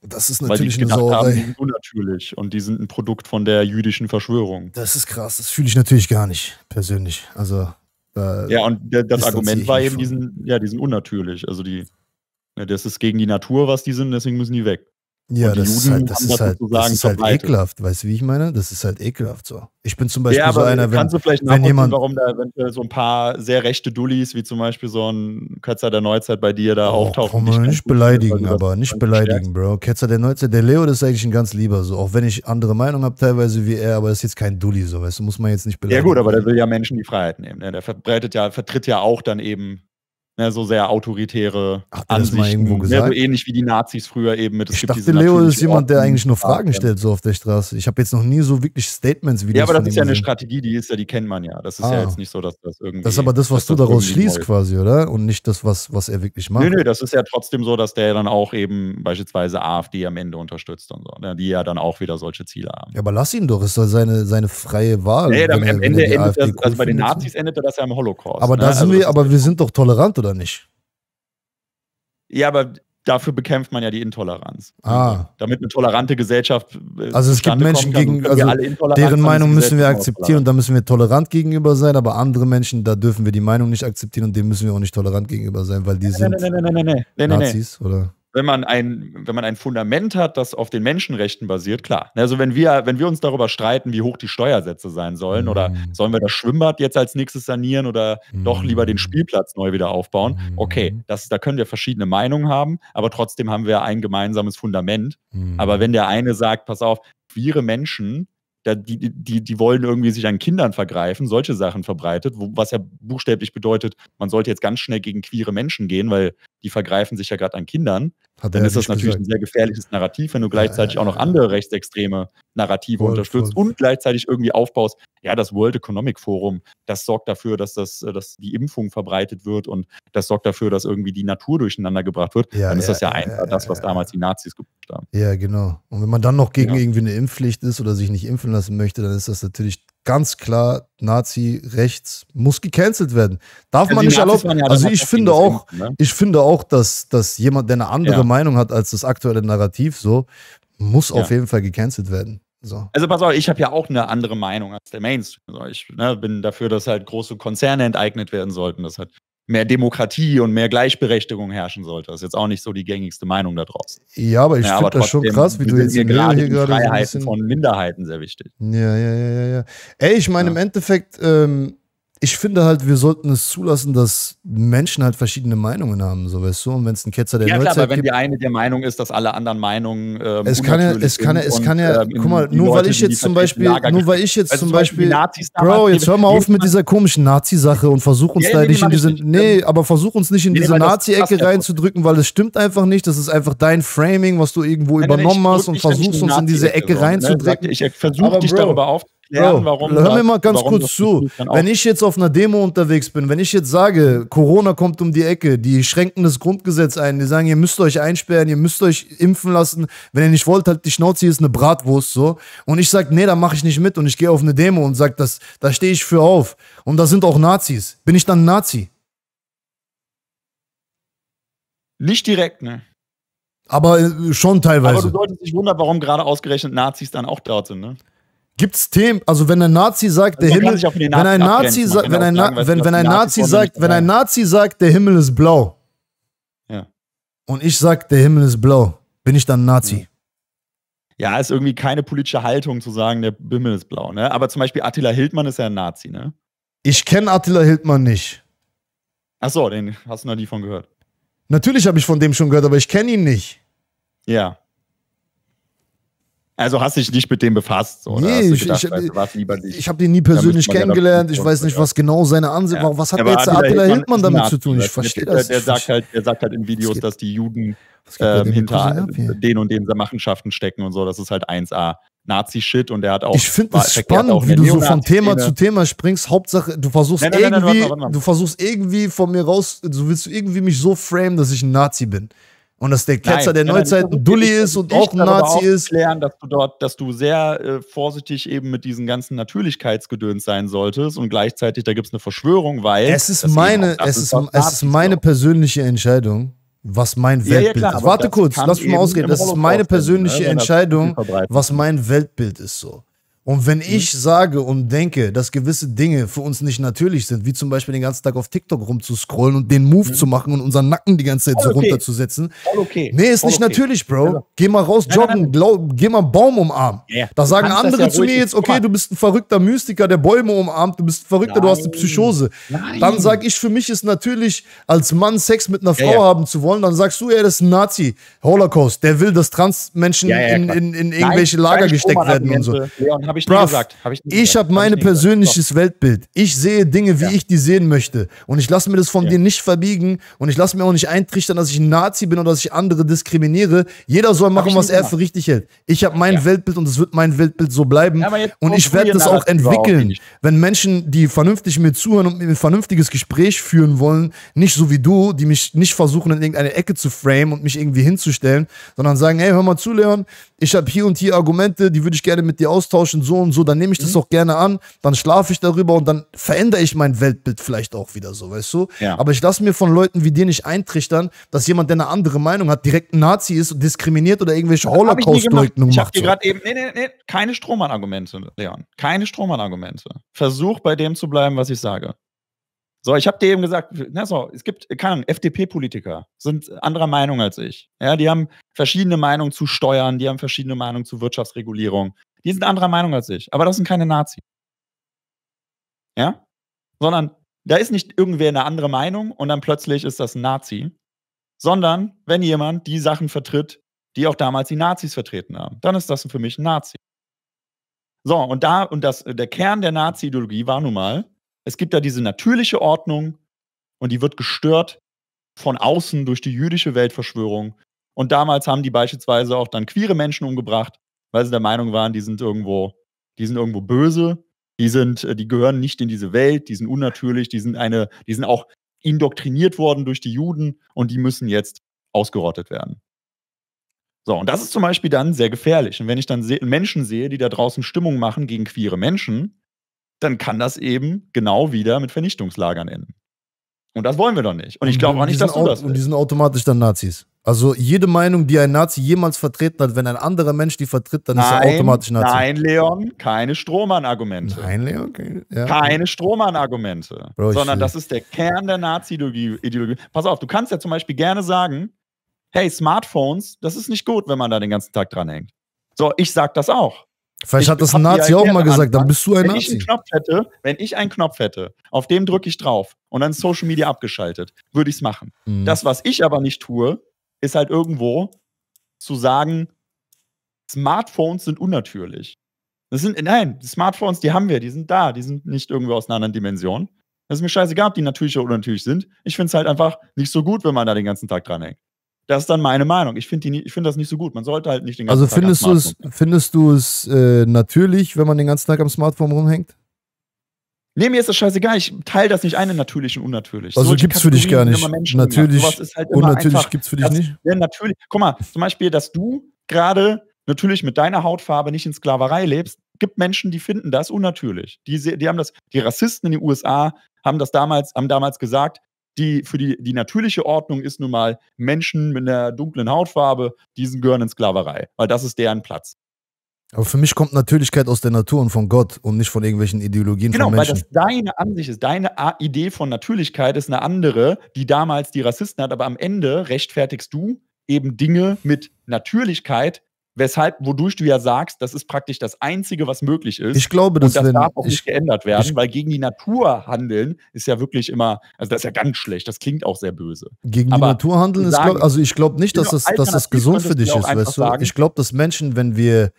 [SPEAKER 2] Das ist natürlich Weil die eine Haben, die sind unnatürlich und die sind ein Produkt von der jüdischen Verschwörung.
[SPEAKER 1] Das ist krass. Das fühle ich natürlich gar nicht persönlich. Also da ja, und das Argument war
[SPEAKER 2] eben, die sind, ja, die sind unnatürlich. Also die, ja, das ist gegen die Natur, was die sind. Deswegen müssen die weg. Ja, das ist halt-, halt, das ist halt, das ist halt ekelhaft,
[SPEAKER 1] weißt du, wie ich meine? Das ist halt ekelhaft so. Ich bin zum Beispiel ja, so einer, wenn, kannst du vielleicht wenn jemand.
[SPEAKER 2] Warum da eventuell so ein paar sehr rechte Dullis, wie zum Beispiel so ein Ketzer der Neuzeit bei dir, da oh, auftauchen. Komm, nicht beleidigen, gut,
[SPEAKER 1] aber nicht beleidigen, Bro. Ketzer der Neuzeit, der Leo, das ist eigentlich ein ganz lieber so. Auch wenn ich andere Meinung habe, teilweise wie er, aber das ist jetzt kein Dulli so, weißt du, muss man jetzt nicht beleidigen. Ja, gut, aber
[SPEAKER 2] der will ja Menschen die Freiheit nehmen. Ne? Der verbreitet ja, vertritt ja auch dann eben Ne, so sehr autoritäre Ach, Ansichten. Ne, so ähnlich wie die Nazis früher eben mit. Ich dachte, Leo ist jemand, der eigentlich nur Fragen stellt,
[SPEAKER 1] so auf der Straße. Ich habe jetzt noch nie so wirklich Statements wie Ja, aber das ist ja eine sind.
[SPEAKER 2] Strategie, die ist ja, die kennt man ja. Das ist ah. ja jetzt nicht so, dass das irgendwie. Das ist aber das, was du das daraus schließt, wollt. quasi,
[SPEAKER 1] oder? Und nicht das, was, was er wirklich macht. Nö,
[SPEAKER 2] nö, das ist ja trotzdem so, dass der dann auch eben beispielsweise AfD am Ende unterstützt und so, ne, die ja dann auch wieder solche Ziele haben.
[SPEAKER 1] Ja, aber lass ihn doch, ist doch seine, seine freie Wahl. Nee, am Ende endet das, also bei den Nazis
[SPEAKER 2] endete das ja im Holocaust. Aber da ne? sind also
[SPEAKER 1] wir, aber wir sind doch tolerant, oder? oder nicht?
[SPEAKER 2] Ja, aber dafür bekämpft man ja die Intoleranz. Ah. Damit eine tolerante Gesellschaft. Äh, also es gibt Menschen kommt, gegen, also deren Meinung müssen wir akzeptieren und da
[SPEAKER 1] müssen wir tolerant gegenüber sein, aber andere Menschen, da dürfen wir die Meinung nicht akzeptieren und dem müssen wir auch nicht tolerant gegenüber sein, weil die sind Nazis oder
[SPEAKER 2] wenn man ein, wenn man ein Fundament hat, das auf den Menschenrechten basiert, klar. Also wenn wir, wenn wir uns darüber streiten, wie hoch die Steuersätze sein sollen mm. oder mhm. sollen wir das Schwimmbad jetzt als nächstes sanieren oder mm. doch lieber den mhm. Spielplatz neu wieder aufbauen, mhm. okay, das, da können wir verschiedene Meinungen haben, aber trotzdem haben wir ein gemeinsames Fundament. Mm. Aber wenn der eine sagt, pass auf, queere Menschen die, die, die wollen irgendwie sich an Kindern vergreifen, solche Sachen verbreitet, wo, was ja buchstäblich bedeutet, man sollte jetzt ganz schnell gegen queere Menschen gehen, weil die vergreifen sich ja gerade an Kindern. Hat dann ist das natürlich gesagt. ein sehr gefährliches Narrativ, wenn du gleichzeitig ja, ja, ja. auch noch andere rechtsextreme Narrative voll, unterstützt voll. und gleichzeitig irgendwie aufbaust, ja, das World Economic Forum, das sorgt dafür, dass, das, äh, dass die Impfung verbreitet wird und das sorgt dafür, dass irgendwie die Natur durcheinander gebracht wird, ja, dann ist ja, das ja, einfach ja, das, was damals die Nazis gebracht haben.
[SPEAKER 1] Ja, genau. Und wenn man dann noch gegen irgendwie eine Impfpflicht ist oder sich nicht impfen lassen möchte, dann ist das natürlich ganz klar, Nazi rechts muss gecancelt werden. Darf also man nicht halt erlauben. also ich finde auch, Impfen, ne? ich finde auch, dass, dass jemand, der eine andere Meinung hat als das aktuelle Narrativ, so, muss auf jeden Fall gecancelt werden.
[SPEAKER 2] So. Also pass auf, ich habe ja auch eine andere Meinung als der Mainstream. ich ne, bin dafür, dass halt große Konzerne enteignet werden sollten, dass halt mehr Demokratie und mehr Gleichberechtigung herrschen sollte. Das ist jetzt auch nicht so die gängigste Meinung da draußen.
[SPEAKER 1] Ja, aber ich ja, finde das schon krass, wie du jetzt hier gerade hier die gerade Freiheiten bisschen... von
[SPEAKER 2] Minderheiten sehr wichtig.
[SPEAKER 1] Ja, ja, ja, ja, ja. Ey, ich meine ja. im Endeffekt ähm, ich finde halt, wir sollten es zulassen, dass Menschen halt verschiedene Meinungen haben, so weißt du. Und wenn es ein Ketzer der ja, Neuzeit klar, aber wenn die eine
[SPEAKER 2] der Meinung ist, dass alle anderen Meinungen ähm, es kann ja, es kann ja, es kann ja, ähm, guck mal, nur weil ich jetzt also zum Beispiel, nur weil ich jetzt zum Beispiel, Bro, jetzt hör mal auf mit
[SPEAKER 1] dieser komischen Nazi-Sache und versuch uns ja, da nicht in diese, nicht nee, aber versuch uns nicht in nee, diese Nazi-Ecke reinzudrücken, weil es stimmt einfach nicht. Das ist einfach dein Framing, was du irgendwo nein, übernommen nein, hast und versuchst uns in diese Ecke ne? reinzudrücken. Ich versuche dich darüber aufzunehmen erklären, Bro, warum. Hör mir mal ganz kurz zu. Wenn ich jetzt auf einer Demo unterwegs bin, wenn ich jetzt sage, Corona kommt um die Ecke, die schränken das Grundgesetz ein, die sagen, ihr müsst euch einsperren, ihr müsst euch impfen lassen, wenn ihr nicht wollt, halt die Schnauze, hier ist eine Bratwurst so. Und ich sage, nee, da mache ich nicht mit und ich gehe auf eine Demo und sage, da stehe ich für auf. Und da sind auch Nazis. Bin ich dann Nazi?
[SPEAKER 2] Nicht direkt, ne?
[SPEAKER 1] Aber äh, schon teilweise. Aber du
[SPEAKER 2] solltest dich wundern, warum gerade ausgerechnet Nazis dann auch dort sind, ne?
[SPEAKER 1] Gibt's Themen, also wenn ein Nazi sagt, der Himmel, wenn ein Nazi sagt, wenn ein, wenn, wenn ein Nazi sagt, wenn ein Nazi sagt, der Himmel ist blau. Ja. Und ich sag, der Himmel ist blau, bin ich dann Nazi.
[SPEAKER 2] Ja, ist irgendwie keine politische Haltung zu sagen, der Himmel ist blau, ne? Aber zum Beispiel Attila Hildmann ist ja ein Nazi, ne?
[SPEAKER 1] Ich kenne Attila Hildmann nicht.
[SPEAKER 2] Ach so, den hast du noch nie von gehört.
[SPEAKER 1] Natürlich habe ich von dem schon gehört, aber ich kenne ihn nicht.
[SPEAKER 2] Ja. Also hast dich nicht mit dem befasst? So, nee, ich, gedacht, ich, also, ich habe den nie persönlich kennengelernt. Ich weiß
[SPEAKER 1] nicht, was genau seine Ansicht ja. Was hat ja, jetzt der Attila Hildmann damit zu tun? Ich verstehe das nicht. der sagt
[SPEAKER 2] halt, der sagt halt in Videos, dass die Juden ähm, hinter den und den Machenschaften stecken und so. Das ist halt 1A. Nazi-Shit und er hat auch. Ich
[SPEAKER 1] finde es spannend, wie du so von Thema zu Thema springst. Hauptsache, du versuchst nein, nein, nein, irgendwie, warte, warte, warte. du versuchst irgendwie von mir raus, du willst irgendwie mich so framen, dass ich ein Nazi bin. Und dass der Ketzer Nein, der Neuzeit ein Dulli ist und auch ein Nazi ist.
[SPEAKER 2] Erklären, dass du dort, dass du sehr äh, vorsichtig eben mit diesen ganzen Natürlichkeitsgedöns sein solltest und gleichzeitig da gibt es eine Verschwörung, weil es ist meine, es ist, es ist
[SPEAKER 1] meine persönliche Entscheidung, was mein Weltbild ja, klar, ist. Warte kurz, lass mich mal ausgehen. Das ist meine ne, persönliche Entscheidung, was mein Weltbild ist so. Und wenn mhm. ich sage und denke, dass gewisse Dinge für uns nicht natürlich sind, wie zum Beispiel den ganzen Tag auf TikTok rumzuscrollen und den Move mhm. zu machen und unseren Nacken die ganze Zeit so okay. runterzusetzen. All
[SPEAKER 2] okay. Nee, ist All nicht okay. natürlich, Bro. Also
[SPEAKER 1] geh mal raus joggen, nein, nein. Glaub, geh mal einen Baum umarmen. Yeah. Da sagen andere ja zu mir jetzt, okay, du bist ein verrückter Mystiker, der Bäume umarmt, du bist ein verrückter, nein. du hast eine Psychose. Dann sage ich, für mich ist natürlich, als Mann Sex mit einer Frau ja, ja. haben zu wollen, dann sagst du, er ist ein Nazi, Holocaust, der will, dass Transmenschen in, in, in, irgendwelche Lager gesteckt werden und so. Leon, ich Bruv, gesagt. Hab ich ich habe mein hab persönliches Weltbild. Ich sehe Dinge, wie ja. ich die sehen möchte. Und ich lasse mir das von ja. dir nicht verbiegen. Und ich lasse mir auch nicht eintrichtern, dass ich ein Nazi bin oder dass ich andere diskriminiere. Jeder soll machen, was er für richtig hält. Ich habe mein ja. Weltbild und es wird mein Weltbild so bleiben. und ich werde das auch entwickeln. Auch wenn Menschen, die vernünftig mir zuhören und mir ein vernünftiges Gespräch führen wollen, nicht so wie du, die mich nicht versuchen, in irgendeine Ecke zu frame und mich irgendwie hinzustellen, sondern sagen, hey, hör mal zu, Leon, ich habe hier und hier Argumente, die würde ich gerne mit dir austauschen so und so, dann nehme ich das mhm. auch gerne an, dann schlafe ich darüber und dann verändere ich mein Weltbild vielleicht auch wieder so, weißt du? Ja. Aber ich lasse mir von Leuten wie dir nicht eintrichtern, dass jemand, der eine andere Meinung hat, direkt ein Nazi ist und diskriminiert oder irgendwelche Holocaust-Leugnungen macht. Ich habe dir gerade
[SPEAKER 2] eben, nee, nee, nee, keine Strohmann-Argumente, Leon. Keine Strohmann-Argumente. Versuch bei dem zu bleiben, was ich sage. So, ich habe dir eben gesagt, na so, es gibt, keine FDP-Politiker sind anderer Meinung als ich. Ja, die haben verschiedene Meinungen zu Steuern, die haben verschiedene Meinungen zu Wirtschaftsregulierung. Die sind anderer Meinung als ich, aber das sind keine Nazis. Ja? Sondern da ist nicht irgendwer eine andere Meinung und dann plötzlich ist das ein Nazi, sondern wenn jemand die Sachen vertritt, die auch damals die Nazis vertreten haben, dann ist das für mich ein Nazi. So, und da, und das, äh, der Kern der Nazi-Ideologie war nun mal, es gibt da diese natürliche Ordnung und die wird gestört von außen durch die jüdische Weltverschwörung. Und damals haben die beispielsweise auch dann queere Menschen umgebracht, weil sie der Meinung waren, die sind irgendwo, die sind irgendwo böse, die sind, äh, die gehören nicht in diese Welt, die sind unnatürlich, die sind eine, die sind auch indoktriniert worden durch die Juden und die müssen jetzt ausgerottet werden. So, und das ist zum Beispiel dann sehr gefährlich. Und wenn ich dann se Menschen sehe, die da draußen Stimmung machen gegen queere Menschen, dann kann das eben genau wieder mit Vernichtungslagern enden. Und das wollen wir doch nicht. Und ich glaube auch nicht, dass du das. Und
[SPEAKER 1] die sind automatisch dann Nazis. Also jede Meinung, die ein Nazi jemals vertreten hat, wenn ein anderer Mensch die vertritt, dann nein, ist er automatisch Nazi. Nein,
[SPEAKER 2] Leon, keine Strohmann-Argumente. Nein, Leon, ja. keine Strohmann-Argumente. Sondern das ist der Kern der Nazi-Ideologie. Pass auf, du kannst ja zum Beispiel gerne sagen, hey, Smartphones, das ist nicht gut, wenn man da den ganzen Tag dranhängt. So, ich sag das auch.
[SPEAKER 1] Vielleicht ich hat das ein Nazi auch mal gesagt, dann bist du ein wenn Nazi. Ich einen
[SPEAKER 2] Knopf hätte, wenn ich einen Knopf hätte, auf dem drücke ich drauf und dann Social Media abgeschaltet, würde ich es machen. Mhm. Das, was ich aber nicht tue, ist halt irgendwo zu sagen, Smartphones sind unnatürlich. Das sind, nein, die Smartphones, die haben wir, die sind da, die sind nicht irgendwo aus einer anderen Dimension. Es ist mir scheißegal, ob die natürlich oder unnatürlich sind. Ich finde es halt einfach nicht so gut, wenn man da den ganzen Tag dranhängt. Das ist dann meine Meinung. Ich finde find das nicht so gut. Man sollte halt nicht den ganzen also Tag am Smartphone.
[SPEAKER 1] Also findest du es äh, natürlich, wenn man den ganzen Tag am Smartphone rumhängt?
[SPEAKER 2] Nee, mir ist das scheißegal. Ich teile das nicht ein in natürlich und unnatürlich. Also gibt es für dich gar nicht. Natürlich. Halt unnatürlich gibt's für dich nicht. Ja, natürlich. Guck mal, zum Beispiel, dass du gerade natürlich mit deiner Hautfarbe nicht in Sklaverei lebst, gibt Menschen, die finden das unnatürlich. Die, die haben das, die Rassisten in den USA haben das damals, haben damals gesagt, die, für die, die natürliche Ordnung ist nun mal Menschen mit einer dunklen Hautfarbe, diesen gehören in Sklaverei, weil das ist deren Platz.
[SPEAKER 1] Aber für mich kommt Natürlichkeit aus der Natur und von Gott und nicht von irgendwelchen Ideologien genau, von Menschen. Genau,
[SPEAKER 2] weil das deine Ansicht ist. Deine Idee von Natürlichkeit ist eine andere, die damals die Rassisten hat, aber am Ende rechtfertigst du eben Dinge mit Natürlichkeit, weshalb, wodurch du ja sagst, das ist praktisch das Einzige, was möglich ist. Ich glaube, das, und das wenn, darf auch ich, nicht geändert werden, ich, weil gegen die Natur handeln ist ja wirklich immer, also das ist ja ganz schlecht, das klingt auch sehr böse.
[SPEAKER 1] Gegen Aber die Natur handeln ist, glaub, also ich glaube nicht, dass genau, das, dass das gesund für dich ist, weißt du? ich glaube, dass Menschen, wenn wir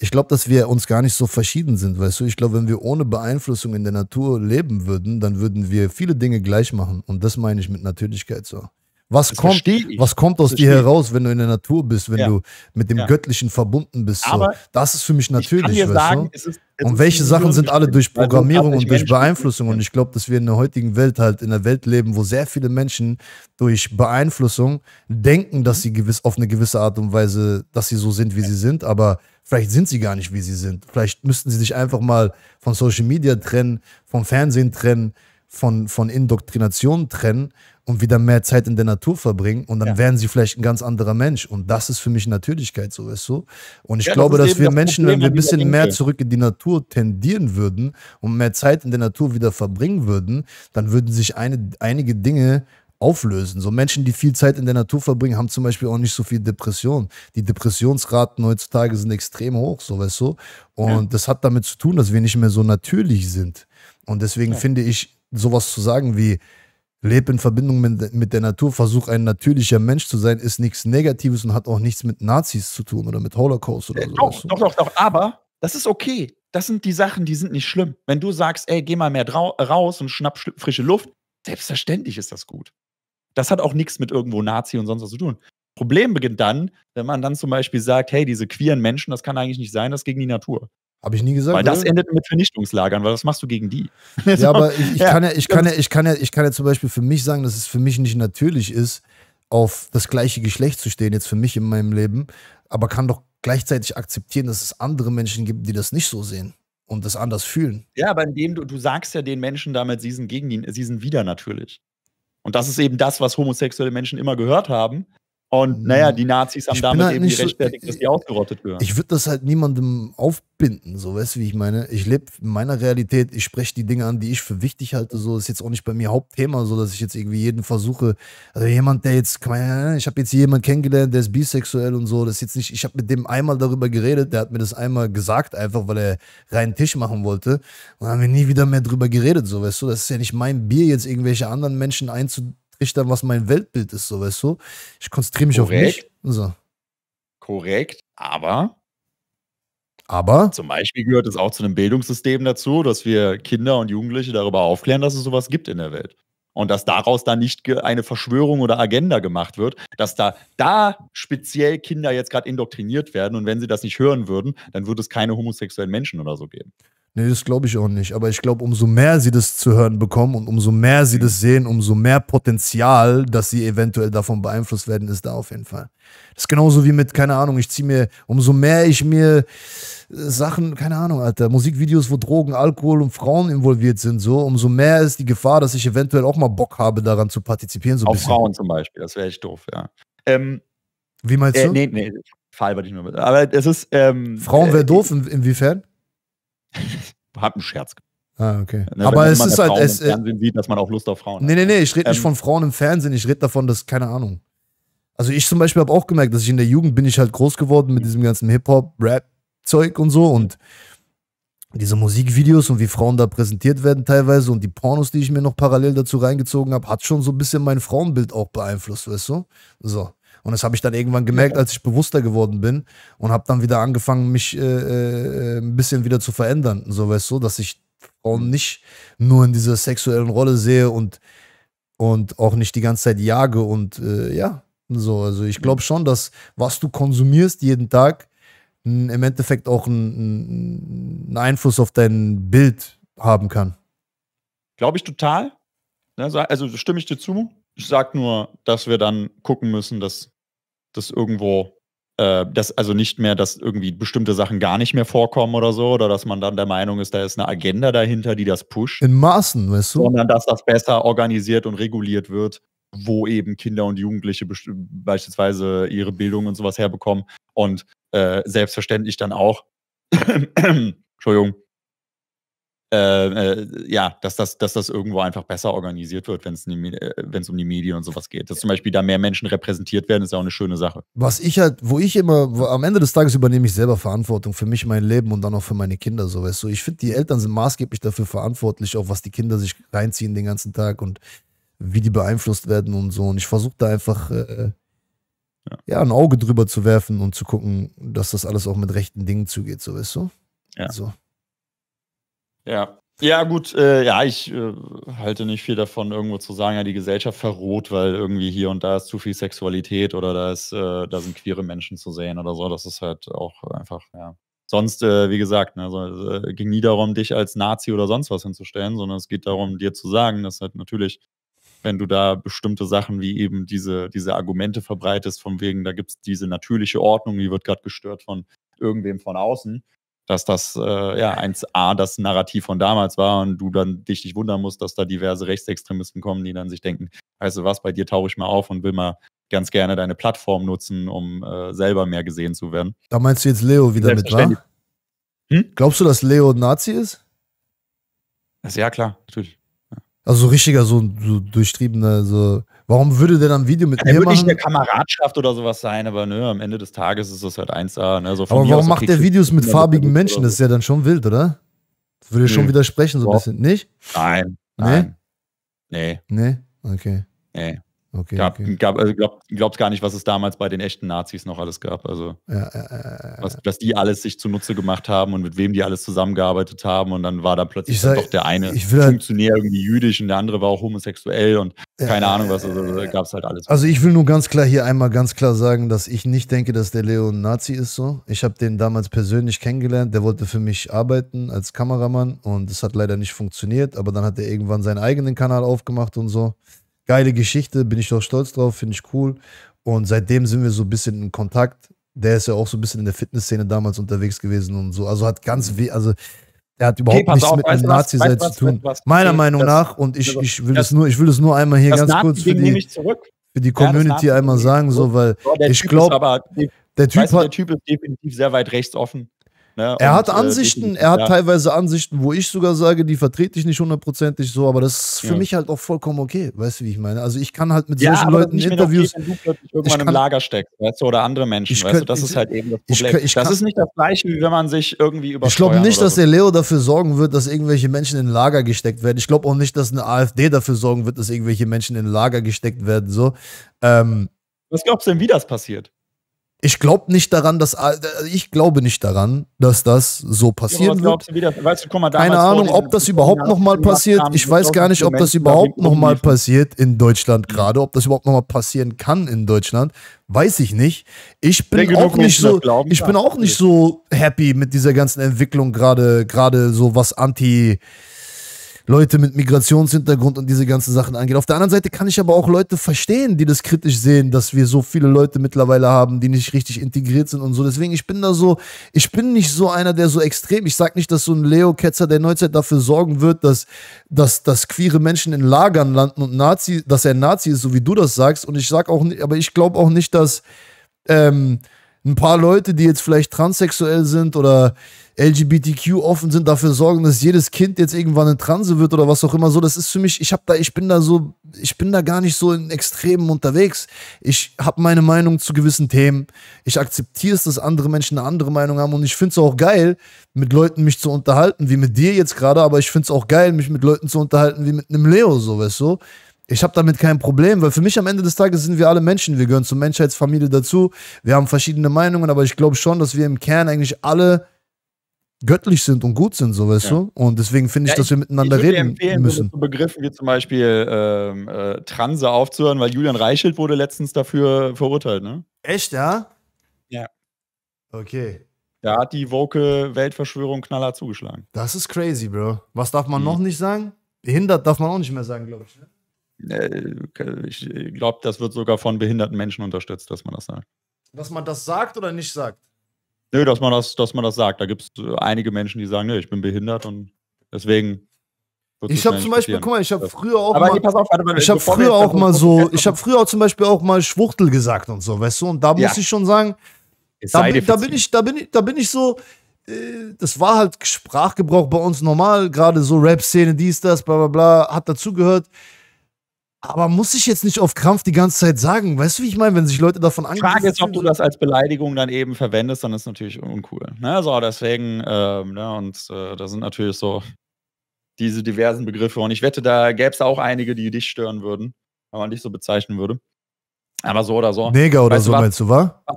[SPEAKER 1] ich glaube, dass wir uns gar nicht so verschieden sind, weißt du? Ich glaube, wenn wir ohne Beeinflussung in der Natur leben würden, dann würden wir viele Dinge gleich machen. Und das meine ich mit Natürlichkeit so. Was kommt, was kommt aus dir heraus, wenn du in der Natur bist, wenn ja. du mit dem ja. Göttlichen verbunden bist? So. das ist für mich natürlich. Sagen, es ist, es und welche Sachen sind alle durch Programmierung und durch Beeinflussung? Und ich glaube, dass wir in der heutigen Welt halt in einer Welt leben, wo sehr viele Menschen durch Beeinflussung denken, dass mhm. sie gewiss auf eine gewisse Art und Weise, dass sie so sind, wie ja. sie sind, aber Vielleicht sind sie gar nicht, wie sie sind. Vielleicht müssten sie sich einfach mal von Social Media trennen, vom Fernsehen trennen, von, von Indoktrination trennen und wieder mehr Zeit in der Natur verbringen und dann ja. werden sie vielleicht ein ganz anderer Mensch. Und das ist für mich Natürlichkeit, so weißt du. Und ich ja, glaube, das dass wir das Menschen, Problem, wenn wir ein bisschen mehr zurück in die Natur tendieren würden und mehr Zeit in der Natur wieder verbringen würden, dann würden sich eine, einige Dinge auflösen. So Menschen, die viel Zeit in der Natur verbringen, haben zum Beispiel auch nicht so viel Depression. Die Depressionsraten heutzutage sind extrem hoch, so weißt du. Und ja. das hat damit zu tun, dass wir nicht mehr so natürlich sind. Und deswegen finde ich, sowas zu sagen wie, Leb in Verbindung mit, mit der Natur, versuch ein natürlicher Mensch zu sein, ist nichts Negatives und hat auch nichts mit Nazis zu tun oder mit Holocaust oder äh, so.
[SPEAKER 2] Doch, doch, doch, doch, aber das ist okay. Das sind die Sachen, die sind nicht schlimm. Wenn du sagst, ey, geh mal mehr raus und schnapp frische Luft, selbstverständlich ist das gut. Das hat auch nichts mit irgendwo Nazi und sonst was zu tun. Problem beginnt dann, wenn man dann zum Beispiel sagt, hey, diese queeren Menschen, das kann eigentlich nicht sein, das ist gegen die Natur. Habe ich nie gesagt. Weil das oder? Ne? endet mit Vernichtungslagern, weil was machst du gegen die? ja, aber ich, kann ja,
[SPEAKER 1] kann ja zum Beispiel für mich sagen, dass es für mich nicht natürlich ist, auf das gleiche Geschlecht zu stehen, jetzt für mich in meinem Leben, aber kann doch gleichzeitig akzeptieren, dass es andere Menschen gibt, die das nicht so sehen und das anders fühlen.
[SPEAKER 2] Ja, aber indem du, du sagst ja den Menschen damit, sie sind gegen ihn, sie sind wieder natürlich. Und das ist eben das, was homosexuelle Menschen immer gehört haben. Und mhm. naja, die Nazis haben ich damit halt eben die so, dass die ausgerottet werden. Ich
[SPEAKER 1] würde das halt niemandem aufbinden, so weißt du, wie ich meine. Ich lebe in meiner Realität, ich spreche die Dinge an, die ich für wichtig halte. So ist jetzt auch nicht bei mir Hauptthema, so dass ich jetzt irgendwie jeden versuche. Also jemand, der jetzt, äh, ich habe jetzt jemanden kennengelernt, der ist bisexuell und so. Das ist jetzt nicht, ich habe mit dem einmal darüber geredet, der hat mir das einmal gesagt, einfach weil er reinen Tisch machen wollte. Und dann haben wir nie wieder mehr drüber geredet, so weißt du. Das ist ja nicht mein Bier, jetzt irgendwelche anderen Menschen einzudrücken ich dann, was mein Weltbild ist, so weißt du. Ich konzentriere mich Korrekt. auf mich. So.
[SPEAKER 2] Korrekt, aber aber zum Beispiel gehört es auch zu einem Bildungssystem dazu, dass wir Kinder und Jugendliche darüber aufklären, dass es sowas gibt in der Welt. Und dass daraus dann nicht eine Verschwörung oder Agenda gemacht wird, dass da, da speziell Kinder jetzt gerade indoktriniert werden und wenn sie das nicht hören würden, dann würde es keine homosexuellen Menschen oder so geben.
[SPEAKER 1] Nee, das glaube ich auch nicht. Aber ich glaube, umso mehr sie das zu hören bekommen und umso mehr sie das sehen, umso mehr Potenzial, dass sie eventuell davon beeinflusst werden, ist da auf jeden Fall. Das ist genauso wie mit, keine Ahnung, ich ziehe mir, umso mehr ich mir äh, Sachen, keine Ahnung, Alter, Musikvideos, wo Drogen, Alkohol und Frauen involviert sind, so, umso mehr ist die Gefahr, dass ich eventuell auch mal Bock habe, daran zu partizipieren. So auch bisschen. Frauen
[SPEAKER 2] zum Beispiel, das wäre echt doof, ja. Ähm, wie meinst äh, du? Nee, nee, Fall dich nur mit. Aber
[SPEAKER 1] es ist. Ähm, Frauen wäre äh, doof, in, inwiefern?
[SPEAKER 2] Hab einen Scherz.
[SPEAKER 1] Ah, okay. Ne, aber es ist halt. es, im äh, Fernsehen
[SPEAKER 2] sieht, dass man auch Lust auf Frauen nee, hat. Nee, nee, nee, ich rede ähm, nicht von
[SPEAKER 1] Frauen im Fernsehen, ich rede davon, dass, keine Ahnung. Also ich zum Beispiel habe auch gemerkt, dass ich in der Jugend bin ich halt groß geworden mit diesem ganzen Hip-Hop, Rap-Zeug und so und diese Musikvideos und wie Frauen da präsentiert werden teilweise und die Pornos, die ich mir noch parallel dazu reingezogen habe, hat schon so ein bisschen mein Frauenbild auch beeinflusst, weißt du? So. Und das habe ich dann irgendwann gemerkt, als ich bewusster geworden bin und habe dann wieder angefangen, mich äh, äh ein bisschen wieder zu verändern. So weißt du, dass ich Frauen mhm. nicht nur in dieser sexuellen Rolle sehe und, und auch nicht die ganze Zeit jage und äh, ja, so. Also ich mhm. glaube schon, dass was du konsumierst jeden Tag im Endeffekt auch einen Einfluss auf dein Bild haben kann.
[SPEAKER 2] Glaube ich total. Also, also stimme ich dir zu. Ich sag nur, dass wir dann gucken müssen, dass das irgendwo, äh, dass also nicht mehr, dass irgendwie bestimmte Sachen gar nicht mehr vorkommen oder so, oder dass man dann der Meinung ist, da ist eine Agenda dahinter, die das pusht.
[SPEAKER 1] In Maßen, weißt du? Sondern
[SPEAKER 2] dass das besser organisiert und reguliert wird, wo eben Kinder und Jugendliche beispielsweise ihre Bildung und sowas herbekommen und äh, selbstverständlich dann auch, Entschuldigung, ähm, äh, ja, dass das, dass das irgendwo einfach besser organisiert wird, wenn es äh, um die Medien und sowas geht. Dass zum Beispiel da mehr Menschen repräsentiert werden, ist ja auch eine schöne Sache.
[SPEAKER 1] Was ich halt, wo ich immer, wo, am Ende des Tages übernehme ich selber Verantwortung für mich, mein Leben und dann auch für meine Kinder, so weißt du. Ich finde, die Eltern sind maßgeblich dafür verantwortlich, auch was die Kinder sich reinziehen den ganzen Tag und wie die beeinflusst werden und so. Und ich versuche da einfach, äh, ja. ja, ein Auge drüber zu werfen und zu gucken, dass das alles auch mit rechten Dingen zugeht, so weißt du. Ja. So.
[SPEAKER 2] Ja. Ja, gut, äh, ja, ich äh, halte nicht viel davon, irgendwo zu sagen, ja, die Gesellschaft verroht, weil irgendwie hier und da ist zu viel Sexualität oder da ist, äh, da sind queere Menschen zu sehen oder so. Das ist halt auch einfach, ja. Sonst, äh, wie gesagt, ne, so, es äh, ging nie darum, dich als Nazi oder sonst was hinzustellen, sondern es geht darum, dir zu sagen, dass halt natürlich, wenn du da bestimmte Sachen wie eben diese, diese Argumente verbreitest, von wegen, da gibt es diese natürliche Ordnung, die wird gerade gestört von irgendwem von außen, dass das äh, ja 1a das Narrativ von damals war und du dann dich nicht wundern musst, dass da diverse Rechtsextremisten kommen, die dann sich denken, weißt du was, bei dir tauche ich mal auf und will mal ganz gerne deine Plattform nutzen, um äh, selber mehr gesehen zu werden.
[SPEAKER 1] Da meinst du jetzt Leo wieder mit, wa? Hm? Glaubst du, dass Leo ein Nazi ist?
[SPEAKER 2] ja, klar, natürlich.
[SPEAKER 1] Ja. Also so richtiger, so, so durchtriebener, so Warum würde der dann ein Video mit ja, mir machen? Würde nicht eine
[SPEAKER 2] Kameradschaft oder sowas sein, aber nö, ne, am Ende des Tages ist das halt 1A. Ne? So aber warum macht der Videos mit farbigen Menschen?
[SPEAKER 1] Das ist ja dann schon wild, oder? Das würde nee. schon widersprechen, so ein bisschen, nicht? Nein. Nee? Nein. Nee. Nee? Okay.
[SPEAKER 2] Nee. Okay, gab, okay. Gab, also glaub, glaubt gar nicht, was es damals bei den echten Nazis noch alles gab. Also, ja, äh, äh, was, was die alles sich zunutze gemacht haben und mit wem die alles zusammengearbeitet haben. Und dann war da plötzlich sag, doch der eine halt Funktionär halt, irgendwie jüdisch und der andere war auch homosexuell und keine äh, Ahnung was. Also, gab es halt alles. Also, ich will
[SPEAKER 1] nur ganz klar hier einmal ganz klar sagen, dass ich nicht denke, dass der Leo ein Nazi ist. So. Ich habe den damals persönlich kennengelernt. Der wollte für mich arbeiten als Kameramann und es hat leider nicht funktioniert. Aber dann hat er irgendwann seinen eigenen Kanal aufgemacht und so geile Geschichte, bin ich doch stolz drauf, finde ich cool. Und seitdem sind wir so ein bisschen in Kontakt. Der ist ja auch so ein bisschen in der Fitnessszene damals unterwegs gewesen und so. Also hat ganz weh, also er hat überhaupt okay, nichts auf, mit einem nazi sein zu tun. Was, was, Meiner Meinung das, nach, und ich, ich will es nur, ich will es nur einmal hier ganz kurz für die,
[SPEAKER 2] für die Community ja,
[SPEAKER 1] einmal sagen, so, weil oh, ich glaube,
[SPEAKER 2] der, der Typ ist definitiv sehr weit rechts offen. Ne? Er hat äh, Ansichten, äh, er hat ja. teilweise
[SPEAKER 1] Ansichten, wo ich sogar sage, die vertrete ich nicht hundertprozentig so, aber das ist für ja. mich halt auch vollkommen okay, weißt du, wie ich meine? Also ich kann halt mit ja, solchen Leuten Interviews. Okay, wenn du plötzlich irgendwann kann, im Lager
[SPEAKER 2] steckst, weißt du, oder andere Menschen, weißt könnt, du, das ist halt eben das Problem. Ich, ich, das ist nicht das gleiche, wie wenn man sich irgendwie über. Ich glaube nicht, dass so. der
[SPEAKER 1] Leo dafür sorgen wird, dass irgendwelche Menschen in Lager gesteckt werden. Ich glaube auch nicht, dass eine AfD dafür sorgen wird, dass irgendwelche Menschen in Lager gesteckt werden. So. Ähm, Was glaubst du denn, wie das passiert? ich glaube nicht daran, dass ich glaube nicht daran, dass das so passieren wird.
[SPEAKER 2] Keine Ahnung, ob das überhaupt noch mal passiert. Ich weiß gar nicht, ob das überhaupt noch mal
[SPEAKER 1] passiert in Deutschland gerade, ob das überhaupt noch mal passieren kann in Deutschland, weiß ich nicht. Ich bin auch nicht so ich bin auch nicht so happy mit dieser ganzen Entwicklung gerade gerade so was anti Leute mit Migrationshintergrund und diese ganzen Sachen angeht. Auf der anderen Seite kann ich aber auch Leute verstehen, die das kritisch sehen, dass wir so viele Leute mittlerweile haben, die nicht richtig integriert sind und so. Deswegen, ich bin da so, ich bin nicht so einer, der so extrem, ich sag nicht, dass so ein Leo-Ketzer der Neuzeit dafür sorgen wird, dass, dass, dass queere Menschen in Lagern landen und Nazi, dass er Nazi ist, so wie du das sagst. Und ich sag auch, nicht, aber ich glaube auch nicht, dass, ähm, ein paar Leute, die jetzt vielleicht transsexuell sind oder LGBTQ offen sind, dafür sorgen, dass jedes Kind jetzt irgendwann eine Transe wird oder was auch immer so. Das ist für mich, ich habe da, ich bin da so, ich bin da gar nicht so in Extremen unterwegs. Ich habe meine Meinung zu gewissen Themen. Ich akzeptiere es, dass andere Menschen eine andere Meinung haben und ich finde es auch geil, mit Leuten mich zu unterhalten, wie mit dir jetzt gerade, aber ich finde es auch geil, mich mit Leuten zu unterhalten, wie mit einem Leo, so, weißt du? Ich habe damit kein Problem, weil für mich am Ende des Tages sind wir alle Menschen. Wir gehören zur Menschheitsfamilie dazu. Wir haben verschiedene Meinungen, aber ich glaube schon, dass wir im Kern eigentlich alle göttlich sind und gut sind, so weißt ja. du. Und deswegen finde ich, ja, dass wir miteinander ich, ich reden empfehlen, müssen.
[SPEAKER 2] So Begriffen wie zum Beispiel ähm, äh, Transe aufzuhören, weil Julian Reichelt wurde letztens dafür verurteilt, ne?
[SPEAKER 1] Echt, ja? Ja. Okay.
[SPEAKER 2] Da hat die woke Weltverschwörung knaller zugeschlagen.
[SPEAKER 1] Das ist crazy, Bro. Was darf man mhm. noch nicht sagen? Behindert darf man auch nicht mehr sagen, glaube ich. Ne?
[SPEAKER 2] Äh, ich äh, glaube, das wird sogar von behinderten Menschen unterstützt, dass man das sagt.
[SPEAKER 1] Dass man das sagt oder nicht sagt?
[SPEAKER 2] Nö, dass man das, dass man das sagt. Da gibt es einige Menschen, die sagen, nö, ich bin behindert
[SPEAKER 1] und deswegen. Ich habe zum Beispiel, guck mal, ich habe früher auch Aber mal, pass auf, warte mal, ich habe früher auch mal so, ich habe früher auch zum Beispiel auch mal Schwuchtel gesagt und so, weißt du? Und da muss ich schon sagen, da, da bin ich, da bin ich, da bin ich so, äh, das war halt Sprachgebrauch bei uns normal, gerade so Rap-Szene, dies, das, bla bla bla, hat dazugehört. Aber muss ich jetzt nicht auf Krampf die ganze Zeit sagen? Weißt du, wie ich meine, wenn sich Leute davon angreifen? Frage ist, ob du
[SPEAKER 2] das als Beleidigung dann eben verwendest, dann ist natürlich uncool. Ne? So, deswegen, ähm, ne, und äh, da sind natürlich so diese diversen Begriffe. Und ich wette, da gäbe es auch einige, die dich stören würden, wenn man dich so bezeichnen würde. Aber so oder so. Mega oder weißt so, du, was, meinst du, wa? Was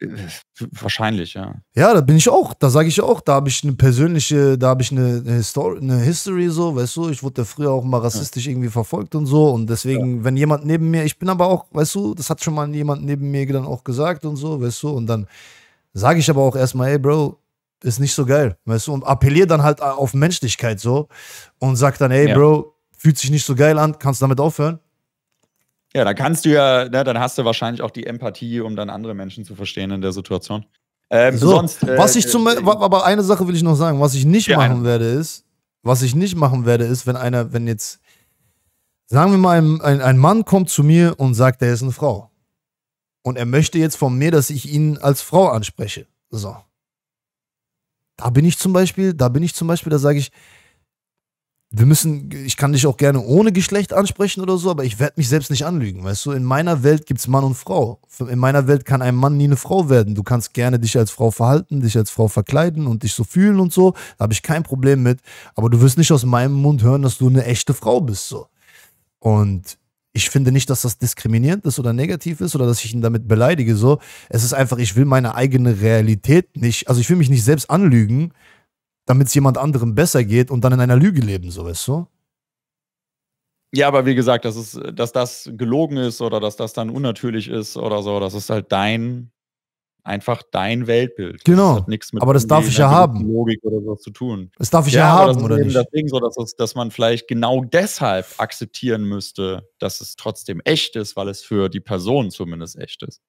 [SPEAKER 2] Wahrscheinlich, ja.
[SPEAKER 1] Ja, da bin ich auch. Da sage ich auch, da habe ich eine persönliche, da habe ich eine, eine, Story, eine History, so, weißt du, ich wurde ja früher auch mal rassistisch ja. irgendwie verfolgt und so. Und deswegen, ja. wenn jemand neben mir, ich bin aber auch, weißt du, das hat schon mal jemand neben mir dann auch gesagt und so, weißt du, und dann sage ich aber auch erstmal, ey, Bro, ist nicht so geil, weißt du, und appelliere dann halt äh, auf Menschlichkeit so und sag dann, ey, ja. Bro, fühlt sich nicht so geil an, kannst damit aufhören.
[SPEAKER 2] Ja, dann kannst du ja, ne, dann hast du wahrscheinlich auch die Empathie, um dann andere Menschen zu verstehen in der Situation. Ähm, so, sonst, äh, was ich äh, zum,
[SPEAKER 1] äh, aber eine Sache will ich noch sagen, was ich nicht ja, machen eine. werde ist, was ich nicht machen werde ist, wenn einer, wenn jetzt, sagen wir mal, ein, ein, ein Mann kommt zu mir und sagt, er ist eine Frau. Und er möchte jetzt von mir, dass ich ihn als Frau anspreche. So. Da bin ich zum Beispiel, da bin ich zum Beispiel, da sage ich, wir müssen, ich kann dich auch gerne ohne Geschlecht ansprechen oder so, aber ich werde mich selbst nicht anlügen. Weißt du, in meiner Welt gibt es Mann und Frau. In meiner Welt kann ein Mann nie eine Frau werden. Du kannst gerne dich als Frau verhalten, dich als Frau verkleiden und dich so fühlen und so. Da habe ich kein Problem mit. Aber du wirst nicht aus meinem Mund hören, dass du eine echte Frau bist. So. Und ich finde nicht, dass das diskriminierend ist oder negativ ist oder dass ich ihn damit beleidige. So. Es ist einfach, ich will meine eigene Realität nicht, also ich will mich nicht selbst anlügen damit es jemand anderem besser geht und dann in einer Lüge leben, so weißt du?
[SPEAKER 2] Ja, aber wie gesagt, dass, es, dass das gelogen ist oder dass das dann unnatürlich ist oder so, das ist halt dein, einfach dein Weltbild. Genau. Das hat nichts mit aber das darf ich ja ne, haben. Logik oder so zu tun. Das darf ich ja, ja haben, das oder nicht? Das Ding so, dass, es, dass man vielleicht genau deshalb akzeptieren müsste, dass es trotzdem echt ist, weil es für die Person zumindest echt ist.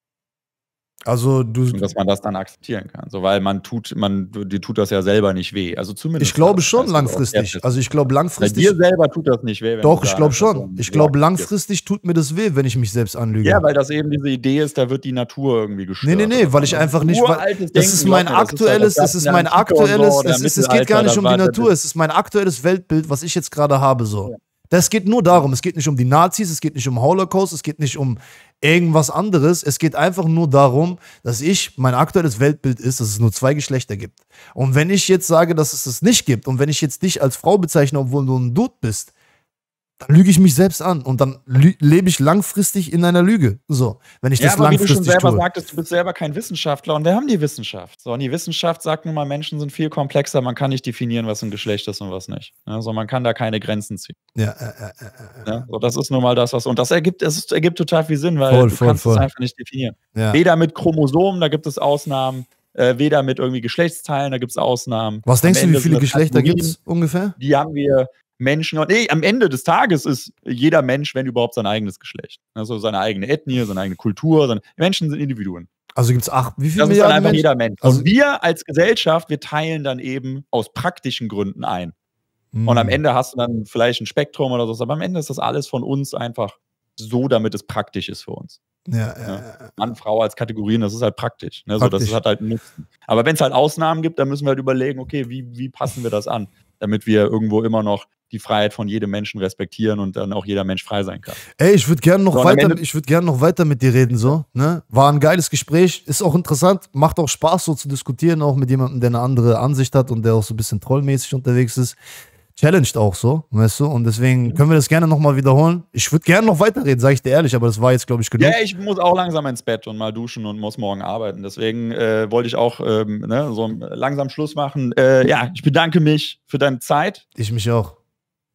[SPEAKER 2] Also du, und dass man das dann akzeptieren kann, so weil man tut, man die tut das ja selber nicht weh. Also zumindest. Ich glaube schon heißt, langfristig. Also ich
[SPEAKER 1] glaube langfristig. Bei dir selber tut das nicht weh. doch, ich glaube schon. Ich glaube langfristig tut mir das weh, wenn ich mich selbst anlüge. Ja,
[SPEAKER 2] weil das eben diese Idee ist, da wird die Natur irgendwie gestört. Nee, nee, nee, also weil ich einfach nicht. Weil, das ist mein halt aktuelles, das ist mein aktuelles. es geht halt gar nicht um die Natur. Es
[SPEAKER 1] ist mein aktuelles Weltbild, was ich jetzt gerade habe so. Ja. Das geht nur darum. Es geht nicht um die Nazis, es geht nicht um Holocaust, es geht nicht um irgendwas anderes. Es geht einfach nur darum, dass ich, mein aktuelles Weltbild ist, dass es nur zwei Geschlechter gibt. Und wenn ich jetzt sage, dass es das nicht gibt und wenn ich jetzt dich als Frau bezeichne, obwohl du ein Dude bist, dann lüge ich mich selbst an und dann lebe ich langfristig in einer Lüge. So, wenn ich ja, das aber langfristig wie du schon selber tue.
[SPEAKER 2] sagtest, du bist selber kein Wissenschaftler und wir haben die Wissenschaft. So, und die Wissenschaft sagt nun mal, Menschen sind viel komplexer, man kann nicht definieren, was ein Geschlecht ist und was nicht. Ja, so, man kann da keine Grenzen ziehen.
[SPEAKER 1] Ja, äh, äh, äh,
[SPEAKER 2] ja, so, das ist nun mal das, was und das ergibt, es ergibt total viel Sinn, weil voll, du voll, kannst es einfach nicht definieren. Ja. Weder mit Chromosomen, da gibt es Ausnahmen. Äh, weder mit irgendwie Geschlechtsteilen, da gibt es Ausnahmen. Was denkst du, wie viele Geschlechter gibt es ungefähr? Die haben wir Menschen. Und nee, am Ende des Tages ist jeder Mensch, wenn überhaupt, sein eigenes Geschlecht. Also seine eigene Ethnie, seine eigene Kultur. Seine Menschen sind Individuen.
[SPEAKER 1] Also gibt es acht, wie viele das Milliarden ist dann einfach jeder
[SPEAKER 2] Mensch. Also und wir als Gesellschaft, wir teilen dann eben aus praktischen Gründen ein.
[SPEAKER 1] Mhm. Und am hm. Ende
[SPEAKER 2] hast du dann vielleicht ein Spektrum oder so, aber am Ende ist das alles von uns einfach so, damit es praktisch ist für uns.
[SPEAKER 1] Ja, ja, ne?
[SPEAKER 2] ja. Mann, Frau als Kategorien, das ist halt praktisch. Ne? praktisch. das hat halt, halt Nutzen. Aber wenn es halt Ausnahmen gibt, dann müssen wir halt überlegen, okay, wie, wie passen wir das an, damit wir irgendwo immer noch die Freiheit von jedem Menschen respektieren und dann auch jeder Mensch frei sein kann.
[SPEAKER 1] Ey, ich würde gerne noch, so, weiter, würd gern noch weiter mit dir reden, so. Ne? War ein geiles Gespräch, ist auch interessant, macht auch Spaß, so zu diskutieren, auch mit jemandem, der eine andere Ansicht hat und der auch so ein bisschen trollmäßig unterwegs ist. Challenged auch so, weißt du? Und deswegen können wir das gerne nochmal wiederholen. Ich würde gerne noch weiterreden, sage ich dir ehrlich, aber das war jetzt, glaube ich, genug. Ja, ich
[SPEAKER 2] muss auch langsam ins Bett und mal duschen und muss morgen arbeiten. Deswegen äh, wollte ich auch ähm, ne, so äh, langsam Schluss machen. Äh, ja, ich bedanke mich für deine
[SPEAKER 1] Zeit. Ich mich auch.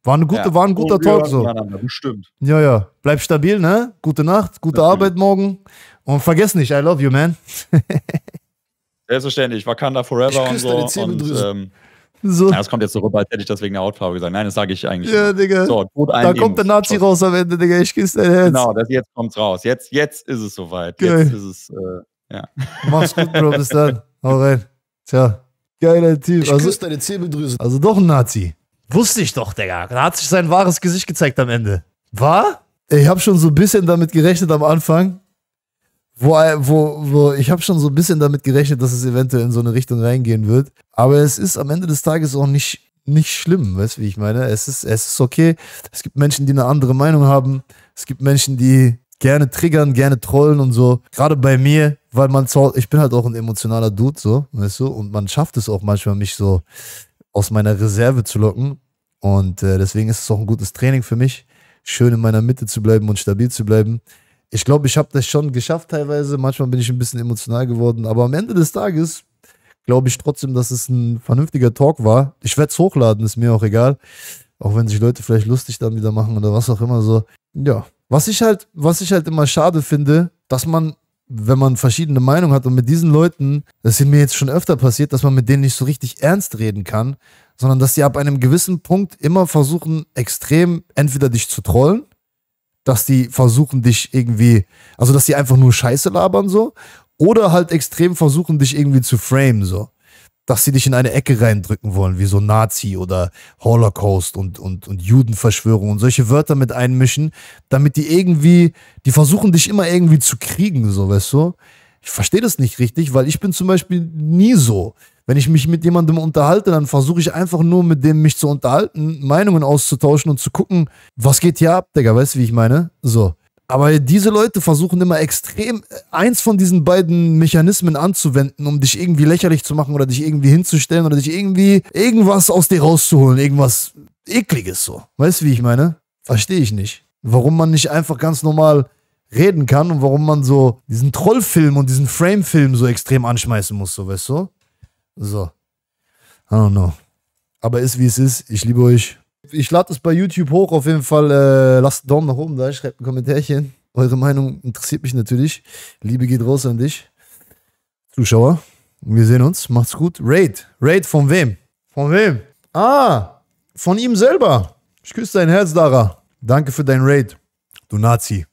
[SPEAKER 1] War, eine gute, ja. war ein guter oh, Talk so. Bestimmt. Ja, ja. Bleib stabil, ne? Gute Nacht, gute Natürlich. Arbeit morgen. Und vergiss nicht, I love you, man.
[SPEAKER 2] Selbstverständlich, Wakanda Forever und so. Und, ähm, so. Ja, das kommt jetzt so rüber, als hätte ich das wegen der Hautfarbe gesagt. Nein, das sage ich eigentlich. Ja, Digga. So, gut da kommt der
[SPEAKER 1] Nazi raus am Ende, Digga. Ich küsse dein Herz. Genau,
[SPEAKER 2] das, jetzt kommt's raus. Jetzt, jetzt ist es soweit. Geil. Jetzt ist es, äh, ja.
[SPEAKER 1] Mach's gut, Bro. Bis dann. Hau rein. Tja. Geiler Team. Ich also, küsse deine Zähne Also doch ein Nazi. Wusste ich doch, Digga. Da hat sich sein wahres Gesicht gezeigt am Ende. War? Ich habe schon so ein bisschen damit gerechnet am Anfang. Wo, wo, wo ich habe schon so ein bisschen damit gerechnet, dass es eventuell in so eine Richtung reingehen wird. Aber es ist am Ende des Tages auch nicht, nicht schlimm, weißt du, wie ich meine? Es ist, es ist okay. Es gibt Menschen, die eine andere Meinung haben. Es gibt Menschen, die gerne triggern, gerne trollen und so. Gerade bei mir, weil man, ich bin halt auch ein emotionaler Dude, so, weißt du, und man schafft es auch manchmal, mich so aus meiner Reserve zu locken. Und äh, deswegen ist es auch ein gutes Training für mich, schön in meiner Mitte zu bleiben und stabil zu bleiben. Ich glaube, ich habe das schon geschafft teilweise. Manchmal bin ich ein bisschen emotional geworden. Aber am Ende des Tages glaube ich trotzdem, dass es ein vernünftiger Talk war. Ich werde es hochladen, ist mir auch egal. Auch wenn sich Leute vielleicht lustig dann wieder machen oder was auch immer so. Ja. Was ich halt, was ich halt immer schade finde, dass man wenn man verschiedene Meinungen hat und mit diesen Leuten, das ist mir jetzt schon öfter passiert, dass man mit denen nicht so richtig ernst reden kann, sondern dass sie ab einem gewissen Punkt immer versuchen, extrem entweder dich zu trollen, dass die versuchen, dich irgendwie, also dass die einfach nur Scheiße labern so, oder halt extrem versuchen, dich irgendwie zu framen so dass sie dich in eine Ecke reindrücken wollen, wie so Nazi oder Holocaust und, und, und Judenverschwörung und solche Wörter mit einmischen, damit die irgendwie, die versuchen dich immer irgendwie zu kriegen, so weißt du. Ich verstehe das nicht richtig, weil ich bin zum Beispiel nie so. Wenn ich mich mit jemandem unterhalte, dann versuche ich einfach nur mit dem mich zu unterhalten, Meinungen auszutauschen und zu gucken, was geht hier ab, Digga, weißt du, wie ich meine? So. Aber diese Leute versuchen immer extrem äh, eins von diesen beiden Mechanismen anzuwenden, um dich irgendwie lächerlich zu machen oder dich irgendwie hinzustellen oder dich irgendwie irgendwas aus dir rauszuholen, irgendwas ekliges so. Weißt du, wie ich meine? Verstehe ich nicht. Warum man nicht einfach ganz normal reden kann und warum man so diesen Trollfilm und diesen Framefilm so extrem anschmeißen muss, so weißt du? So. I don't know. Aber ist wie es ist. Ich liebe euch. Ich lade das bei YouTube hoch. Auf jeden Fall äh, lasst einen Daumen nach oben da, schreibt ein Kommentärchen. Eure Meinung interessiert mich natürlich. Liebe geht raus an dich, Zuschauer. Wir sehen uns. Macht's gut. Raid. Raid von wem? Von wem? Ah, von ihm selber. Ich küsse dein Herz, Dara. Danke für dein Raid. Du Nazi.